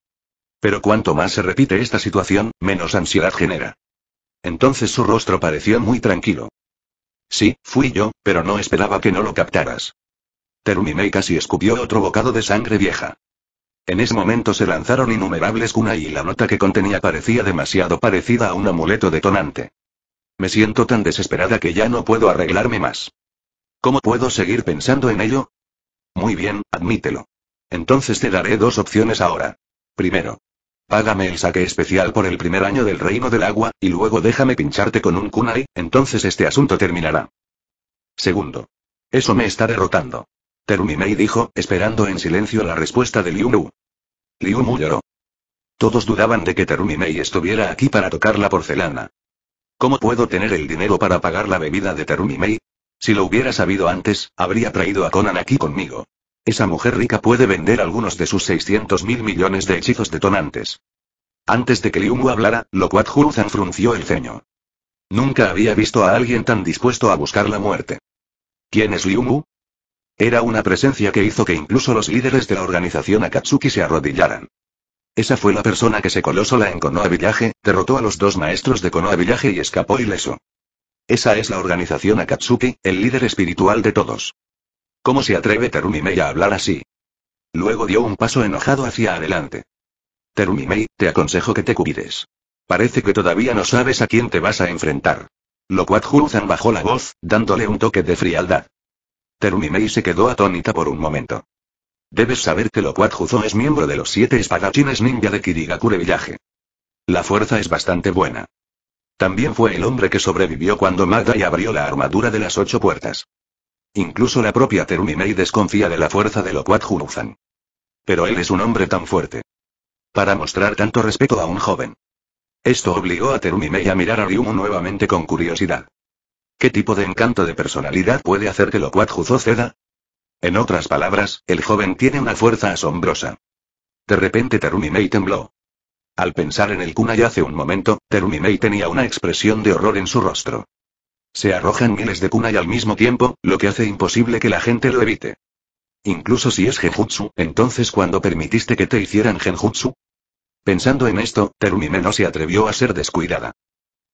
Pero cuanto más se repite esta situación, menos ansiedad genera. Entonces su rostro pareció muy tranquilo. Sí, fui yo, pero no esperaba que no lo captaras. y casi escupió otro bocado de sangre vieja. En ese momento se lanzaron innumerables cuna y la nota que contenía parecía demasiado parecida a un amuleto detonante. Me siento tan desesperada que ya no puedo arreglarme más. ¿Cómo puedo seguir pensando en ello? Muy bien, admítelo. Entonces te daré dos opciones ahora. Primero, Págame el saque especial por el primer año del reino del agua, y luego déjame pincharte con un kunai, entonces este asunto terminará. Segundo. Eso me está derrotando. Terumimei dijo, esperando en silencio la respuesta de Liu Mu. Liu Mu lloró. Todos dudaban de que Terumimei estuviera aquí para tocar la porcelana. ¿Cómo puedo tener el dinero para pagar la bebida de Terumimei? Si lo hubiera sabido antes, habría traído a Conan aquí conmigo. Esa mujer rica puede vender algunos de sus 600 mil millones de hechizos detonantes. Antes de que Liungu hablara, lo Juruzan frunció el ceño. Nunca había visto a alguien tan dispuesto a buscar la muerte. ¿Quién es Liumu? Era una presencia que hizo que incluso los líderes de la organización Akatsuki se arrodillaran. Esa fue la persona que se coló sola en Konoha Village, derrotó a los dos maestros de Konoha Village y escapó ileso. Esa es la organización Akatsuki, el líder espiritual de todos. ¿Cómo se atreve Terumimei a hablar así? Luego dio un paso enojado hacia adelante. Terumimei, te aconsejo que te cuides. Parece que todavía no sabes a quién te vas a enfrentar. Lo bajó la voz, dándole un toque de frialdad. Terumimei se quedó atónita por un momento. Debes saber que Loquat es miembro de los siete espadachines ninja de Kirigakure Villaje. La fuerza es bastante buena. También fue el hombre que sobrevivió cuando Magdai abrió la armadura de las ocho puertas. Incluso la propia Terumimei desconfía de la fuerza de lokuat Juzan. Pero él es un hombre tan fuerte. Para mostrar tanto respeto a un joven. Esto obligó a Terumimei a mirar a Ryumu nuevamente con curiosidad. ¿Qué tipo de encanto de personalidad puede hacer que Loquat Juzo ceda? En otras palabras, el joven tiene una fuerza asombrosa. De repente Terumimei tembló. Al pensar en el kunai hace un momento, Terumimei tenía una expresión de horror en su rostro. Se arrojan miles de kunai al mismo tiempo, lo que hace imposible que la gente lo evite. Incluso si es genjutsu, entonces cuando permitiste que te hicieran genjutsu? Pensando en esto, Terumime no se atrevió a ser descuidada.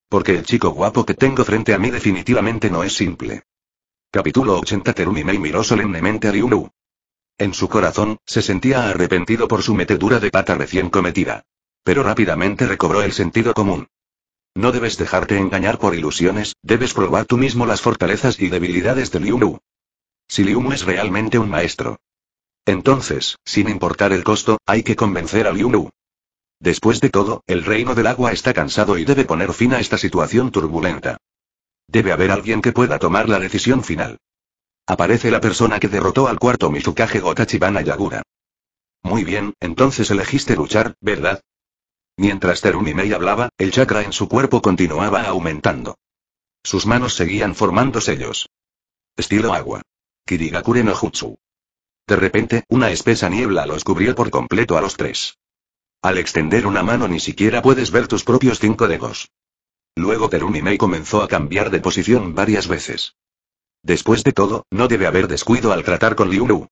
Porque el chico guapo que tengo frente a mí definitivamente no es simple. Capítulo 80 Terumime miró solemnemente a Ryulu. En su corazón, se sentía arrepentido por su metedura de pata recién cometida. Pero rápidamente recobró el sentido común. No debes dejarte engañar por ilusiones, debes probar tú mismo las fortalezas y debilidades de Liu Si Liu es realmente un maestro. Entonces, sin importar el costo, hay que convencer a Liu Después de todo, el reino del agua está cansado y debe poner fin a esta situación turbulenta. Debe haber alguien que pueda tomar la decisión final. Aparece la persona que derrotó al cuarto Mizukage Gokachibana Yagura. Muy bien, entonces elegiste luchar, ¿verdad? Mientras Terumi hablaba, el chakra en su cuerpo continuaba aumentando. Sus manos seguían formando sellos. Estilo agua. Kirigakure no Jutsu. De repente, una espesa niebla los cubrió por completo a los tres. Al extender una mano ni siquiera puedes ver tus propios cinco dedos. Luego Terumi Mei comenzó a cambiar de posición varias veces. Después de todo, no debe haber descuido al tratar con Liu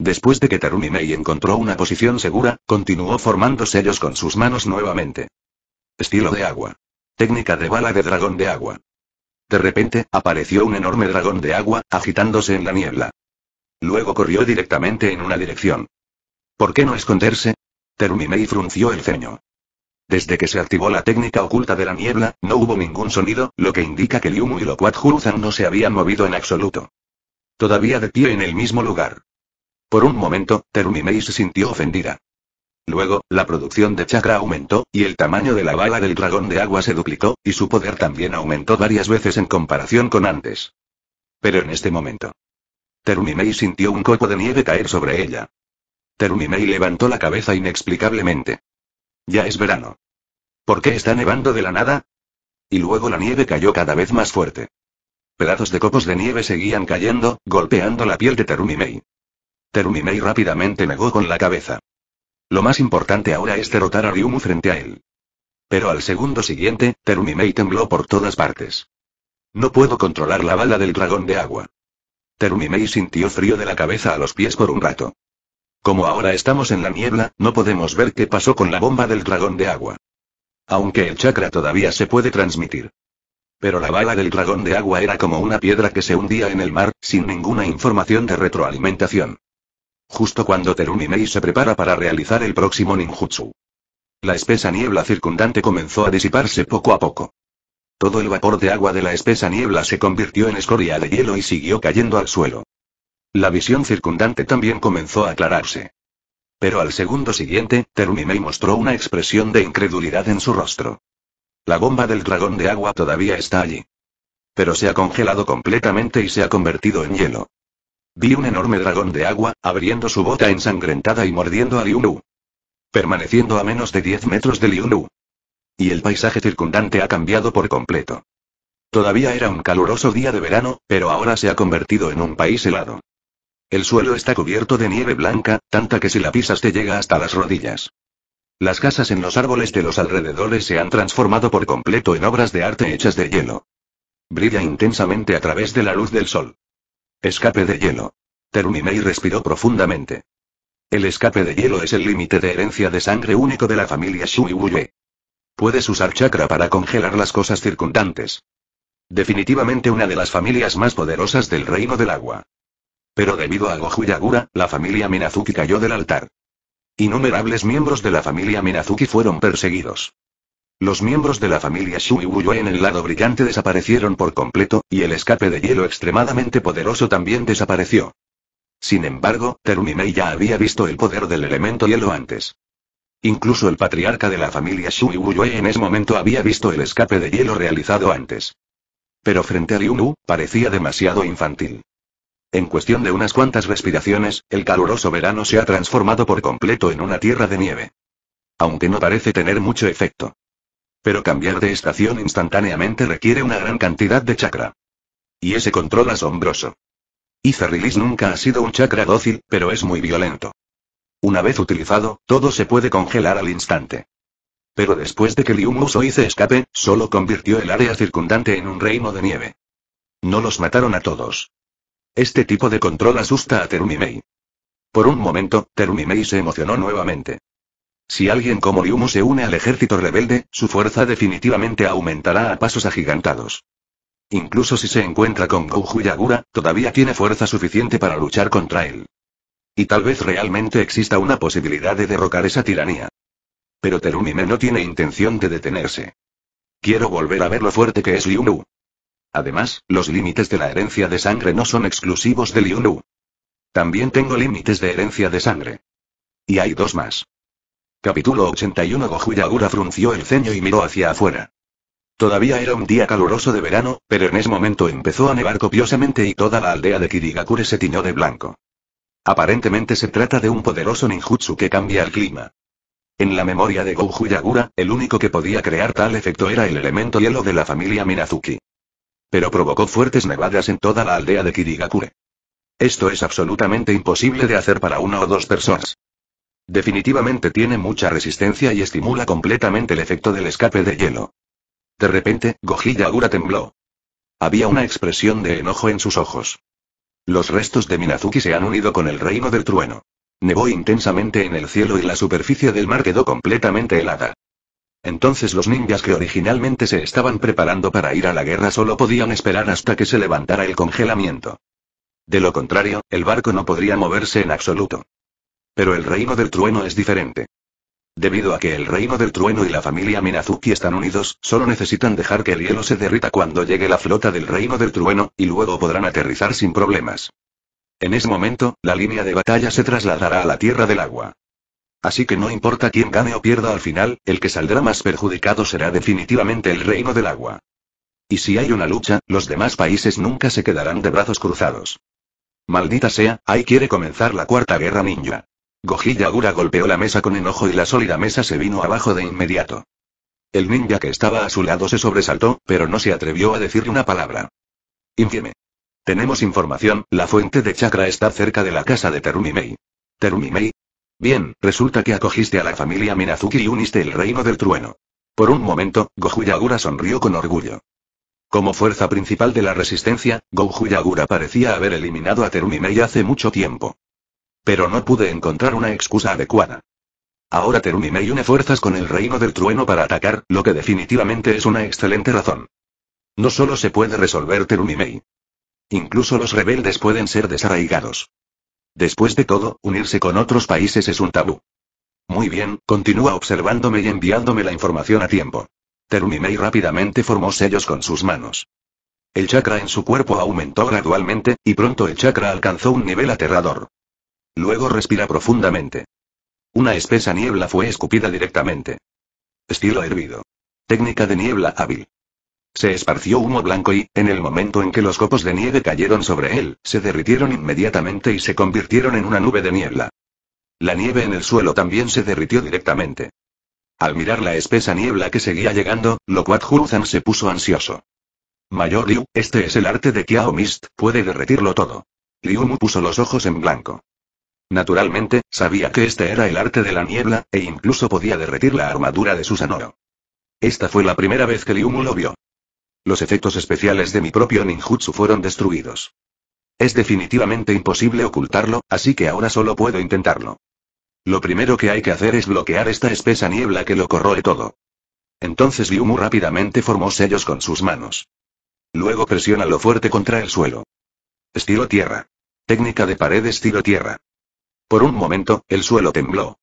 Después de que Terumimei encontró una posición segura, continuó formando sellos con sus manos nuevamente. Estilo de agua. Técnica de bala de dragón de agua. De repente, apareció un enorme dragón de agua, agitándose en la niebla. Luego corrió directamente en una dirección. ¿Por qué no esconderse? Terumi frunció el ceño. Desde que se activó la técnica oculta de la niebla, no hubo ningún sonido, lo que indica que Liumu y lo Juruzan no se habían movido en absoluto. Todavía de pie en el mismo lugar. Por un momento, Terumimei se sintió ofendida. Luego, la producción de chakra aumentó, y el tamaño de la bala del dragón de agua se duplicó, y su poder también aumentó varias veces en comparación con antes. Pero en este momento. Terumimei sintió un copo de nieve caer sobre ella. Terumimei levantó la cabeza inexplicablemente. Ya es verano. ¿Por qué está nevando de la nada? Y luego la nieve cayó cada vez más fuerte. Pedazos de copos de nieve seguían cayendo, golpeando la piel de Terumimei. Terumimei rápidamente negó con la cabeza. Lo más importante ahora es derrotar a Ryumu frente a él. Pero al segundo siguiente, Terumimei tembló por todas partes. No puedo controlar la bala del dragón de agua. Terumimei sintió frío de la cabeza a los pies por un rato. Como ahora estamos en la niebla, no podemos ver qué pasó con la bomba del dragón de agua. Aunque el chakra todavía se puede transmitir. Pero la bala del dragón de agua era como una piedra que se hundía en el mar, sin ninguna información de retroalimentación. Justo cuando Terumi se prepara para realizar el próximo ninjutsu. La espesa niebla circundante comenzó a disiparse poco a poco. Todo el vapor de agua de la espesa niebla se convirtió en escoria de hielo y siguió cayendo al suelo. La visión circundante también comenzó a aclararse. Pero al segundo siguiente, Terumimei mostró una expresión de incredulidad en su rostro. La bomba del dragón de agua todavía está allí. Pero se ha congelado completamente y se ha convertido en hielo. Vi un enorme dragón de agua, abriendo su bota ensangrentada y mordiendo a Liulu. Permaneciendo a menos de 10 metros de Liulu. Y el paisaje circundante ha cambiado por completo. Todavía era un caluroso día de verano, pero ahora se ha convertido en un país helado. El suelo está cubierto de nieve blanca, tanta que si la pisas te llega hasta las rodillas. Las casas en los árboles de los alrededores se han transformado por completo en obras de arte hechas de hielo. Brilla intensamente a través de la luz del sol. Escape de hielo. Terminé y respiró profundamente. El escape de hielo es el límite de herencia de sangre único de la familia Shumi-Wu-Yue. Puedes usar chakra para congelar las cosas circundantes. Definitivamente una de las familias más poderosas del reino del agua. Pero debido a Goju la familia Minazuki cayó del altar. Innumerables miembros de la familia Minazuki fueron perseguidos. Los miembros de la familia Shu y en el lado brillante desaparecieron por completo, y el escape de hielo extremadamente poderoso también desapareció. Sin embargo, Terumimei ya había visto el poder del elemento hielo antes. Incluso el patriarca de la familia Shu y Wuyue en ese momento había visto el escape de hielo realizado antes. Pero frente a Ryunu, parecía demasiado infantil. En cuestión de unas cuantas respiraciones, el caluroso verano se ha transformado por completo en una tierra de nieve. Aunque no parece tener mucho efecto. Pero cambiar de estación instantáneamente requiere una gran cantidad de chakra. Y ese control asombroso. Release nunca ha sido un chakra dócil, pero es muy violento. Una vez utilizado, todo se puede congelar al instante. Pero después de que Liumus hice se escape, solo convirtió el área circundante en un reino de nieve. No los mataron a todos. Este tipo de control asusta a Terumimei. Por un momento, Terumimei se emocionó nuevamente. Si alguien como Lyumu se une al ejército rebelde, su fuerza definitivamente aumentará a pasos agigantados. Incluso si se encuentra con Goju Yagura, todavía tiene fuerza suficiente para luchar contra él. Y tal vez realmente exista una posibilidad de derrocar esa tiranía. Pero Terumime no tiene intención de detenerse. Quiero volver a ver lo fuerte que es Lyumu. Además, los límites de la herencia de sangre no son exclusivos de Lyumu. También tengo límites de herencia de sangre. Y hay dos más. Capítulo 81 Gohuyagura frunció el ceño y miró hacia afuera. Todavía era un día caluroso de verano, pero en ese momento empezó a nevar copiosamente y toda la aldea de Kirigakure se tiñó de blanco. Aparentemente se trata de un poderoso ninjutsu que cambia el clima. En la memoria de Goju el único que podía crear tal efecto era el elemento hielo de la familia Minazuki. Pero provocó fuertes nevadas en toda la aldea de Kirigakure. Esto es absolutamente imposible de hacer para una o dos personas. Definitivamente tiene mucha resistencia y estimula completamente el efecto del escape de hielo. De repente, Goji tembló. Había una expresión de enojo en sus ojos. Los restos de Minazuki se han unido con el reino del trueno. Nevó intensamente en el cielo y la superficie del mar quedó completamente helada. Entonces los ninjas que originalmente se estaban preparando para ir a la guerra solo podían esperar hasta que se levantara el congelamiento. De lo contrario, el barco no podría moverse en absoluto. Pero el reino del trueno es diferente. Debido a que el reino del trueno y la familia Minazuki están unidos, solo necesitan dejar que el hielo se derrita cuando llegue la flota del reino del trueno, y luego podrán aterrizar sin problemas. En ese momento, la línea de batalla se trasladará a la Tierra del Agua. Así que no importa quién gane o pierda al final, el que saldrá más perjudicado será definitivamente el reino del agua. Y si hay una lucha, los demás países nunca se quedarán de brazos cruzados. Maldita sea, ahí quiere comenzar la cuarta guerra ninja. Goji Yagura golpeó la mesa con enojo y la sólida mesa se vino abajo de inmediato. El ninja que estaba a su lado se sobresaltó, pero no se atrevió a decirle una palabra. Infieme. Tenemos información, la fuente de chakra está cerca de la casa de Terumimei. ¿Terumimei? Bien, resulta que acogiste a la familia Minazuki y uniste el reino del trueno. Por un momento, Goju Yagura sonrió con orgullo. Como fuerza principal de la resistencia, Goju Yagura parecía haber eliminado a Terumimei hace mucho tiempo. Pero no pude encontrar una excusa adecuada. Ahora Terumimei une fuerzas con el reino del trueno para atacar, lo que definitivamente es una excelente razón. No solo se puede resolver Terumimei. Incluso los rebeldes pueden ser desarraigados. Después de todo, unirse con otros países es un tabú. Muy bien, continúa observándome y enviándome la información a tiempo. Terumimei rápidamente formó sellos con sus manos. El chakra en su cuerpo aumentó gradualmente, y pronto el chakra alcanzó un nivel aterrador. Luego respira profundamente. Una espesa niebla fue escupida directamente. Estilo hervido. Técnica de niebla hábil. Se esparció humo blanco y, en el momento en que los copos de nieve cayeron sobre él, se derritieron inmediatamente y se convirtieron en una nube de niebla. La nieve en el suelo también se derritió directamente. Al mirar la espesa niebla que seguía llegando, lo cual se puso ansioso. Mayor Liu, este es el arte de Kiao Mist, puede derretirlo todo. Liu Mu puso los ojos en blanco. Naturalmente, sabía que este era el arte de la niebla, e incluso podía derretir la armadura de Susanoo. Esta fue la primera vez que Liumu lo vio. Los efectos especiales de mi propio ninjutsu fueron destruidos. Es definitivamente imposible ocultarlo, así que ahora solo puedo intentarlo. Lo primero que hay que hacer es bloquear esta espesa niebla que lo corroe todo. Entonces Liumu rápidamente formó sellos con sus manos. Luego presiona lo fuerte contra el suelo. Estilo tierra. Técnica de pared estilo tierra. Por un momento, el suelo tembló.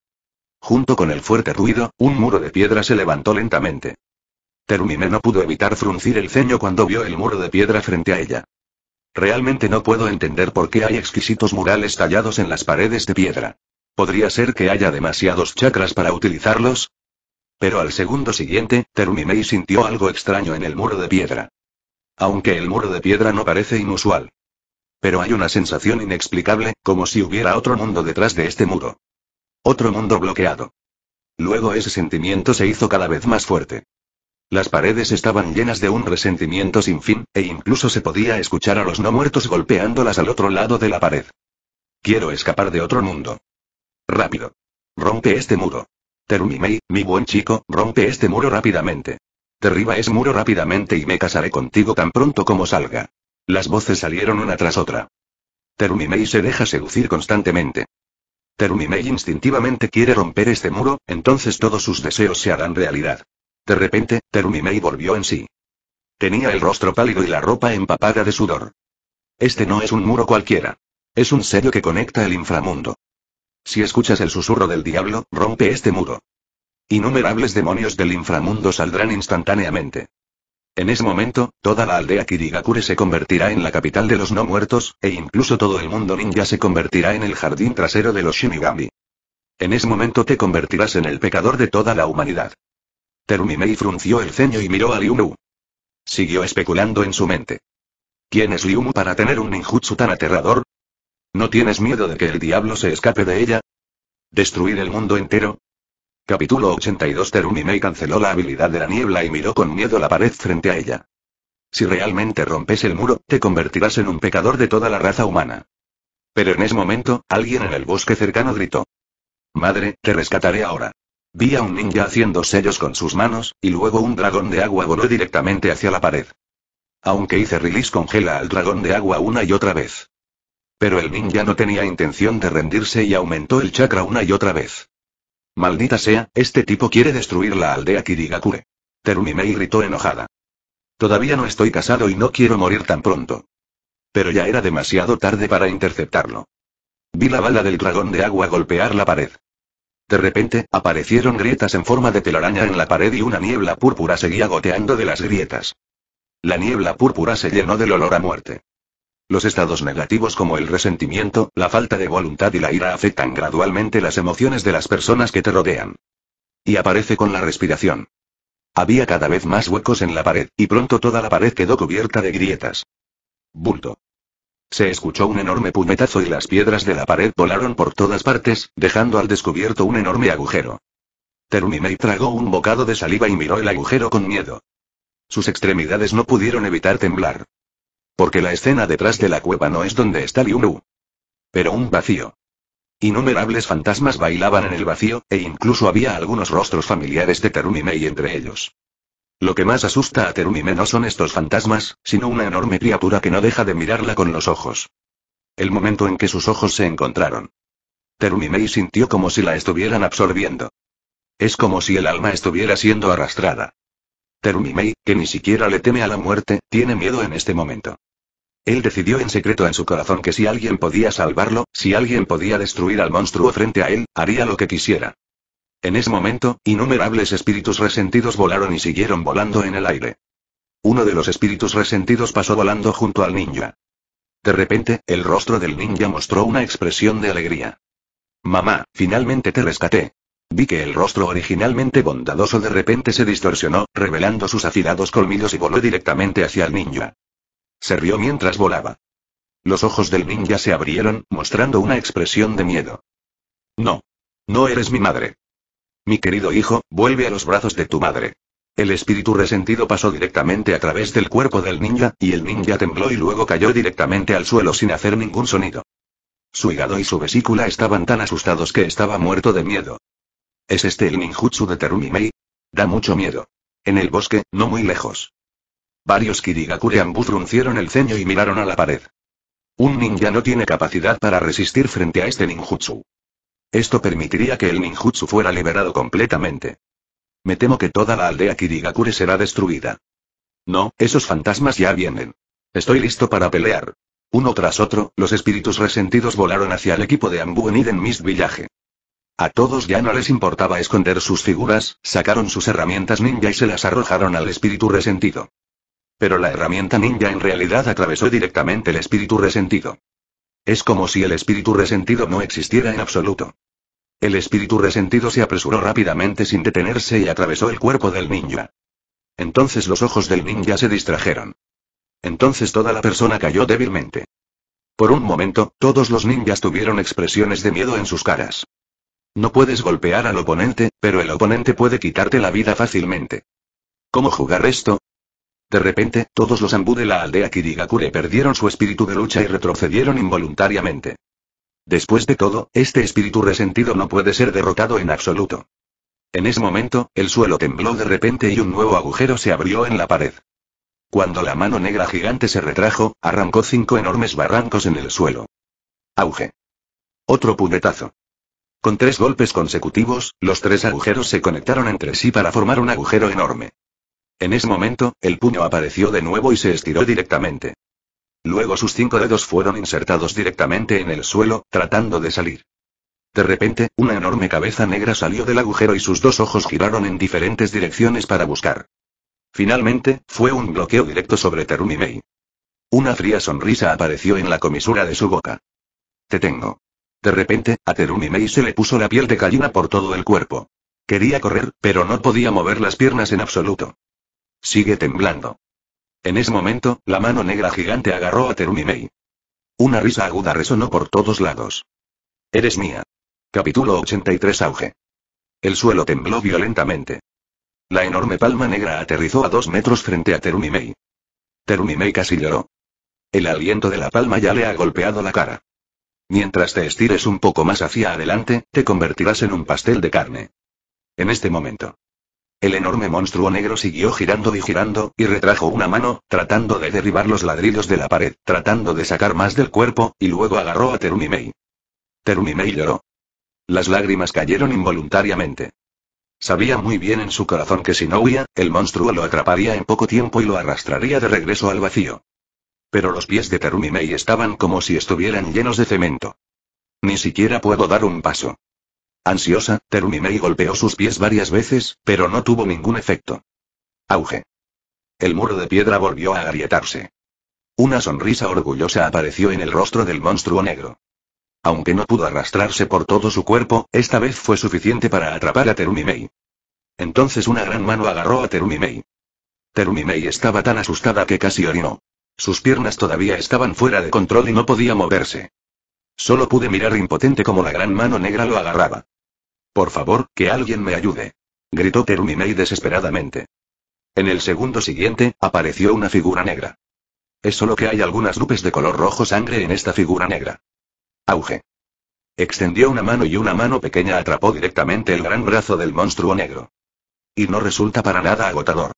Junto con el fuerte ruido, un muro de piedra se levantó lentamente. Terumime no pudo evitar fruncir el ceño cuando vio el muro de piedra frente a ella. Realmente no puedo entender por qué hay exquisitos murales tallados en las paredes de piedra. ¿Podría ser que haya demasiados chakras para utilizarlos? Pero al segundo siguiente, Terumime sintió algo extraño en el muro de piedra. Aunque el muro de piedra no parece inusual. Pero hay una sensación inexplicable, como si hubiera otro mundo detrás de este muro. Otro mundo bloqueado. Luego ese sentimiento se hizo cada vez más fuerte. Las paredes estaban llenas de un resentimiento sin fin, e incluso se podía escuchar a los no muertos golpeándolas al otro lado de la pared. Quiero escapar de otro mundo. Rápido. Rompe este muro. Terumimei, mi buen chico, rompe este muro rápidamente. Derriba ese muro rápidamente y me casaré contigo tan pronto como salga. Las voces salieron una tras otra. Terumimei se deja seducir constantemente. Terumimei instintivamente quiere romper este muro, entonces todos sus deseos se harán realidad. De repente, Terumimei volvió en sí. Tenía el rostro pálido y la ropa empapada de sudor. Este no es un muro cualquiera. Es un sello que conecta el inframundo. Si escuchas el susurro del diablo, rompe este muro. Innumerables demonios del inframundo saldrán instantáneamente. En ese momento, toda la aldea Kirigakure se convertirá en la capital de los no muertos, e incluso todo el mundo ninja se convertirá en el jardín trasero de los Shinigami. En ese momento te convertirás en el pecador de toda la humanidad. Terumimei frunció el ceño y miró a Liumu. Siguió especulando en su mente. ¿Quién es Liumu para tener un ninjutsu tan aterrador? ¿No tienes miedo de que el diablo se escape de ella? ¿Destruir el mundo entero? Capítulo 82 y canceló la habilidad de la niebla y miró con miedo la pared frente a ella. Si realmente rompes el muro, te convertirás en un pecador de toda la raza humana. Pero en ese momento, alguien en el bosque cercano gritó. Madre, te rescataré ahora. Vi a un ninja haciendo sellos con sus manos, y luego un dragón de agua voló directamente hacia la pared. Aunque hice release congela al dragón de agua una y otra vez. Pero el ninja no tenía intención de rendirse y aumentó el chakra una y otra vez. Maldita sea, este tipo quiere destruir la aldea Kirigakure. Terumi y gritó enojada. Todavía no estoy casado y no quiero morir tan pronto. Pero ya era demasiado tarde para interceptarlo. Vi la bala del dragón de agua golpear la pared. De repente, aparecieron grietas en forma de telaraña en la pared y una niebla púrpura seguía goteando de las grietas. La niebla púrpura se llenó del olor a muerte. Los estados negativos como el resentimiento, la falta de voluntad y la ira afectan gradualmente las emociones de las personas que te rodean. Y aparece con la respiración. Había cada vez más huecos en la pared, y pronto toda la pared quedó cubierta de grietas. Bulto. Se escuchó un enorme puñetazo y las piedras de la pared volaron por todas partes, dejando al descubierto un enorme agujero. y tragó un bocado de saliva y miró el agujero con miedo. Sus extremidades no pudieron evitar temblar. Porque la escena detrás de la cueva no es donde está Liuru. Pero un vacío. Innumerables fantasmas bailaban en el vacío, e incluso había algunos rostros familiares de Terumime entre ellos. Lo que más asusta a Terumime no son estos fantasmas, sino una enorme criatura que no deja de mirarla con los ojos. El momento en que sus ojos se encontraron. Terumimei sintió como si la estuvieran absorbiendo. Es como si el alma estuviera siendo arrastrada. Terumimei, que ni siquiera le teme a la muerte, tiene miedo en este momento. Él decidió en secreto en su corazón que si alguien podía salvarlo, si alguien podía destruir al monstruo frente a él, haría lo que quisiera. En ese momento, innumerables espíritus resentidos volaron y siguieron volando en el aire. Uno de los espíritus resentidos pasó volando junto al ninja. De repente, el rostro del ninja mostró una expresión de alegría. Mamá, finalmente te rescaté. Vi que el rostro originalmente bondadoso de repente se distorsionó, revelando sus afilados colmillos y voló directamente hacia el niño. Se rió mientras volaba. Los ojos del ninja se abrieron, mostrando una expresión de miedo. No. No eres mi madre. Mi querido hijo, vuelve a los brazos de tu madre. El espíritu resentido pasó directamente a través del cuerpo del ninja, y el ninja tembló y luego cayó directamente al suelo sin hacer ningún sonido. Su hígado y su vesícula estaban tan asustados que estaba muerto de miedo. ¿Es este el ninjutsu de Terumi Mei? Da mucho miedo. En el bosque, no muy lejos. Varios Kirigakure fruncieron el ceño y miraron a la pared. Un ninja no tiene capacidad para resistir frente a este ninjutsu. Esto permitiría que el ninjutsu fuera liberado completamente. Me temo que toda la aldea Kirigakure será destruida. No, esos fantasmas ya vienen. Estoy listo para pelear. Uno tras otro, los espíritus resentidos volaron hacia el equipo de Ambu en Eden Mist Village. A todos ya no les importaba esconder sus figuras, sacaron sus herramientas ninja y se las arrojaron al espíritu resentido. Pero la herramienta ninja en realidad atravesó directamente el espíritu resentido. Es como si el espíritu resentido no existiera en absoluto. El espíritu resentido se apresuró rápidamente sin detenerse y atravesó el cuerpo del ninja. Entonces los ojos del ninja se distrajeron. Entonces toda la persona cayó débilmente. Por un momento, todos los ninjas tuvieron expresiones de miedo en sus caras. No puedes golpear al oponente, pero el oponente puede quitarte la vida fácilmente. ¿Cómo jugar esto? De repente, todos los ambú de la aldea Kirigakure perdieron su espíritu de lucha y retrocedieron involuntariamente. Después de todo, este espíritu resentido no puede ser derrotado en absoluto. En ese momento, el suelo tembló de repente y un nuevo agujero se abrió en la pared. Cuando la mano negra gigante se retrajo, arrancó cinco enormes barrancos en el suelo. Auge. Otro puñetazo. Con tres golpes consecutivos, los tres agujeros se conectaron entre sí para formar un agujero enorme. En ese momento, el puño apareció de nuevo y se estiró directamente. Luego sus cinco dedos fueron insertados directamente en el suelo, tratando de salir. De repente, una enorme cabeza negra salió del agujero y sus dos ojos giraron en diferentes direcciones para buscar. Finalmente, fue un bloqueo directo sobre Terumi Mei. Una fría sonrisa apareció en la comisura de su boca. Te tengo. De repente, a Terumi Mei se le puso la piel de gallina por todo el cuerpo. Quería correr, pero no podía mover las piernas en absoluto. Sigue temblando. En ese momento, la mano negra gigante agarró a Terumimei. Una risa aguda resonó por todos lados. Eres mía. Capítulo 83 Auge. El suelo tembló violentamente. La enorme palma negra aterrizó a dos metros frente a Terumimei. Terumimei casi lloró. El aliento de la palma ya le ha golpeado la cara. Mientras te estires un poco más hacia adelante, te convertirás en un pastel de carne. En este momento. El enorme monstruo negro siguió girando y girando, y retrajo una mano, tratando de derribar los ladrillos de la pared, tratando de sacar más del cuerpo, y luego agarró a Terumimei. Terumimei lloró. Las lágrimas cayeron involuntariamente. Sabía muy bien en su corazón que si no huía, el monstruo lo atraparía en poco tiempo y lo arrastraría de regreso al vacío. Pero los pies de Terumimei estaban como si estuvieran llenos de cemento. Ni siquiera puedo dar un paso. Ansiosa, Terumimei golpeó sus pies varias veces, pero no tuvo ningún efecto. Auge. El muro de piedra volvió a agrietarse. Una sonrisa orgullosa apareció en el rostro del monstruo negro. Aunque no pudo arrastrarse por todo su cuerpo, esta vez fue suficiente para atrapar a Terumimei. Entonces una gran mano agarró a Terumimei. Terumimei estaba tan asustada que casi orinó. Sus piernas todavía estaban fuera de control y no podía moverse. Solo pude mirar impotente como la gran mano negra lo agarraba. Por favor, que alguien me ayude. Gritó Terumimei desesperadamente. En el segundo siguiente, apareció una figura negra. Es solo que hay algunas lupes de color rojo sangre en esta figura negra. Auge. Extendió una mano y una mano pequeña atrapó directamente el gran brazo del monstruo negro. Y no resulta para nada agotador.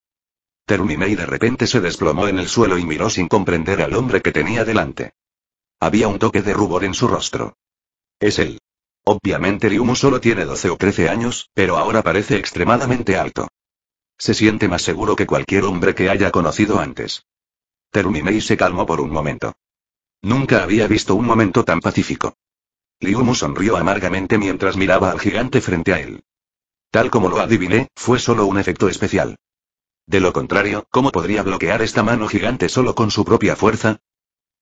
Terumimei de repente se desplomó en el suelo y miró sin comprender al hombre que tenía delante. Había un toque de rubor en su rostro. Es él. Obviamente Ryumu solo tiene 12 o 13 años, pero ahora parece extremadamente alto. Se siente más seguro que cualquier hombre que haya conocido antes. y se calmó por un momento. Nunca había visto un momento tan pacífico. Liumu sonrió amargamente mientras miraba al gigante frente a él. Tal como lo adiviné, fue solo un efecto especial. De lo contrario, ¿cómo podría bloquear esta mano gigante solo con su propia fuerza?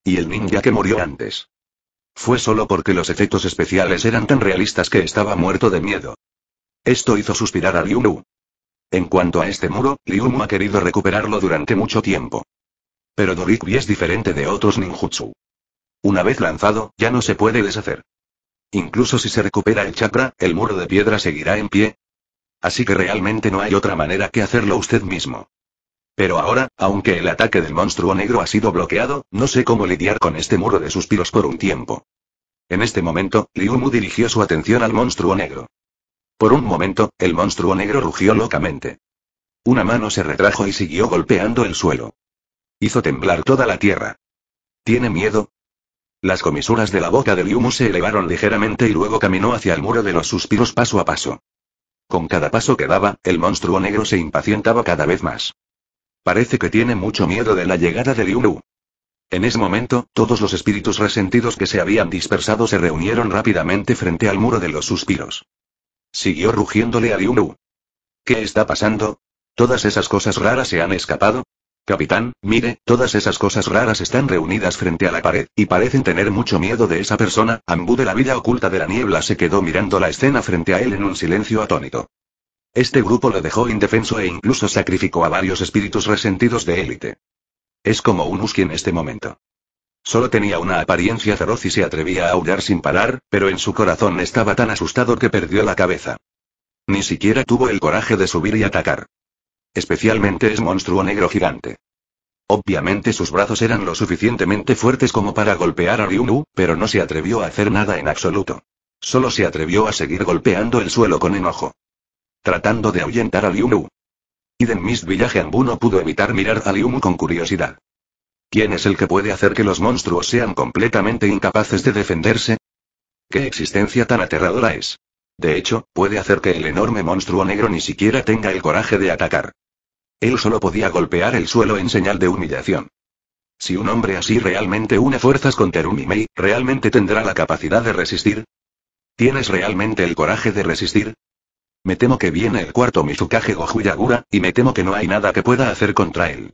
¿Y el ninja que murió antes? Fue solo porque los efectos especiales eran tan realistas que estaba muerto de miedo. Esto hizo suspirar a Liu En cuanto a este muro, Liu ha querido recuperarlo durante mucho tiempo. Pero Dorikui es diferente de otros ninjutsu. Una vez lanzado, ya no se puede deshacer. Incluso si se recupera el chakra, el muro de piedra seguirá en pie. Así que realmente no hay otra manera que hacerlo usted mismo. Pero ahora, aunque el ataque del monstruo negro ha sido bloqueado, no sé cómo lidiar con este muro de suspiros por un tiempo. En este momento, Liumu dirigió su atención al monstruo negro. Por un momento, el monstruo negro rugió locamente. Una mano se retrajo y siguió golpeando el suelo. Hizo temblar toda la tierra. ¿Tiene miedo? Las comisuras de la boca de Liumu se elevaron ligeramente y luego caminó hacia el muro de los suspiros paso a paso. Con cada paso que daba, el monstruo negro se impacientaba cada vez más. Parece que tiene mucho miedo de la llegada de Liu En ese momento, todos los espíritus resentidos que se habían dispersado se reunieron rápidamente frente al muro de los suspiros. Siguió rugiéndole a Liu ¿Qué está pasando? ¿Todas esas cosas raras se han escapado? Capitán, mire, todas esas cosas raras están reunidas frente a la pared, y parecen tener mucho miedo de esa persona. Ambú de la vida oculta de la niebla se quedó mirando la escena frente a él en un silencio atónito. Este grupo lo dejó indefenso e incluso sacrificó a varios espíritus resentidos de élite. Es como un husky en este momento. Solo tenía una apariencia feroz y se atrevía a aullar sin parar, pero en su corazón estaba tan asustado que perdió la cabeza. Ni siquiera tuvo el coraje de subir y atacar. Especialmente es monstruo negro gigante. Obviamente sus brazos eran lo suficientemente fuertes como para golpear a Ryunu, pero no se atrevió a hacer nada en absoluto. Solo se atrevió a seguir golpeando el suelo con enojo tratando de ahuyentar a Liumu. de Miss Village Ambu no pudo evitar mirar a Liumu con curiosidad. ¿Quién es el que puede hacer que los monstruos sean completamente incapaces de defenderse? ¿Qué existencia tan aterradora es? De hecho, puede hacer que el enorme monstruo negro ni siquiera tenga el coraje de atacar. Él solo podía golpear el suelo en señal de humillación. Si un hombre así realmente une fuerzas con Terumi Mei, ¿realmente tendrá la capacidad de resistir? ¿Tienes realmente el coraje de resistir? Me temo que viene el cuarto Mizukage Gojuyagura, y me temo que no hay nada que pueda hacer contra él.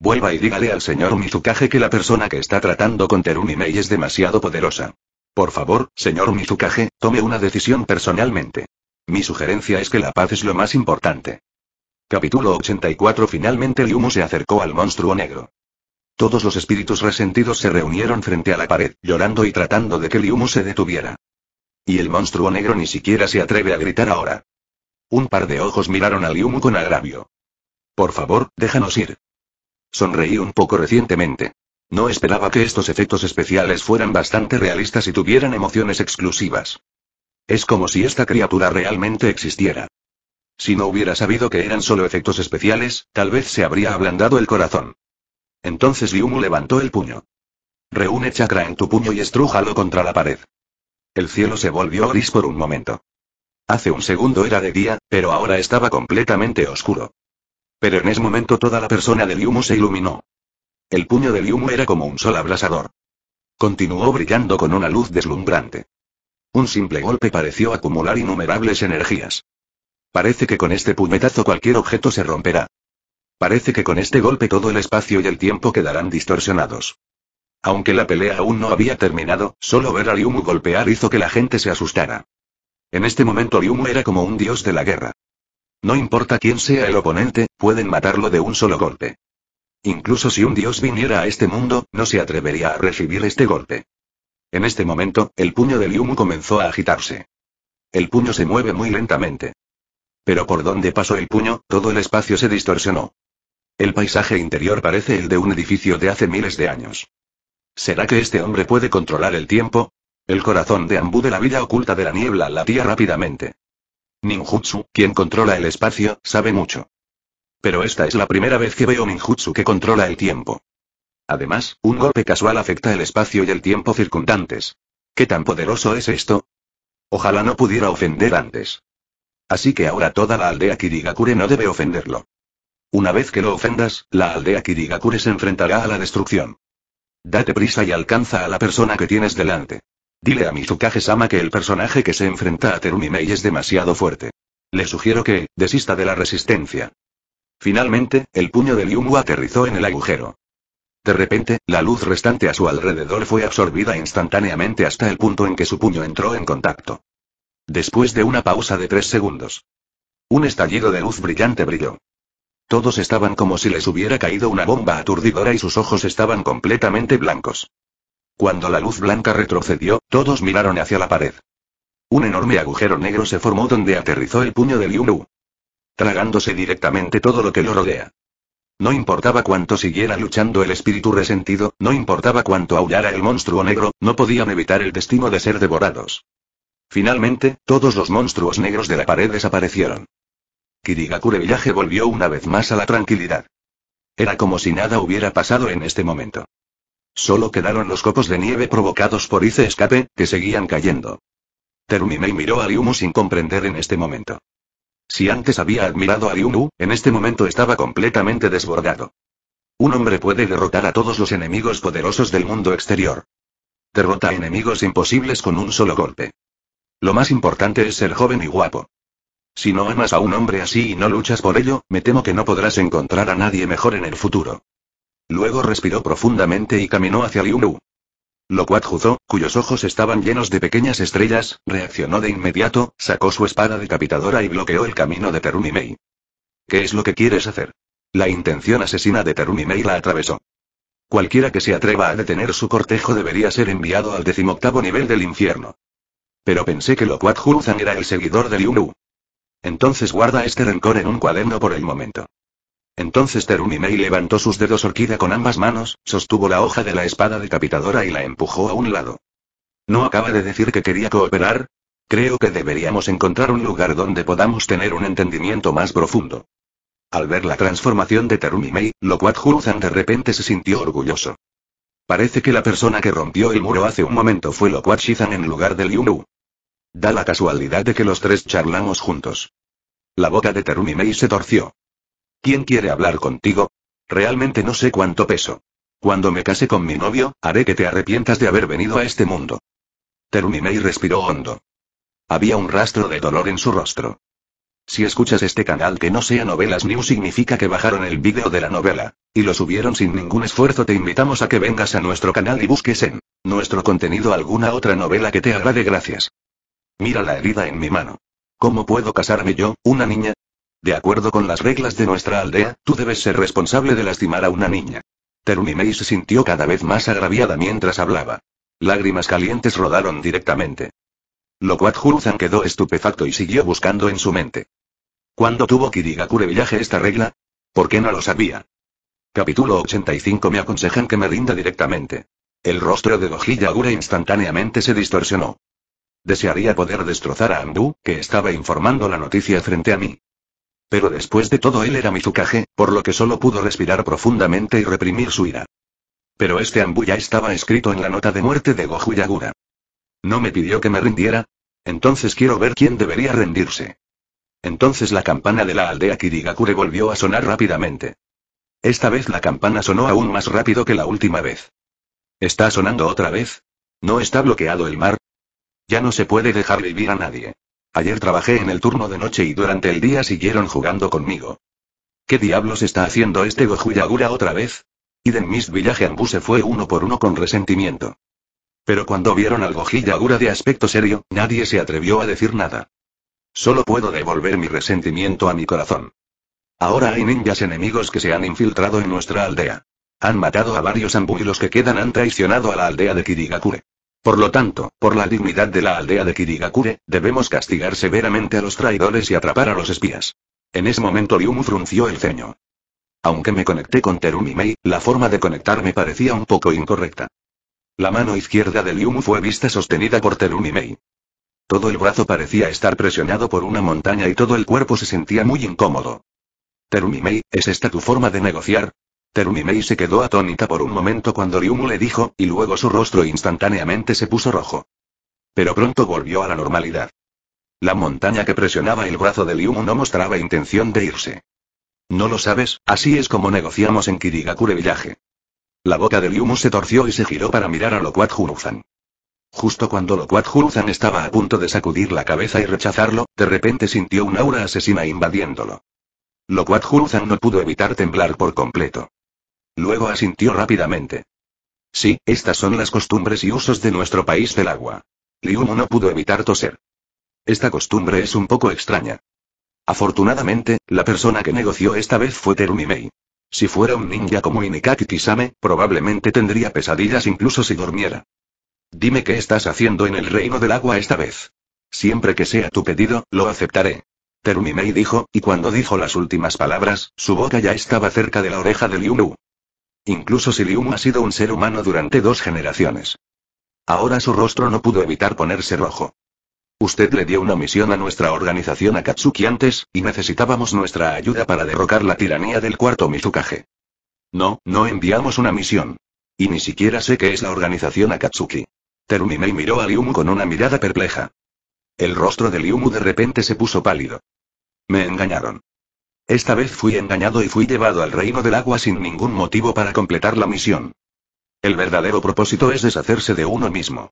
Vuelva y dígale al señor Mizukage que la persona que está tratando con Terunimei es demasiado poderosa. Por favor, señor Mizukage, tome una decisión personalmente. Mi sugerencia es que la paz es lo más importante. Capítulo 84 Finalmente Lyumu se acercó al monstruo negro. Todos los espíritus resentidos se reunieron frente a la pared, llorando y tratando de que Lyumu se detuviera. Y el monstruo negro ni siquiera se atreve a gritar ahora. Un par de ojos miraron a Liumu con agravio. Por favor, déjanos ir. Sonreí un poco recientemente. No esperaba que estos efectos especiales fueran bastante realistas y tuvieran emociones exclusivas. Es como si esta criatura realmente existiera. Si no hubiera sabido que eran solo efectos especiales, tal vez se habría ablandado el corazón. Entonces Liumu levantó el puño. Reúne chakra en tu puño y estrújalo contra la pared. El cielo se volvió gris por un momento. Hace un segundo era de día, pero ahora estaba completamente oscuro. Pero en ese momento toda la persona de Liumu se iluminó. El puño de Liumu era como un sol abrasador. Continuó brillando con una luz deslumbrante. Un simple golpe pareció acumular innumerables energías. Parece que con este puñetazo cualquier objeto se romperá. Parece que con este golpe todo el espacio y el tiempo quedarán distorsionados. Aunque la pelea aún no había terminado, solo ver a Liumu golpear hizo que la gente se asustara. En este momento Ryumu era como un dios de la guerra. No importa quién sea el oponente, pueden matarlo de un solo golpe. Incluso si un dios viniera a este mundo, no se atrevería a recibir este golpe. En este momento, el puño de Liumu comenzó a agitarse. El puño se mueve muy lentamente. Pero por donde pasó el puño, todo el espacio se distorsionó. El paisaje interior parece el de un edificio de hace miles de años. ¿Será que este hombre puede controlar el tiempo? El corazón de Ambu de la vida oculta de la niebla latía rápidamente. Ninjutsu, quien controla el espacio, sabe mucho. Pero esta es la primera vez que veo ninjutsu que controla el tiempo. Además, un golpe casual afecta el espacio y el tiempo circundantes. ¿Qué tan poderoso es esto? Ojalá no pudiera ofender antes. Así que ahora toda la aldea Kirigakure no debe ofenderlo. Una vez que lo ofendas, la aldea Kirigakure se enfrentará a la destrucción. Date prisa y alcanza a la persona que tienes delante. Dile a Mizukage-sama que el personaje que se enfrenta a Terumi Mei es demasiado fuerte. Le sugiero que, desista de la resistencia. Finalmente, el puño de Liumu aterrizó en el agujero. De repente, la luz restante a su alrededor fue absorbida instantáneamente hasta el punto en que su puño entró en contacto. Después de una pausa de tres segundos. Un estallido de luz brillante brilló. Todos estaban como si les hubiera caído una bomba aturdidora y sus ojos estaban completamente blancos. Cuando la luz blanca retrocedió, todos miraron hacia la pared. Un enorme agujero negro se formó donde aterrizó el puño de Liu Tragándose directamente todo lo que lo rodea. No importaba cuánto siguiera luchando el espíritu resentido, no importaba cuánto aullara el monstruo negro, no podían evitar el destino de ser devorados. Finalmente, todos los monstruos negros de la pared desaparecieron. Kirigakure Village volvió una vez más a la tranquilidad. Era como si nada hubiera pasado en este momento. Solo quedaron los copos de nieve provocados por Ice Escape, que seguían cayendo. y miró a Ryumu sin comprender en este momento. Si antes había admirado a Ryumu, en este momento estaba completamente desbordado. Un hombre puede derrotar a todos los enemigos poderosos del mundo exterior. Derrota a enemigos imposibles con un solo golpe. Lo más importante es ser joven y guapo. Si no amas a un hombre así y no luchas por ello, me temo que no podrás encontrar a nadie mejor en el futuro. Luego respiró profundamente y caminó hacia Liu Lo Lo Juzo, cuyos ojos estaban llenos de pequeñas estrellas, reaccionó de inmediato, sacó su espada decapitadora y bloqueó el camino de Terumi ¿Qué es lo que quieres hacer? La intención asesina de Terumi Mei la atravesó. Cualquiera que se atreva a detener su cortejo debería ser enviado al decimoctavo nivel del infierno. Pero pensé que lo Huzan era el seguidor de Liu Entonces guarda este rencor en un cuaderno por el momento. Entonces Terumimei levantó sus dedos orquídea con ambas manos, sostuvo la hoja de la espada decapitadora y la empujó a un lado. ¿No acaba de decir que quería cooperar? Creo que deberíamos encontrar un lugar donde podamos tener un entendimiento más profundo. Al ver la transformación de Terumimei, Lokwat Huruzan de repente se sintió orgulloso. Parece que la persona que rompió el muro hace un momento fue Lokwat Shizan en lugar de Liu Da la casualidad de que los tres charlamos juntos. La boca de Terumimei se torció. ¿Quién quiere hablar contigo? Realmente no sé cuánto peso. Cuando me case con mi novio, haré que te arrepientas de haber venido a este mundo. Terminé y respiró hondo. Había un rastro de dolor en su rostro. Si escuchas este canal que no sea Novelas New significa que bajaron el vídeo de la novela, y lo subieron sin ningún esfuerzo te invitamos a que vengas a nuestro canal y busques en nuestro contenido alguna otra novela que te agrade gracias. Mira la herida en mi mano. ¿Cómo puedo casarme yo, una niña? De acuerdo con las reglas de nuestra aldea, tú debes ser responsable de lastimar a una niña. Terumimei se sintió cada vez más agraviada mientras hablaba. Lágrimas calientes rodaron directamente. Lo cual quedó estupefacto y siguió buscando en su mente. ¿Cuándo tuvo Kirigakure Villaje esta regla? ¿Por qué no lo sabía? Capítulo 85 Me aconsejan que me rinda directamente. El rostro de Doji instantáneamente se distorsionó. Desearía poder destrozar a Andu, que estaba informando la noticia frente a mí. Pero después de todo él era Mizukage, por lo que solo pudo respirar profundamente y reprimir su ira. Pero este Ambu ya estaba escrito en la nota de muerte de Goju ¿No me pidió que me rindiera? Entonces quiero ver quién debería rendirse. Entonces la campana de la aldea Kirigakure volvió a sonar rápidamente. Esta vez la campana sonó aún más rápido que la última vez. ¿Está sonando otra vez? ¿No está bloqueado el mar? Ya no se puede dejar vivir a nadie. Ayer trabajé en el turno de noche y durante el día siguieron jugando conmigo. ¿Qué diablos está haciendo este Goju otra vez? Y de Miss Village Ambu se fue uno por uno con resentimiento. Pero cuando vieron al Goji de aspecto serio, nadie se atrevió a decir nada. Solo puedo devolver mi resentimiento a mi corazón. Ahora hay ninjas enemigos que se han infiltrado en nuestra aldea. Han matado a varios Ambu y los que quedan han traicionado a la aldea de Kirigakure. Por lo tanto, por la dignidad de la aldea de Kirigakure, debemos castigar severamente a los traidores y atrapar a los espías. En ese momento Ryumu frunció el ceño. Aunque me conecté con Terumi la forma de conectarme parecía un poco incorrecta. La mano izquierda de Ryumu fue vista sostenida por Terumi Todo el brazo parecía estar presionado por una montaña y todo el cuerpo se sentía muy incómodo. Terumimei, ¿es esta tu forma de negociar? Terumimei se quedó atónita por un momento cuando Ryumu le dijo, y luego su rostro instantáneamente se puso rojo. Pero pronto volvió a la normalidad. La montaña que presionaba el brazo de Ryumu no mostraba intención de irse. No lo sabes, así es como negociamos en Kirigakure Village. La boca de Ryumu se torció y se giró para mirar a Loquat Juruzan. Justo cuando Loquat Juzan estaba a punto de sacudir la cabeza y rechazarlo, de repente sintió un aura asesina invadiéndolo. Loquat Juruzan no pudo evitar temblar por completo. Luego asintió rápidamente. Sí, estas son las costumbres y usos de nuestro país del agua. Liumo no pudo evitar toser. Esta costumbre es un poco extraña. Afortunadamente, la persona que negoció esta vez fue Terumimei. Si fuera un ninja como Inikaki Kisame, probablemente tendría pesadillas incluso si durmiera. Dime qué estás haciendo en el reino del agua esta vez. Siempre que sea tu pedido, lo aceptaré. Terumimei dijo, y cuando dijo las últimas palabras, su boca ya estaba cerca de la oreja de Liunu. Incluso si Liu ha sido un ser humano durante dos generaciones. Ahora su rostro no pudo evitar ponerse rojo. Usted le dio una misión a nuestra organización Akatsuki antes, y necesitábamos nuestra ayuda para derrocar la tiranía del cuarto Mizukage. No, no enviamos una misión. Y ni siquiera sé qué es la organización Akatsuki. y miró a Liumu con una mirada perpleja. El rostro de Liumu de repente se puso pálido. Me engañaron. Esta vez fui engañado y fui llevado al reino del agua sin ningún motivo para completar la misión. El verdadero propósito es deshacerse de uno mismo.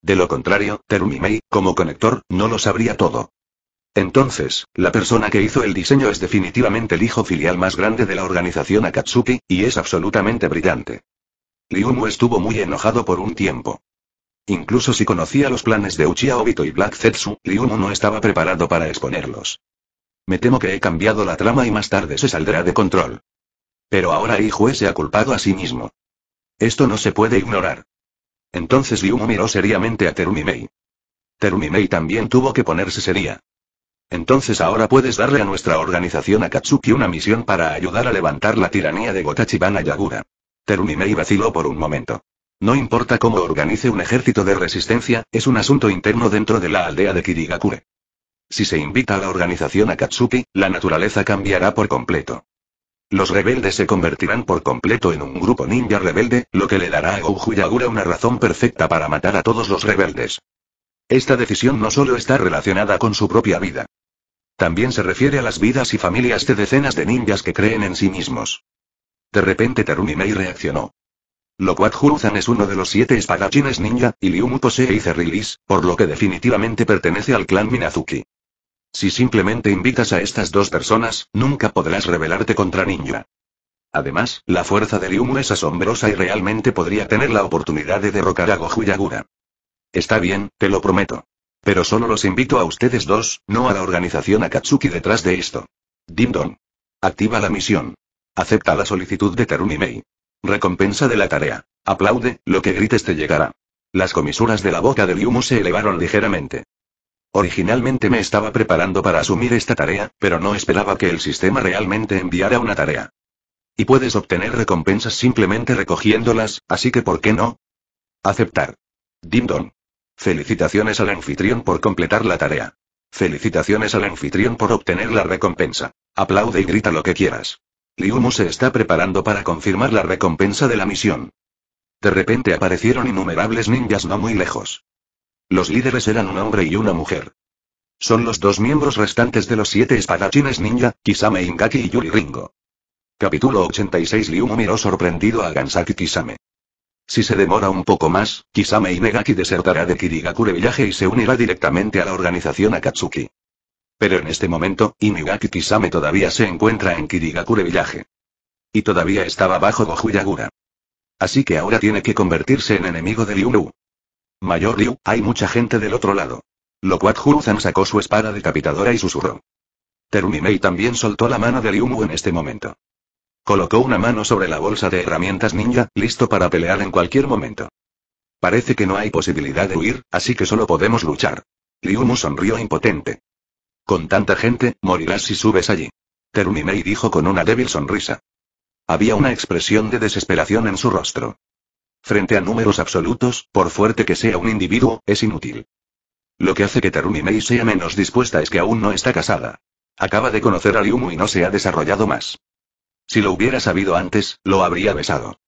De lo contrario, Terumimei, como conector, no lo sabría todo. Entonces, la persona que hizo el diseño es definitivamente el hijo filial más grande de la organización Akatsuki, y es absolutamente brillante. Liumu estuvo muy enojado por un tiempo. Incluso si conocía los planes de Uchiha Obito y Black Zetsu, Liumu no estaba preparado para exponerlos. Me temo que he cambiado la trama y más tarde se saldrá de control. Pero ahora juez se ha culpado a sí mismo. Esto no se puede ignorar. Entonces Yumo miró seriamente a Terumimei. Terumimei también tuvo que ponerse seria. Entonces ahora puedes darle a nuestra organización Akatsuki una misión para ayudar a levantar la tiranía de Gotachibana Yagura. Terumimei vaciló por un momento. No importa cómo organice un ejército de resistencia, es un asunto interno dentro de la aldea de Kirigakure. Si se invita a la organización Akatsuki, la naturaleza cambiará por completo. Los rebeldes se convertirán por completo en un grupo ninja rebelde, lo que le dará a Goju una razón perfecta para matar a todos los rebeldes. Esta decisión no solo está relacionada con su propia vida. También se refiere a las vidas y familias de decenas de ninjas que creen en sí mismos. De repente Terunimei reaccionó. Lo cual es uno de los siete espadachines ninja, y Liumu posee cerrilis, por lo que definitivamente pertenece al clan Minazuki. Si simplemente invitas a estas dos personas, nunca podrás rebelarte contra Ninja. Además, la fuerza de Ryumu es asombrosa y realmente podría tener la oportunidad de derrocar a Goju Está bien, te lo prometo. Pero solo los invito a ustedes dos, no a la organización Akatsuki detrás de esto. Dimdon. Activa la misión. Acepta la solicitud de Terumi Recompensa de la tarea. Aplaude, lo que grites te llegará. Las comisuras de la boca de Ryumu se elevaron ligeramente. Originalmente me estaba preparando para asumir esta tarea, pero no esperaba que el sistema realmente enviara una tarea. Y puedes obtener recompensas simplemente recogiéndolas, así que ¿por qué no? Aceptar. Dimdon. Felicitaciones al anfitrión por completar la tarea. Felicitaciones al anfitrión por obtener la recompensa. Aplaude y grita lo que quieras. Liumu se está preparando para confirmar la recompensa de la misión. De repente aparecieron innumerables ninjas no muy lejos. Los líderes eran un hombre y una mujer. Son los dos miembros restantes de los siete espadachines ninja, Kisame Ingaki y Yuri Ringo. Capítulo 86 Liumo miró sorprendido a Gansaki Kisame. Si se demora un poco más, Kisame Inegaki desertará de Kirigakure Village y se unirá directamente a la organización Akatsuki. Pero en este momento, Inegaki Kisame todavía se encuentra en Kirigakure Village. Y todavía estaba bajo Goju Así que ahora tiene que convertirse en enemigo de Liumu. Mayor Liu, hay mucha gente del otro lado. cual Huruzan sacó su espada decapitadora y susurró. Terumimei también soltó la mano de Mu en este momento. Colocó una mano sobre la bolsa de herramientas ninja, listo para pelear en cualquier momento. Parece que no hay posibilidad de huir, así que solo podemos luchar. Mu sonrió impotente. Con tanta gente, morirás si subes allí. Terumimei dijo con una débil sonrisa. Había una expresión de desesperación en su rostro. Frente a números absolutos, por fuerte que sea un individuo, es inútil. Lo que hace que Terumi Mei sea menos dispuesta es que aún no está casada. Acaba de conocer a Liumu y no se ha desarrollado más. Si lo hubiera sabido antes, lo habría besado.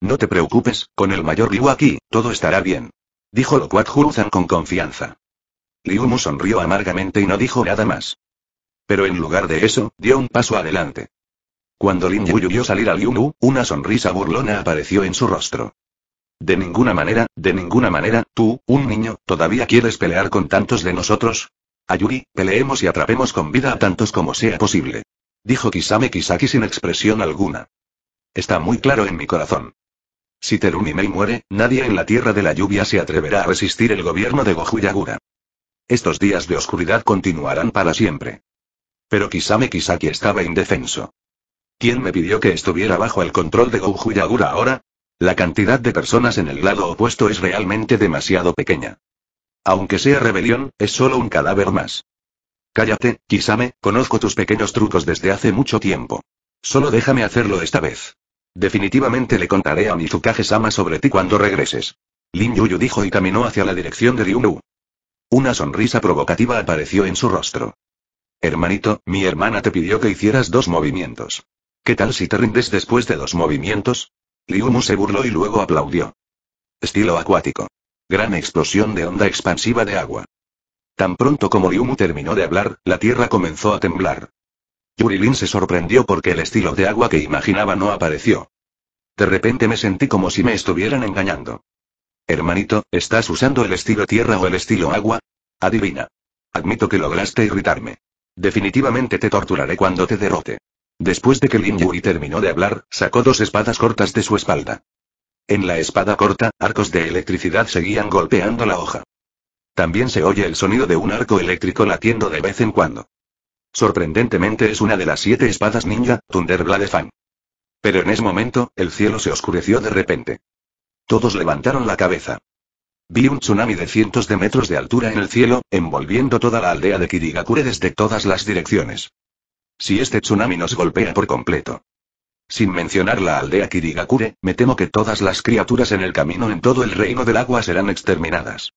No te preocupes, con el mayor Liu aquí, todo estará bien. Dijo lo cual con confianza. Liumu sonrió amargamente y no dijo nada más. Pero en lugar de eso, dio un paso adelante. Cuando Lin Yu vio salir a Mu, una sonrisa burlona apareció en su rostro. De ninguna manera, de ninguna manera, tú, un niño, todavía quieres pelear con tantos de nosotros. Ayuri, peleemos y atrapemos con vida a tantos como sea posible. Dijo Kisame Kisaki sin expresión alguna. Está muy claro en mi corazón. Si Terunimei muere, nadie en la Tierra de la Lluvia se atreverá a resistir el gobierno de Gohuyagura. Estos días de oscuridad continuarán para siempre. Pero Kisame Kisaki estaba indefenso. ¿Quién me pidió que estuviera bajo el control de Gohuyagura ahora? La cantidad de personas en el lado opuesto es realmente demasiado pequeña. Aunque sea rebelión, es solo un cadáver más. Cállate, Kisame, conozco tus pequeños trucos desde hace mucho tiempo. Solo déjame hacerlo esta vez. Definitivamente le contaré a Mizukage-sama sobre ti cuando regreses. Lin Yuyu dijo y caminó hacia la dirección de Ryunu. Una sonrisa provocativa apareció en su rostro. Hermanito, mi hermana te pidió que hicieras dos movimientos. ¿Qué tal si te rindes después de dos movimientos? Liumu se burló y luego aplaudió. Estilo acuático. Gran explosión de onda expansiva de agua. Tan pronto como Liumu terminó de hablar, la tierra comenzó a temblar. Yuri Lin se sorprendió porque el estilo de agua que imaginaba no apareció. De repente me sentí como si me estuvieran engañando. Hermanito, ¿estás usando el estilo tierra o el estilo agua? Adivina. Admito que lograste irritarme. Definitivamente te torturaré cuando te derrote. Después de que Lin terminó de hablar, sacó dos espadas cortas de su espalda. En la espada corta, arcos de electricidad seguían golpeando la hoja. También se oye el sonido de un arco eléctrico latiendo de vez en cuando. Sorprendentemente es una de las siete espadas ninja, Thunderblade Fang. Pero en ese momento, el cielo se oscureció de repente. Todos levantaron la cabeza. Vi un tsunami de cientos de metros de altura en el cielo, envolviendo toda la aldea de Kirigakure desde todas las direcciones. Si este tsunami nos golpea por completo. Sin mencionar la aldea Kirigakure, me temo que todas las criaturas en el camino en todo el reino del agua serán exterminadas.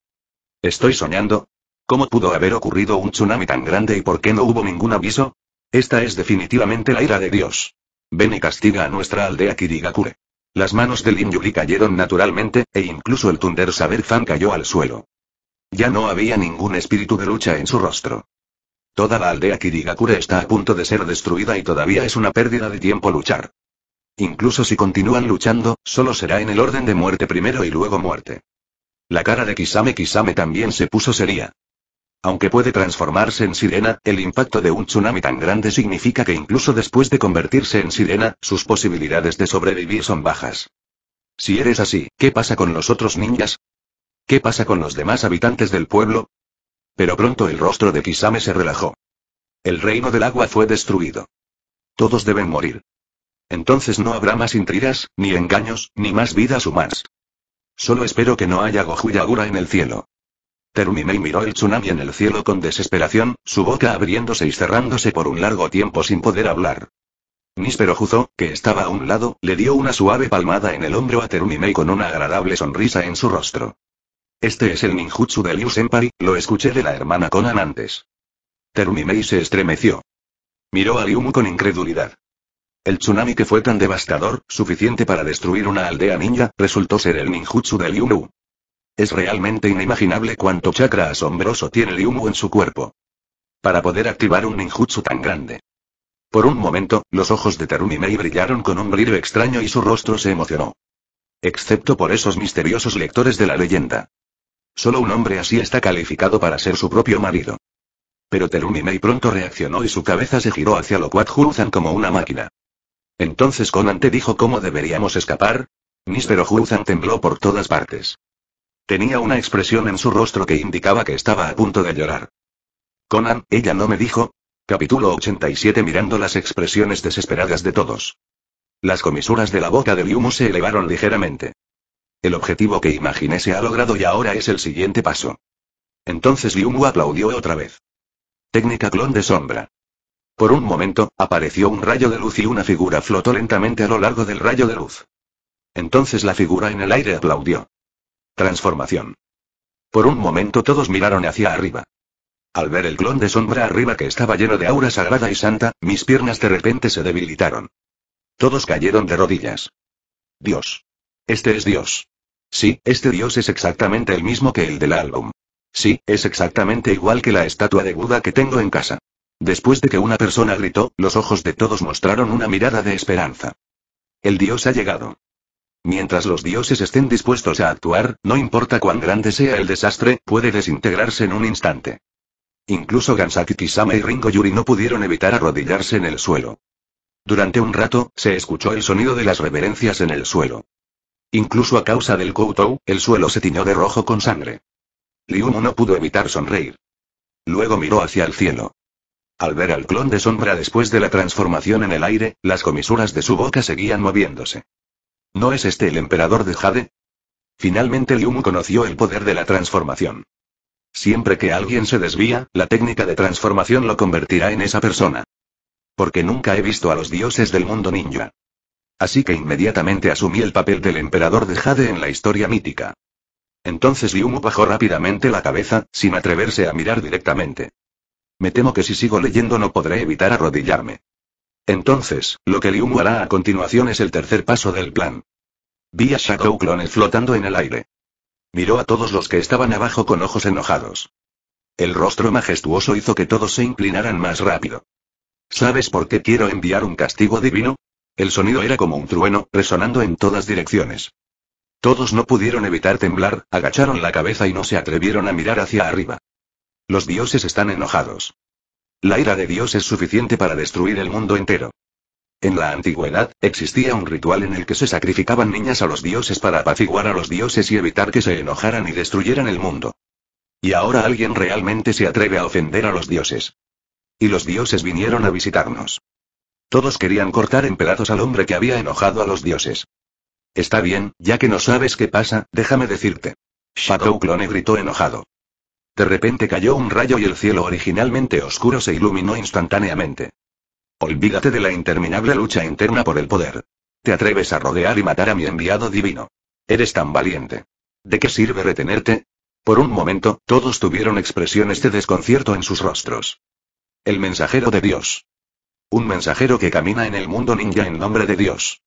¿Estoy soñando? ¿Cómo pudo haber ocurrido un tsunami tan grande y por qué no hubo ningún aviso? Esta es definitivamente la ira de Dios. Ven y castiga a nuestra aldea Kirigakure. Las manos del Inyuri cayeron naturalmente, e incluso el Tunder Saber cayó al suelo. Ya no había ningún espíritu de lucha en su rostro. Toda la aldea Kirigakure está a punto de ser destruida y todavía es una pérdida de tiempo luchar. Incluso si continúan luchando, solo será en el orden de muerte primero y luego muerte. La cara de Kisame Kisame también se puso seria. Aunque puede transformarse en sirena, el impacto de un tsunami tan grande significa que incluso después de convertirse en sirena, sus posibilidades de sobrevivir son bajas. Si eres así, ¿qué pasa con los otros ninjas? ¿Qué pasa con los demás habitantes del pueblo? Pero pronto el rostro de Kisame se relajó. El reino del agua fue destruido. Todos deben morir. Entonces no habrá más intrigas, ni engaños, ni más vidas humanas. Solo espero que no haya gojuyagura en el cielo. Terumimei miró el tsunami en el cielo con desesperación, su boca abriéndose y cerrándose por un largo tiempo sin poder hablar. Níspero Juzo, que estaba a un lado, le dio una suave palmada en el hombro a Terumimei con una agradable sonrisa en su rostro. Este es el ninjutsu de Liu Senpai, lo escuché de la hermana Conan antes. Terumimei se estremeció. Miró a Mu con incredulidad. El tsunami que fue tan devastador, suficiente para destruir una aldea ninja, resultó ser el ninjutsu de Mu. Es realmente inimaginable cuánto chakra asombroso tiene Mu en su cuerpo. Para poder activar un ninjutsu tan grande. Por un momento, los ojos de Terumimei brillaron con un brillo extraño y su rostro se emocionó. Excepto por esos misteriosos lectores de la leyenda. Solo un hombre así está calificado para ser su propio marido. Pero Terumi Mei pronto reaccionó y su cabeza se giró hacia lo cual como una máquina. Entonces Conan te dijo cómo deberíamos escapar. Níspero Juzan tembló por todas partes. Tenía una expresión en su rostro que indicaba que estaba a punto de llorar. Conan, ella no me dijo. Capítulo 87 Mirando las expresiones desesperadas de todos. Las comisuras de la boca de Liumu se elevaron ligeramente. El objetivo que imaginé se ha logrado y ahora es el siguiente paso. Entonces Liumu aplaudió otra vez. Técnica clon de sombra. Por un momento, apareció un rayo de luz y una figura flotó lentamente a lo largo del rayo de luz. Entonces la figura en el aire aplaudió. Transformación. Por un momento todos miraron hacia arriba. Al ver el clon de sombra arriba que estaba lleno de aura sagrada y santa, mis piernas de repente se debilitaron. Todos cayeron de rodillas. Dios. Este es Dios. Sí, este Dios es exactamente el mismo que el del álbum. Sí, es exactamente igual que la estatua de Buda que tengo en casa. Después de que una persona gritó, los ojos de todos mostraron una mirada de esperanza. El Dios ha llegado. Mientras los dioses estén dispuestos a actuar, no importa cuán grande sea el desastre, puede desintegrarse en un instante. Incluso Gansaki Kisama y Ringo Yuri no pudieron evitar arrodillarse en el suelo. Durante un rato, se escuchó el sonido de las reverencias en el suelo. Incluso a causa del Koutou, el suelo se tiñó de rojo con sangre. Liyumu no pudo evitar sonreír. Luego miró hacia el cielo. Al ver al clon de sombra después de la transformación en el aire, las comisuras de su boca seguían moviéndose. ¿No es este el emperador de Jade? Finalmente Liumu conoció el poder de la transformación. Siempre que alguien se desvía, la técnica de transformación lo convertirá en esa persona. Porque nunca he visto a los dioses del mundo ninja. Así que inmediatamente asumí el papel del emperador de Jade en la historia mítica. Entonces Liumu bajó rápidamente la cabeza, sin atreverse a mirar directamente. Me temo que si sigo leyendo no podré evitar arrodillarme. Entonces, lo que Liumu hará a continuación es el tercer paso del plan. Vi a Shadow Clones flotando en el aire. Miró a todos los que estaban abajo con ojos enojados. El rostro majestuoso hizo que todos se inclinaran más rápido. ¿Sabes por qué quiero enviar un castigo divino? El sonido era como un trueno, resonando en todas direcciones. Todos no pudieron evitar temblar, agacharon la cabeza y no se atrevieron a mirar hacia arriba. Los dioses están enojados. La ira de Dios es suficiente para destruir el mundo entero. En la antigüedad, existía un ritual en el que se sacrificaban niñas a los dioses para apaciguar a los dioses y evitar que se enojaran y destruyeran el mundo. Y ahora alguien realmente se atreve a ofender a los dioses. Y los dioses vinieron a visitarnos. Todos querían cortar en pedazos al hombre que había enojado a los dioses. Está bien, ya que no sabes qué pasa, déjame decirte. Shadow Clone gritó enojado. De repente cayó un rayo y el cielo originalmente oscuro se iluminó instantáneamente. Olvídate de la interminable lucha interna por el poder. Te atreves a rodear y matar a mi enviado divino. Eres tan valiente. ¿De qué sirve retenerte? Por un momento, todos tuvieron expresiones de desconcierto en sus rostros. El mensajero de Dios. Un mensajero que camina en el mundo ninja en nombre de Dios.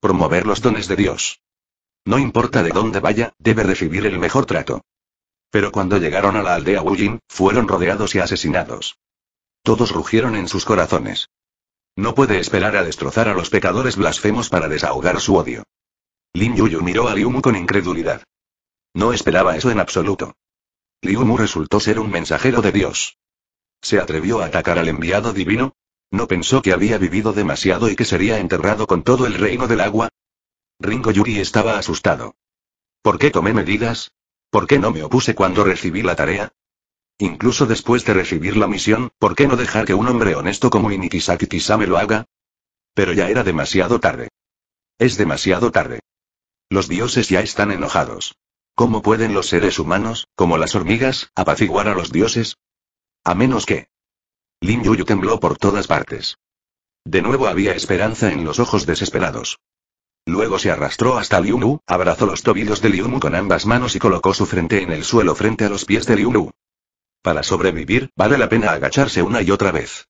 Promover los dones de Dios. No importa de dónde vaya, debe recibir el mejor trato. Pero cuando llegaron a la aldea Wujin, fueron rodeados y asesinados. Todos rugieron en sus corazones. No puede esperar a destrozar a los pecadores blasfemos para desahogar su odio. Lin Yuyu miró a Mu con incredulidad. No esperaba eso en absoluto. Liumu resultó ser un mensajero de Dios. Se atrevió a atacar al enviado divino, ¿No pensó que había vivido demasiado y que sería enterrado con todo el reino del agua? Ringo Yuri estaba asustado. ¿Por qué tomé medidas? ¿Por qué no me opuse cuando recibí la tarea? Incluso después de recibir la misión, ¿por qué no dejar que un hombre honesto como Inikisaki quizá me lo haga? Pero ya era demasiado tarde. Es demasiado tarde. Los dioses ya están enojados. ¿Cómo pueden los seres humanos, como las hormigas, apaciguar a los dioses? A menos que, Lin Yuyu tembló por todas partes. De nuevo había esperanza en los ojos desesperados. Luego se arrastró hasta Liu Mu, abrazó los tobillos de Liu con ambas manos y colocó su frente en el suelo frente a los pies de Liu Mu. Para sobrevivir, vale la pena agacharse una y otra vez.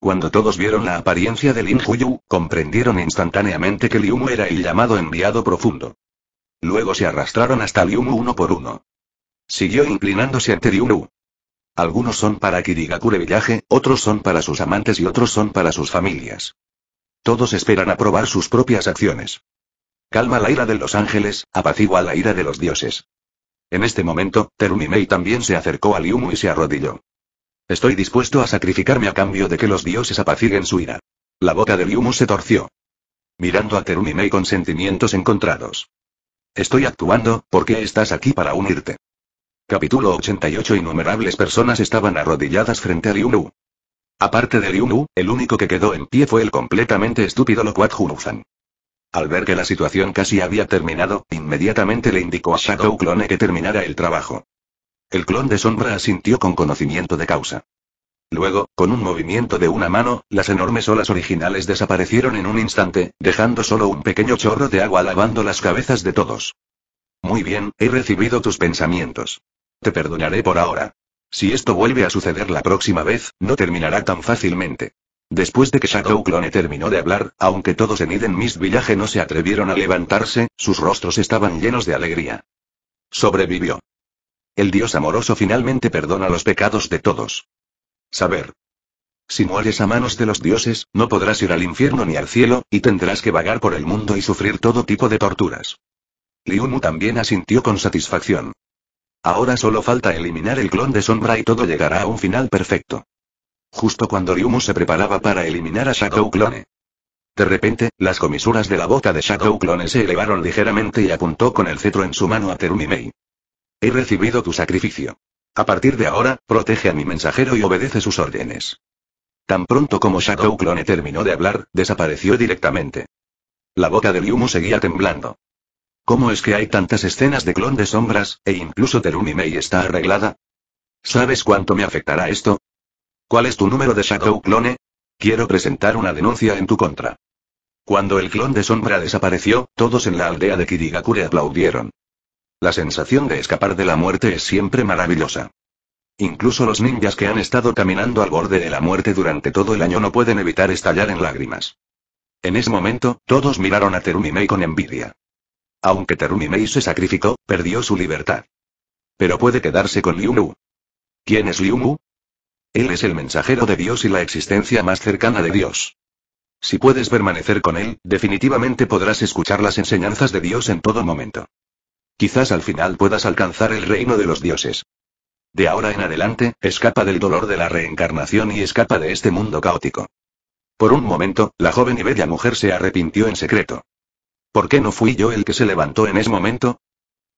Cuando todos vieron la apariencia de Lin Yuyu, comprendieron instantáneamente que Liu Mu era el llamado enviado profundo. Luego se arrastraron hasta Liu Mu uno por uno. Siguió inclinándose ante Liu algunos son para Kirigakure Villaje, otros son para sus amantes y otros son para sus familias. Todos esperan aprobar sus propias acciones. Calma la ira de los ángeles, apacigua la ira de los dioses. En este momento, Terumimei también se acercó a Liumu y se arrodilló. Estoy dispuesto a sacrificarme a cambio de que los dioses apaciguen su ira. La boca de Liumu se torció. Mirando a Terumimei con sentimientos encontrados. Estoy actuando, ¿por qué estás aquí para unirte? Capítulo 88 Innumerables personas estaban arrodilladas frente a Liunu. Aparte de Liunu, el único que quedó en pie fue el completamente estúpido Loquat Hunuzan. Al ver que la situación casi había terminado, inmediatamente le indicó a Shadow Clone que terminara el trabajo. El clon de sombra asintió con conocimiento de causa. Luego, con un movimiento de una mano, las enormes olas originales desaparecieron en un instante, dejando solo un pequeño chorro de agua lavando las cabezas de todos. Muy bien, he recibido tus pensamientos. Te perdonaré por ahora. Si esto vuelve a suceder la próxima vez, no terminará tan fácilmente. Después de que Shadow Clone terminó de hablar, aunque todos en Eden Mist Village no se atrevieron a levantarse, sus rostros estaban llenos de alegría. Sobrevivió. El Dios amoroso finalmente perdona los pecados de todos. Saber. Si mueres a manos de los dioses, no podrás ir al infierno ni al cielo, y tendrás que vagar por el mundo y sufrir todo tipo de torturas. Liumu también asintió con satisfacción. Ahora solo falta eliminar el clon de Sombra y todo llegará a un final perfecto. Justo cuando Ryumu se preparaba para eliminar a Shadow Clone. De repente, las comisuras de la boca de Shadow Clone se elevaron ligeramente y apuntó con el cetro en su mano a Terumi Mei. He recibido tu sacrificio. A partir de ahora, protege a mi mensajero y obedece sus órdenes. Tan pronto como Shadow Clone terminó de hablar, desapareció directamente. La boca de Ryumu seguía temblando. ¿Cómo es que hay tantas escenas de clon de sombras, e incluso Terumi Mei está arreglada? ¿Sabes cuánto me afectará esto? ¿Cuál es tu número de Shadow Clone? Quiero presentar una denuncia en tu contra. Cuando el clon de sombra desapareció, todos en la aldea de Kirigakure aplaudieron. La sensación de escapar de la muerte es siempre maravillosa. Incluso los ninjas que han estado caminando al borde de la muerte durante todo el año no pueden evitar estallar en lágrimas. En ese momento, todos miraron a Terumi Mei con envidia. Aunque Terumi se sacrificó, perdió su libertad. Pero puede quedarse con Liu ¿Quién es Liu Él es el mensajero de Dios y la existencia más cercana de Dios. Si puedes permanecer con él, definitivamente podrás escuchar las enseñanzas de Dios en todo momento. Quizás al final puedas alcanzar el reino de los dioses. De ahora en adelante, escapa del dolor de la reencarnación y escapa de este mundo caótico. Por un momento, la joven y bella mujer se arrepintió en secreto. ¿Por qué no fui yo el que se levantó en ese momento?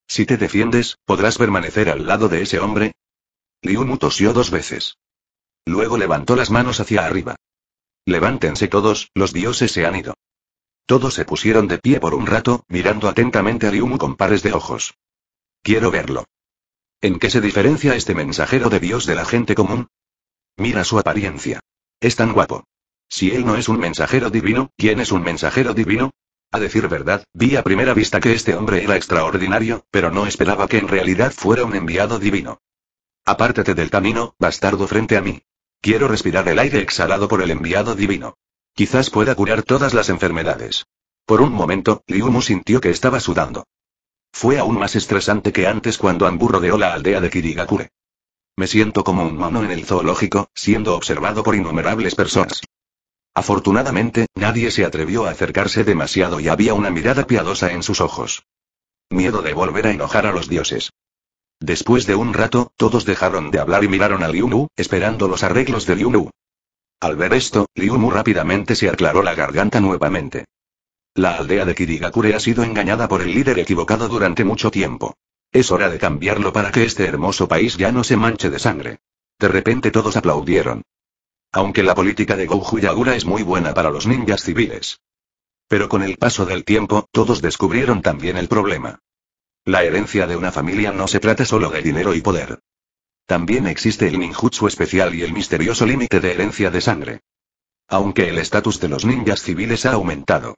Si te defiendes, podrás permanecer al lado de ese hombre. Liumu tosió dos veces. Luego levantó las manos hacia arriba. Levántense todos, los dioses se han ido. Todos se pusieron de pie por un rato, mirando atentamente a Liumu con pares de ojos. Quiero verlo. ¿En qué se diferencia este mensajero de Dios de la gente común? Mira su apariencia. Es tan guapo. Si él no es un mensajero divino, ¿quién es un mensajero divino? A decir verdad, vi a primera vista que este hombre era extraordinario, pero no esperaba que en realidad fuera un enviado divino. Apártate del camino, bastardo frente a mí. Quiero respirar el aire exhalado por el enviado divino. Quizás pueda curar todas las enfermedades. Por un momento, Liumu sintió que estaba sudando. Fue aún más estresante que antes cuando Ambu rodeó la aldea de Kirigakure. Me siento como un mono en el zoológico, siendo observado por innumerables personas. Afortunadamente, nadie se atrevió a acercarse demasiado y había una mirada piadosa en sus ojos. Miedo de volver a enojar a los dioses. Después de un rato, todos dejaron de hablar y miraron a Liulu, esperando los arreglos de Liulu. Al ver esto, Mu rápidamente se aclaró la garganta nuevamente. La aldea de Kirigakure ha sido engañada por el líder equivocado durante mucho tiempo. Es hora de cambiarlo para que este hermoso país ya no se manche de sangre. De repente todos aplaudieron. Aunque la política de Goku Yagura es muy buena para los ninjas civiles. Pero con el paso del tiempo, todos descubrieron también el problema. La herencia de una familia no se trata solo de dinero y poder. También existe el ninjutsu especial y el misterioso límite de herencia de sangre. Aunque el estatus de los ninjas civiles ha aumentado.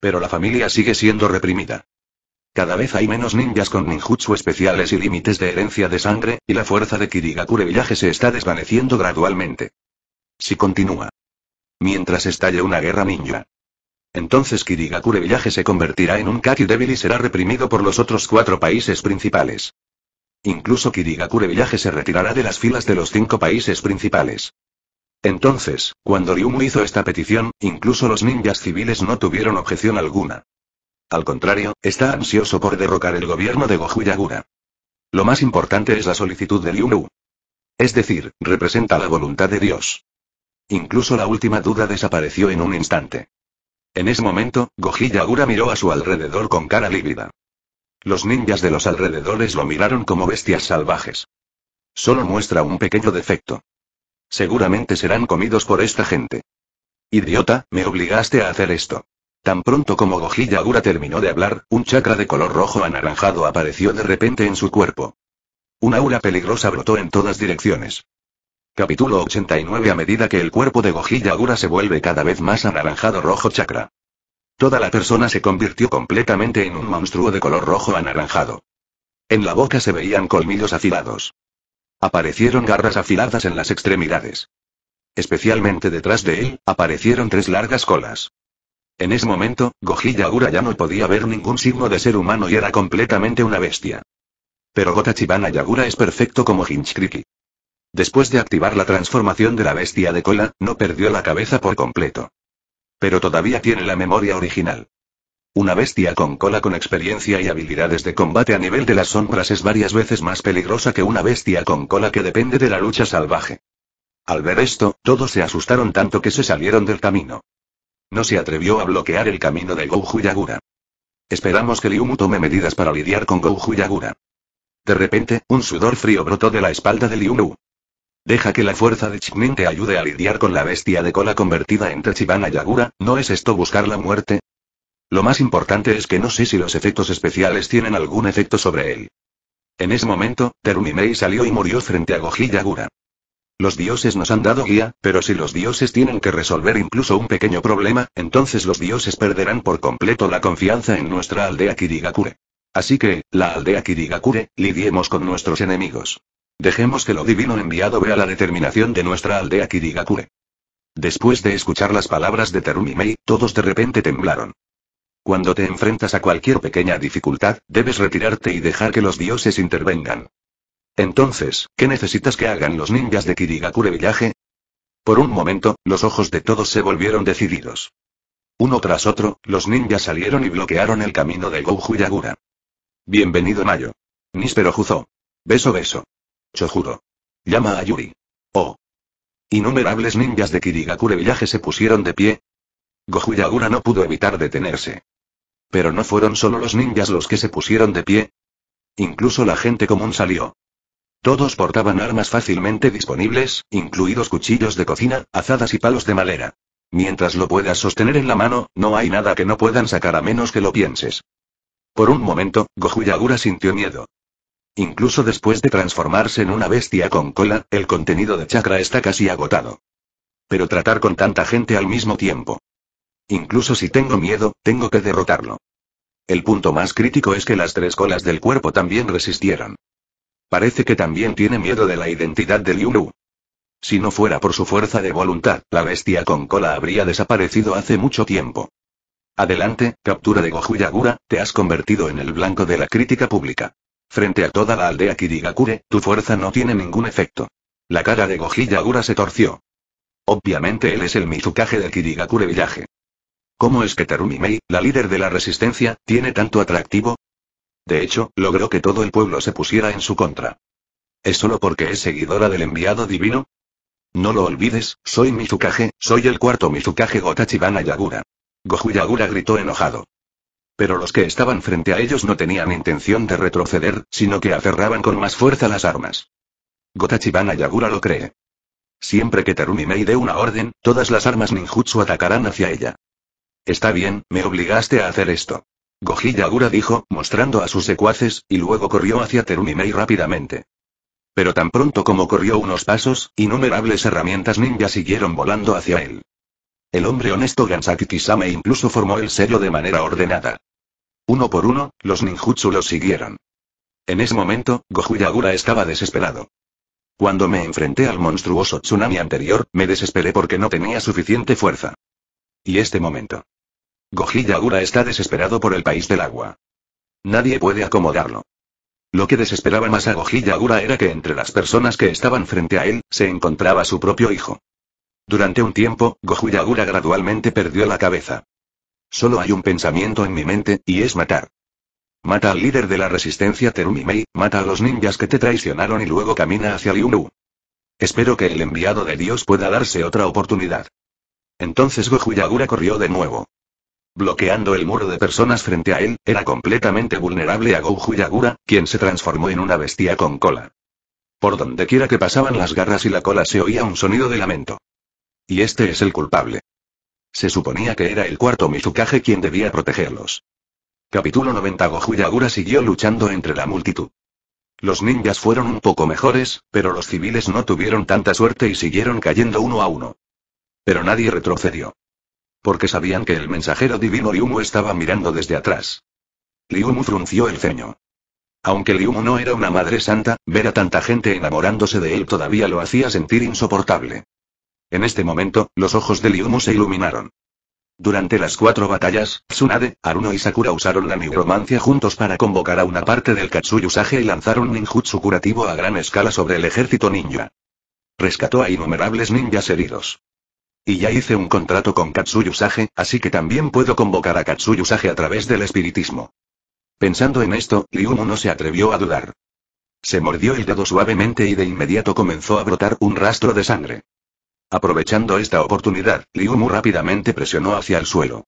Pero la familia sigue siendo reprimida. Cada vez hay menos ninjas con ninjutsu especiales y límites de herencia de sangre, y la fuerza de Kirigakure Village se está desvaneciendo gradualmente. Si continúa. Mientras estalle una guerra ninja. Entonces Kirigakure Village se convertirá en un kaki débil y será reprimido por los otros cuatro países principales. Incluso Kirigakure Village se retirará de las filas de los cinco países principales. Entonces, cuando Ryumu hizo esta petición, incluso los ninjas civiles no tuvieron objeción alguna. Al contrario, está ansioso por derrocar el gobierno de Goju Lo más importante es la solicitud de Ryumu. Es decir, representa la voluntad de Dios. Incluso la última duda desapareció en un instante. En ese momento, Gojilla Yagura miró a su alrededor con cara lívida. Los ninjas de los alrededores lo miraron como bestias salvajes. Solo muestra un pequeño defecto. Seguramente serán comidos por esta gente. Idiota, me obligaste a hacer esto. Tan pronto como Gojilla Yagura terminó de hablar, un chakra de color rojo anaranjado apareció de repente en su cuerpo. Una aura peligrosa brotó en todas direcciones. Capítulo 89 A medida que el cuerpo de Goji Yagura se vuelve cada vez más anaranjado rojo chakra. Toda la persona se convirtió completamente en un monstruo de color rojo anaranjado. En la boca se veían colmillos afilados. Aparecieron garras afiladas en las extremidades. Especialmente detrás de él, aparecieron tres largas colas. En ese momento, Goji Yagura ya no podía ver ningún signo de ser humano y era completamente una bestia. Pero Gotachibana Yagura es perfecto como Hinchkriki. Después de activar la transformación de la bestia de cola, no perdió la cabeza por completo. Pero todavía tiene la memoria original. Una bestia con cola con experiencia y habilidades de combate a nivel de las sombras es varias veces más peligrosa que una bestia con cola que depende de la lucha salvaje. Al ver esto, todos se asustaron tanto que se salieron del camino. No se atrevió a bloquear el camino de Goju Yagura. Esperamos que Liumu tome medidas para lidiar con Goju Yagura. De repente, un sudor frío brotó de la espalda de Liumu. Deja que la fuerza de Chikmin te ayude a lidiar con la bestia de cola convertida entre Chibana y Agura, ¿no es esto buscar la muerte? Lo más importante es que no sé si los efectos especiales tienen algún efecto sobre él. En ese momento, Terumimei salió y murió frente a Goji Yagura. Los dioses nos han dado guía, pero si los dioses tienen que resolver incluso un pequeño problema, entonces los dioses perderán por completo la confianza en nuestra aldea Kirigakure. Así que, la aldea Kirigakure, lidiemos con nuestros enemigos. Dejemos que lo divino enviado vea la determinación de nuestra aldea Kirigakure. Después de escuchar las palabras de Terumi Mei, todos de repente temblaron. Cuando te enfrentas a cualquier pequeña dificultad, debes retirarte y dejar que los dioses intervengan. Entonces, ¿qué necesitas que hagan los ninjas de Kirigakure Villaje? Por un momento, los ojos de todos se volvieron decididos. Uno tras otro, los ninjas salieron y bloquearon el camino de y Yagura. Bienvenido Mayo. Níspero Juzo. Beso beso. Chojuro. Llama a Yuri. Oh. Innumerables ninjas de Kirigakure Village se pusieron de pie. Gohuyagura no pudo evitar detenerse. Pero no fueron solo los ninjas los que se pusieron de pie. Incluso la gente común salió. Todos portaban armas fácilmente disponibles, incluidos cuchillos de cocina, azadas y palos de madera. Mientras lo puedas sostener en la mano, no hay nada que no puedan sacar a menos que lo pienses. Por un momento, Gohuyagura sintió miedo. Incluso después de transformarse en una bestia con cola, el contenido de chakra está casi agotado. Pero tratar con tanta gente al mismo tiempo. Incluso si tengo miedo, tengo que derrotarlo. El punto más crítico es que las tres colas del cuerpo también resistieron. Parece que también tiene miedo de la identidad de Liu Si no fuera por su fuerza de voluntad, la bestia con cola habría desaparecido hace mucho tiempo. Adelante, captura de Gohuyagura, te has convertido en el blanco de la crítica pública. Frente a toda la aldea Kirigakure, tu fuerza no tiene ningún efecto. La cara de Gojiyagura se torció. Obviamente él es el Mizukage de Kirigakure Villaje. ¿Cómo es que Terumi Mei, la líder de la resistencia, tiene tanto atractivo? De hecho, logró que todo el pueblo se pusiera en su contra. ¿Es solo porque es seguidora del enviado divino? No lo olvides, soy Mizukage, soy el cuarto Mizukage Gotachibana Yagura. Goju Yagura gritó enojado pero los que estaban frente a ellos no tenían intención de retroceder, sino que aferraban con más fuerza las armas. Gotachibana Yagura lo cree. Siempre que Terumimei dé una orden, todas las armas ninjutsu atacarán hacia ella. Está bien, me obligaste a hacer esto. Goji Yagura dijo, mostrando a sus secuaces, y luego corrió hacia Terumimei rápidamente. Pero tan pronto como corrió unos pasos, innumerables herramientas ninja siguieron volando hacia él. El hombre honesto Gansaki Kisame incluso formó el sello de manera ordenada. Uno por uno, los ninjutsu los siguieron. En ese momento, Goju Yagura estaba desesperado. Cuando me enfrenté al monstruoso tsunami anterior, me desesperé porque no tenía suficiente fuerza. Y este momento. Goji está desesperado por el país del agua. Nadie puede acomodarlo. Lo que desesperaba más a Goji era que entre las personas que estaban frente a él, se encontraba su propio hijo. Durante un tiempo, Goju Yagura gradualmente perdió la cabeza. Solo hay un pensamiento en mi mente, y es matar. Mata al líder de la resistencia Terumi Mei, mata a los ninjas que te traicionaron y luego camina hacia Liu Espero que el enviado de Dios pueda darse otra oportunidad. Entonces Gohuyagura corrió de nuevo. Bloqueando el muro de personas frente a él, era completamente vulnerable a Gohuyagura, quien se transformó en una bestia con cola. Por donde quiera que pasaban las garras y la cola se oía un sonido de lamento. Y este es el culpable. Se suponía que era el cuarto Mizukage quien debía protegerlos. Capítulo 90 Goju siguió luchando entre la multitud. Los ninjas fueron un poco mejores, pero los civiles no tuvieron tanta suerte y siguieron cayendo uno a uno. Pero nadie retrocedió. Porque sabían que el mensajero divino Liumu estaba mirando desde atrás. Liumu frunció el ceño. Aunque Liumu no era una madre santa, ver a tanta gente enamorándose de él todavía lo hacía sentir insoportable. En este momento, los ojos de Liumu se iluminaron. Durante las cuatro batallas, Tsunade, Aruno y Sakura usaron la neuromancia juntos para convocar a una parte del Katsuyusage y lanzar un ninjutsu curativo a gran escala sobre el ejército ninja. Rescató a innumerables ninjas heridos. Y ya hice un contrato con Katsuyusage, así que también puedo convocar a Katsuyu a través del espiritismo. Pensando en esto, Liumu no se atrevió a dudar. Se mordió el dedo suavemente y de inmediato comenzó a brotar un rastro de sangre. Aprovechando esta oportunidad, Liu Mu rápidamente presionó hacia el suelo.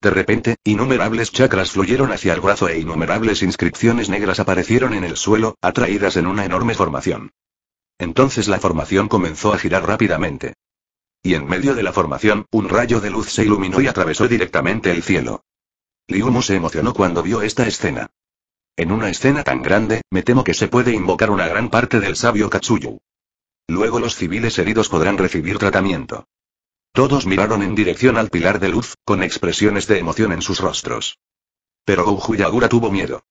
De repente, innumerables chakras fluyeron hacia el brazo e innumerables inscripciones negras aparecieron en el suelo, atraídas en una enorme formación. Entonces la formación comenzó a girar rápidamente. Y en medio de la formación, un rayo de luz se iluminó y atravesó directamente el cielo. Liu Mu se emocionó cuando vio esta escena. En una escena tan grande, me temo que se puede invocar una gran parte del sabio Katsuyu. Luego los civiles heridos podrán recibir tratamiento. Todos miraron en dirección al pilar de luz, con expresiones de emoción en sus rostros. Pero Ujuyagura tuvo miedo.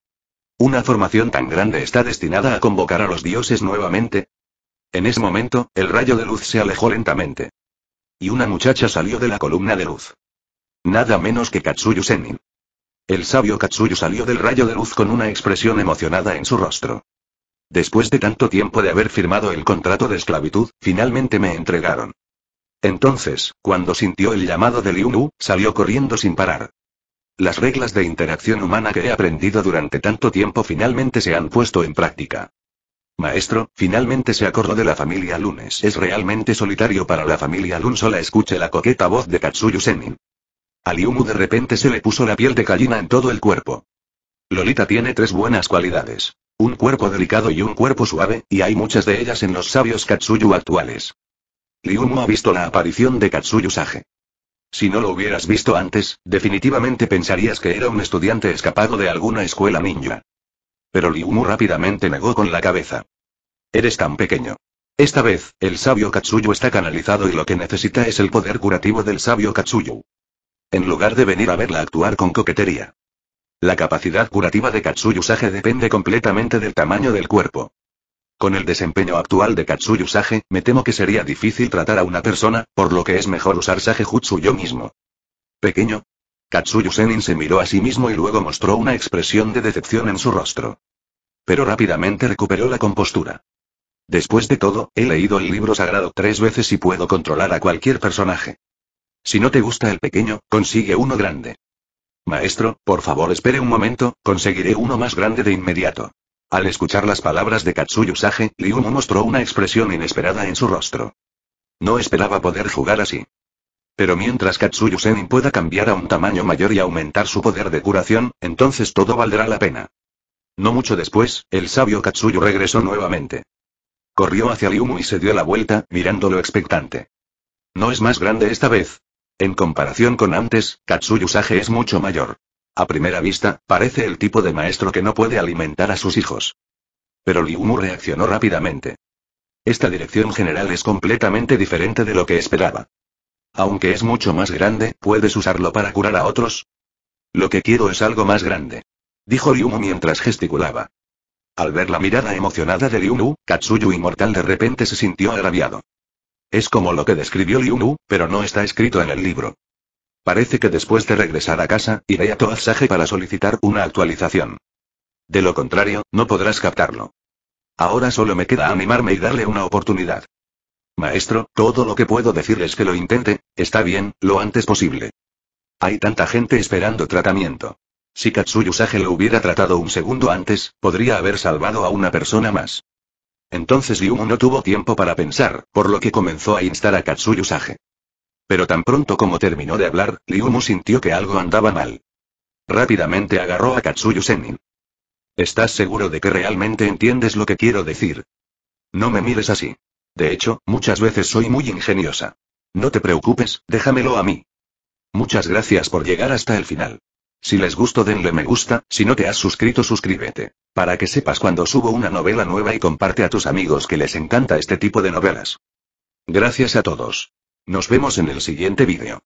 ¿Una formación tan grande está destinada a convocar a los dioses nuevamente? En ese momento, el rayo de luz se alejó lentamente. Y una muchacha salió de la columna de luz. Nada menos que Katsuyu Senin. El sabio Katsuyu salió del rayo de luz con una expresión emocionada en su rostro. Después de tanto tiempo de haber firmado el contrato de esclavitud, finalmente me entregaron. Entonces, cuando sintió el llamado de Liu salió corriendo sin parar. Las reglas de interacción humana que he aprendido durante tanto tiempo finalmente se han puesto en práctica. Maestro, finalmente se acordó de la familia Lunes. Es realmente solitario para la familia Lun la escuche la coqueta voz de Katsuyu Senin. A Liumu de repente se le puso la piel de gallina en todo el cuerpo. Lolita tiene tres buenas cualidades. Un cuerpo delicado y un cuerpo suave, y hay muchas de ellas en los sabios Katsuyu actuales. Liumo ha visto la aparición de Katsuyu Sage. Si no lo hubieras visto antes, definitivamente pensarías que era un estudiante escapado de alguna escuela ninja. Pero Liumu rápidamente negó con la cabeza. Eres tan pequeño. Esta vez, el sabio Katsuyu está canalizado y lo que necesita es el poder curativo del sabio Katsuyu. En lugar de venir a verla actuar con coquetería. La capacidad curativa de Katsuyu depende completamente del tamaño del cuerpo. Con el desempeño actual de Katsuyu me temo que sería difícil tratar a una persona, por lo que es mejor usar Sage Jutsu yo mismo. Pequeño. Katsuyu Senin se miró a sí mismo y luego mostró una expresión de decepción en su rostro. Pero rápidamente recuperó la compostura. Después de todo, he leído el libro sagrado tres veces y puedo controlar a cualquier personaje. Si no te gusta el pequeño, consigue uno grande. Maestro, por favor espere un momento, conseguiré uno más grande de inmediato. Al escuchar las palabras de Katsuyu Sage, no mostró una expresión inesperada en su rostro. No esperaba poder jugar así. Pero mientras Katsuyu Senin pueda cambiar a un tamaño mayor y aumentar su poder de curación, entonces todo valdrá la pena. No mucho después, el sabio Katsuyu regresó nuevamente. Corrió hacia Liyumu y se dio la vuelta, mirándolo expectante. No es más grande esta vez, en comparación con antes, Katsuyu age es mucho mayor. A primera vista, parece el tipo de maestro que no puede alimentar a sus hijos. Pero Liumu reaccionó rápidamente. Esta dirección general es completamente diferente de lo que esperaba. Aunque es mucho más grande, ¿puedes usarlo para curar a otros? Lo que quiero es algo más grande. Dijo Liumu mientras gesticulaba. Al ver la mirada emocionada de Liumu, Katsuyu Inmortal de repente se sintió agraviado. Es como lo que describió Liu pero no está escrito en el libro. Parece que después de regresar a casa, iré a Sage para solicitar una actualización. De lo contrario, no podrás captarlo. Ahora solo me queda animarme y darle una oportunidad. Maestro, todo lo que puedo decir es que lo intente, está bien, lo antes posible. Hay tanta gente esperando tratamiento. Si Katsuyu Sage lo hubiera tratado un segundo antes, podría haber salvado a una persona más. Entonces Ryumo no tuvo tiempo para pensar, por lo que comenzó a instar a Katsuyu Sage. Pero tan pronto como terminó de hablar, Ryumo sintió que algo andaba mal. Rápidamente agarró a Katsuyu Senin. ¿Estás seguro de que realmente entiendes lo que quiero decir? No me mires así. De hecho, muchas veces soy muy ingeniosa. No te preocupes, déjamelo a mí. Muchas gracias por llegar hasta el final. Si les gustó denle me gusta, si no te has suscrito suscríbete. Para que sepas cuando subo una novela nueva y comparte a tus amigos que les encanta este tipo de novelas. Gracias a todos. Nos vemos en el siguiente vídeo.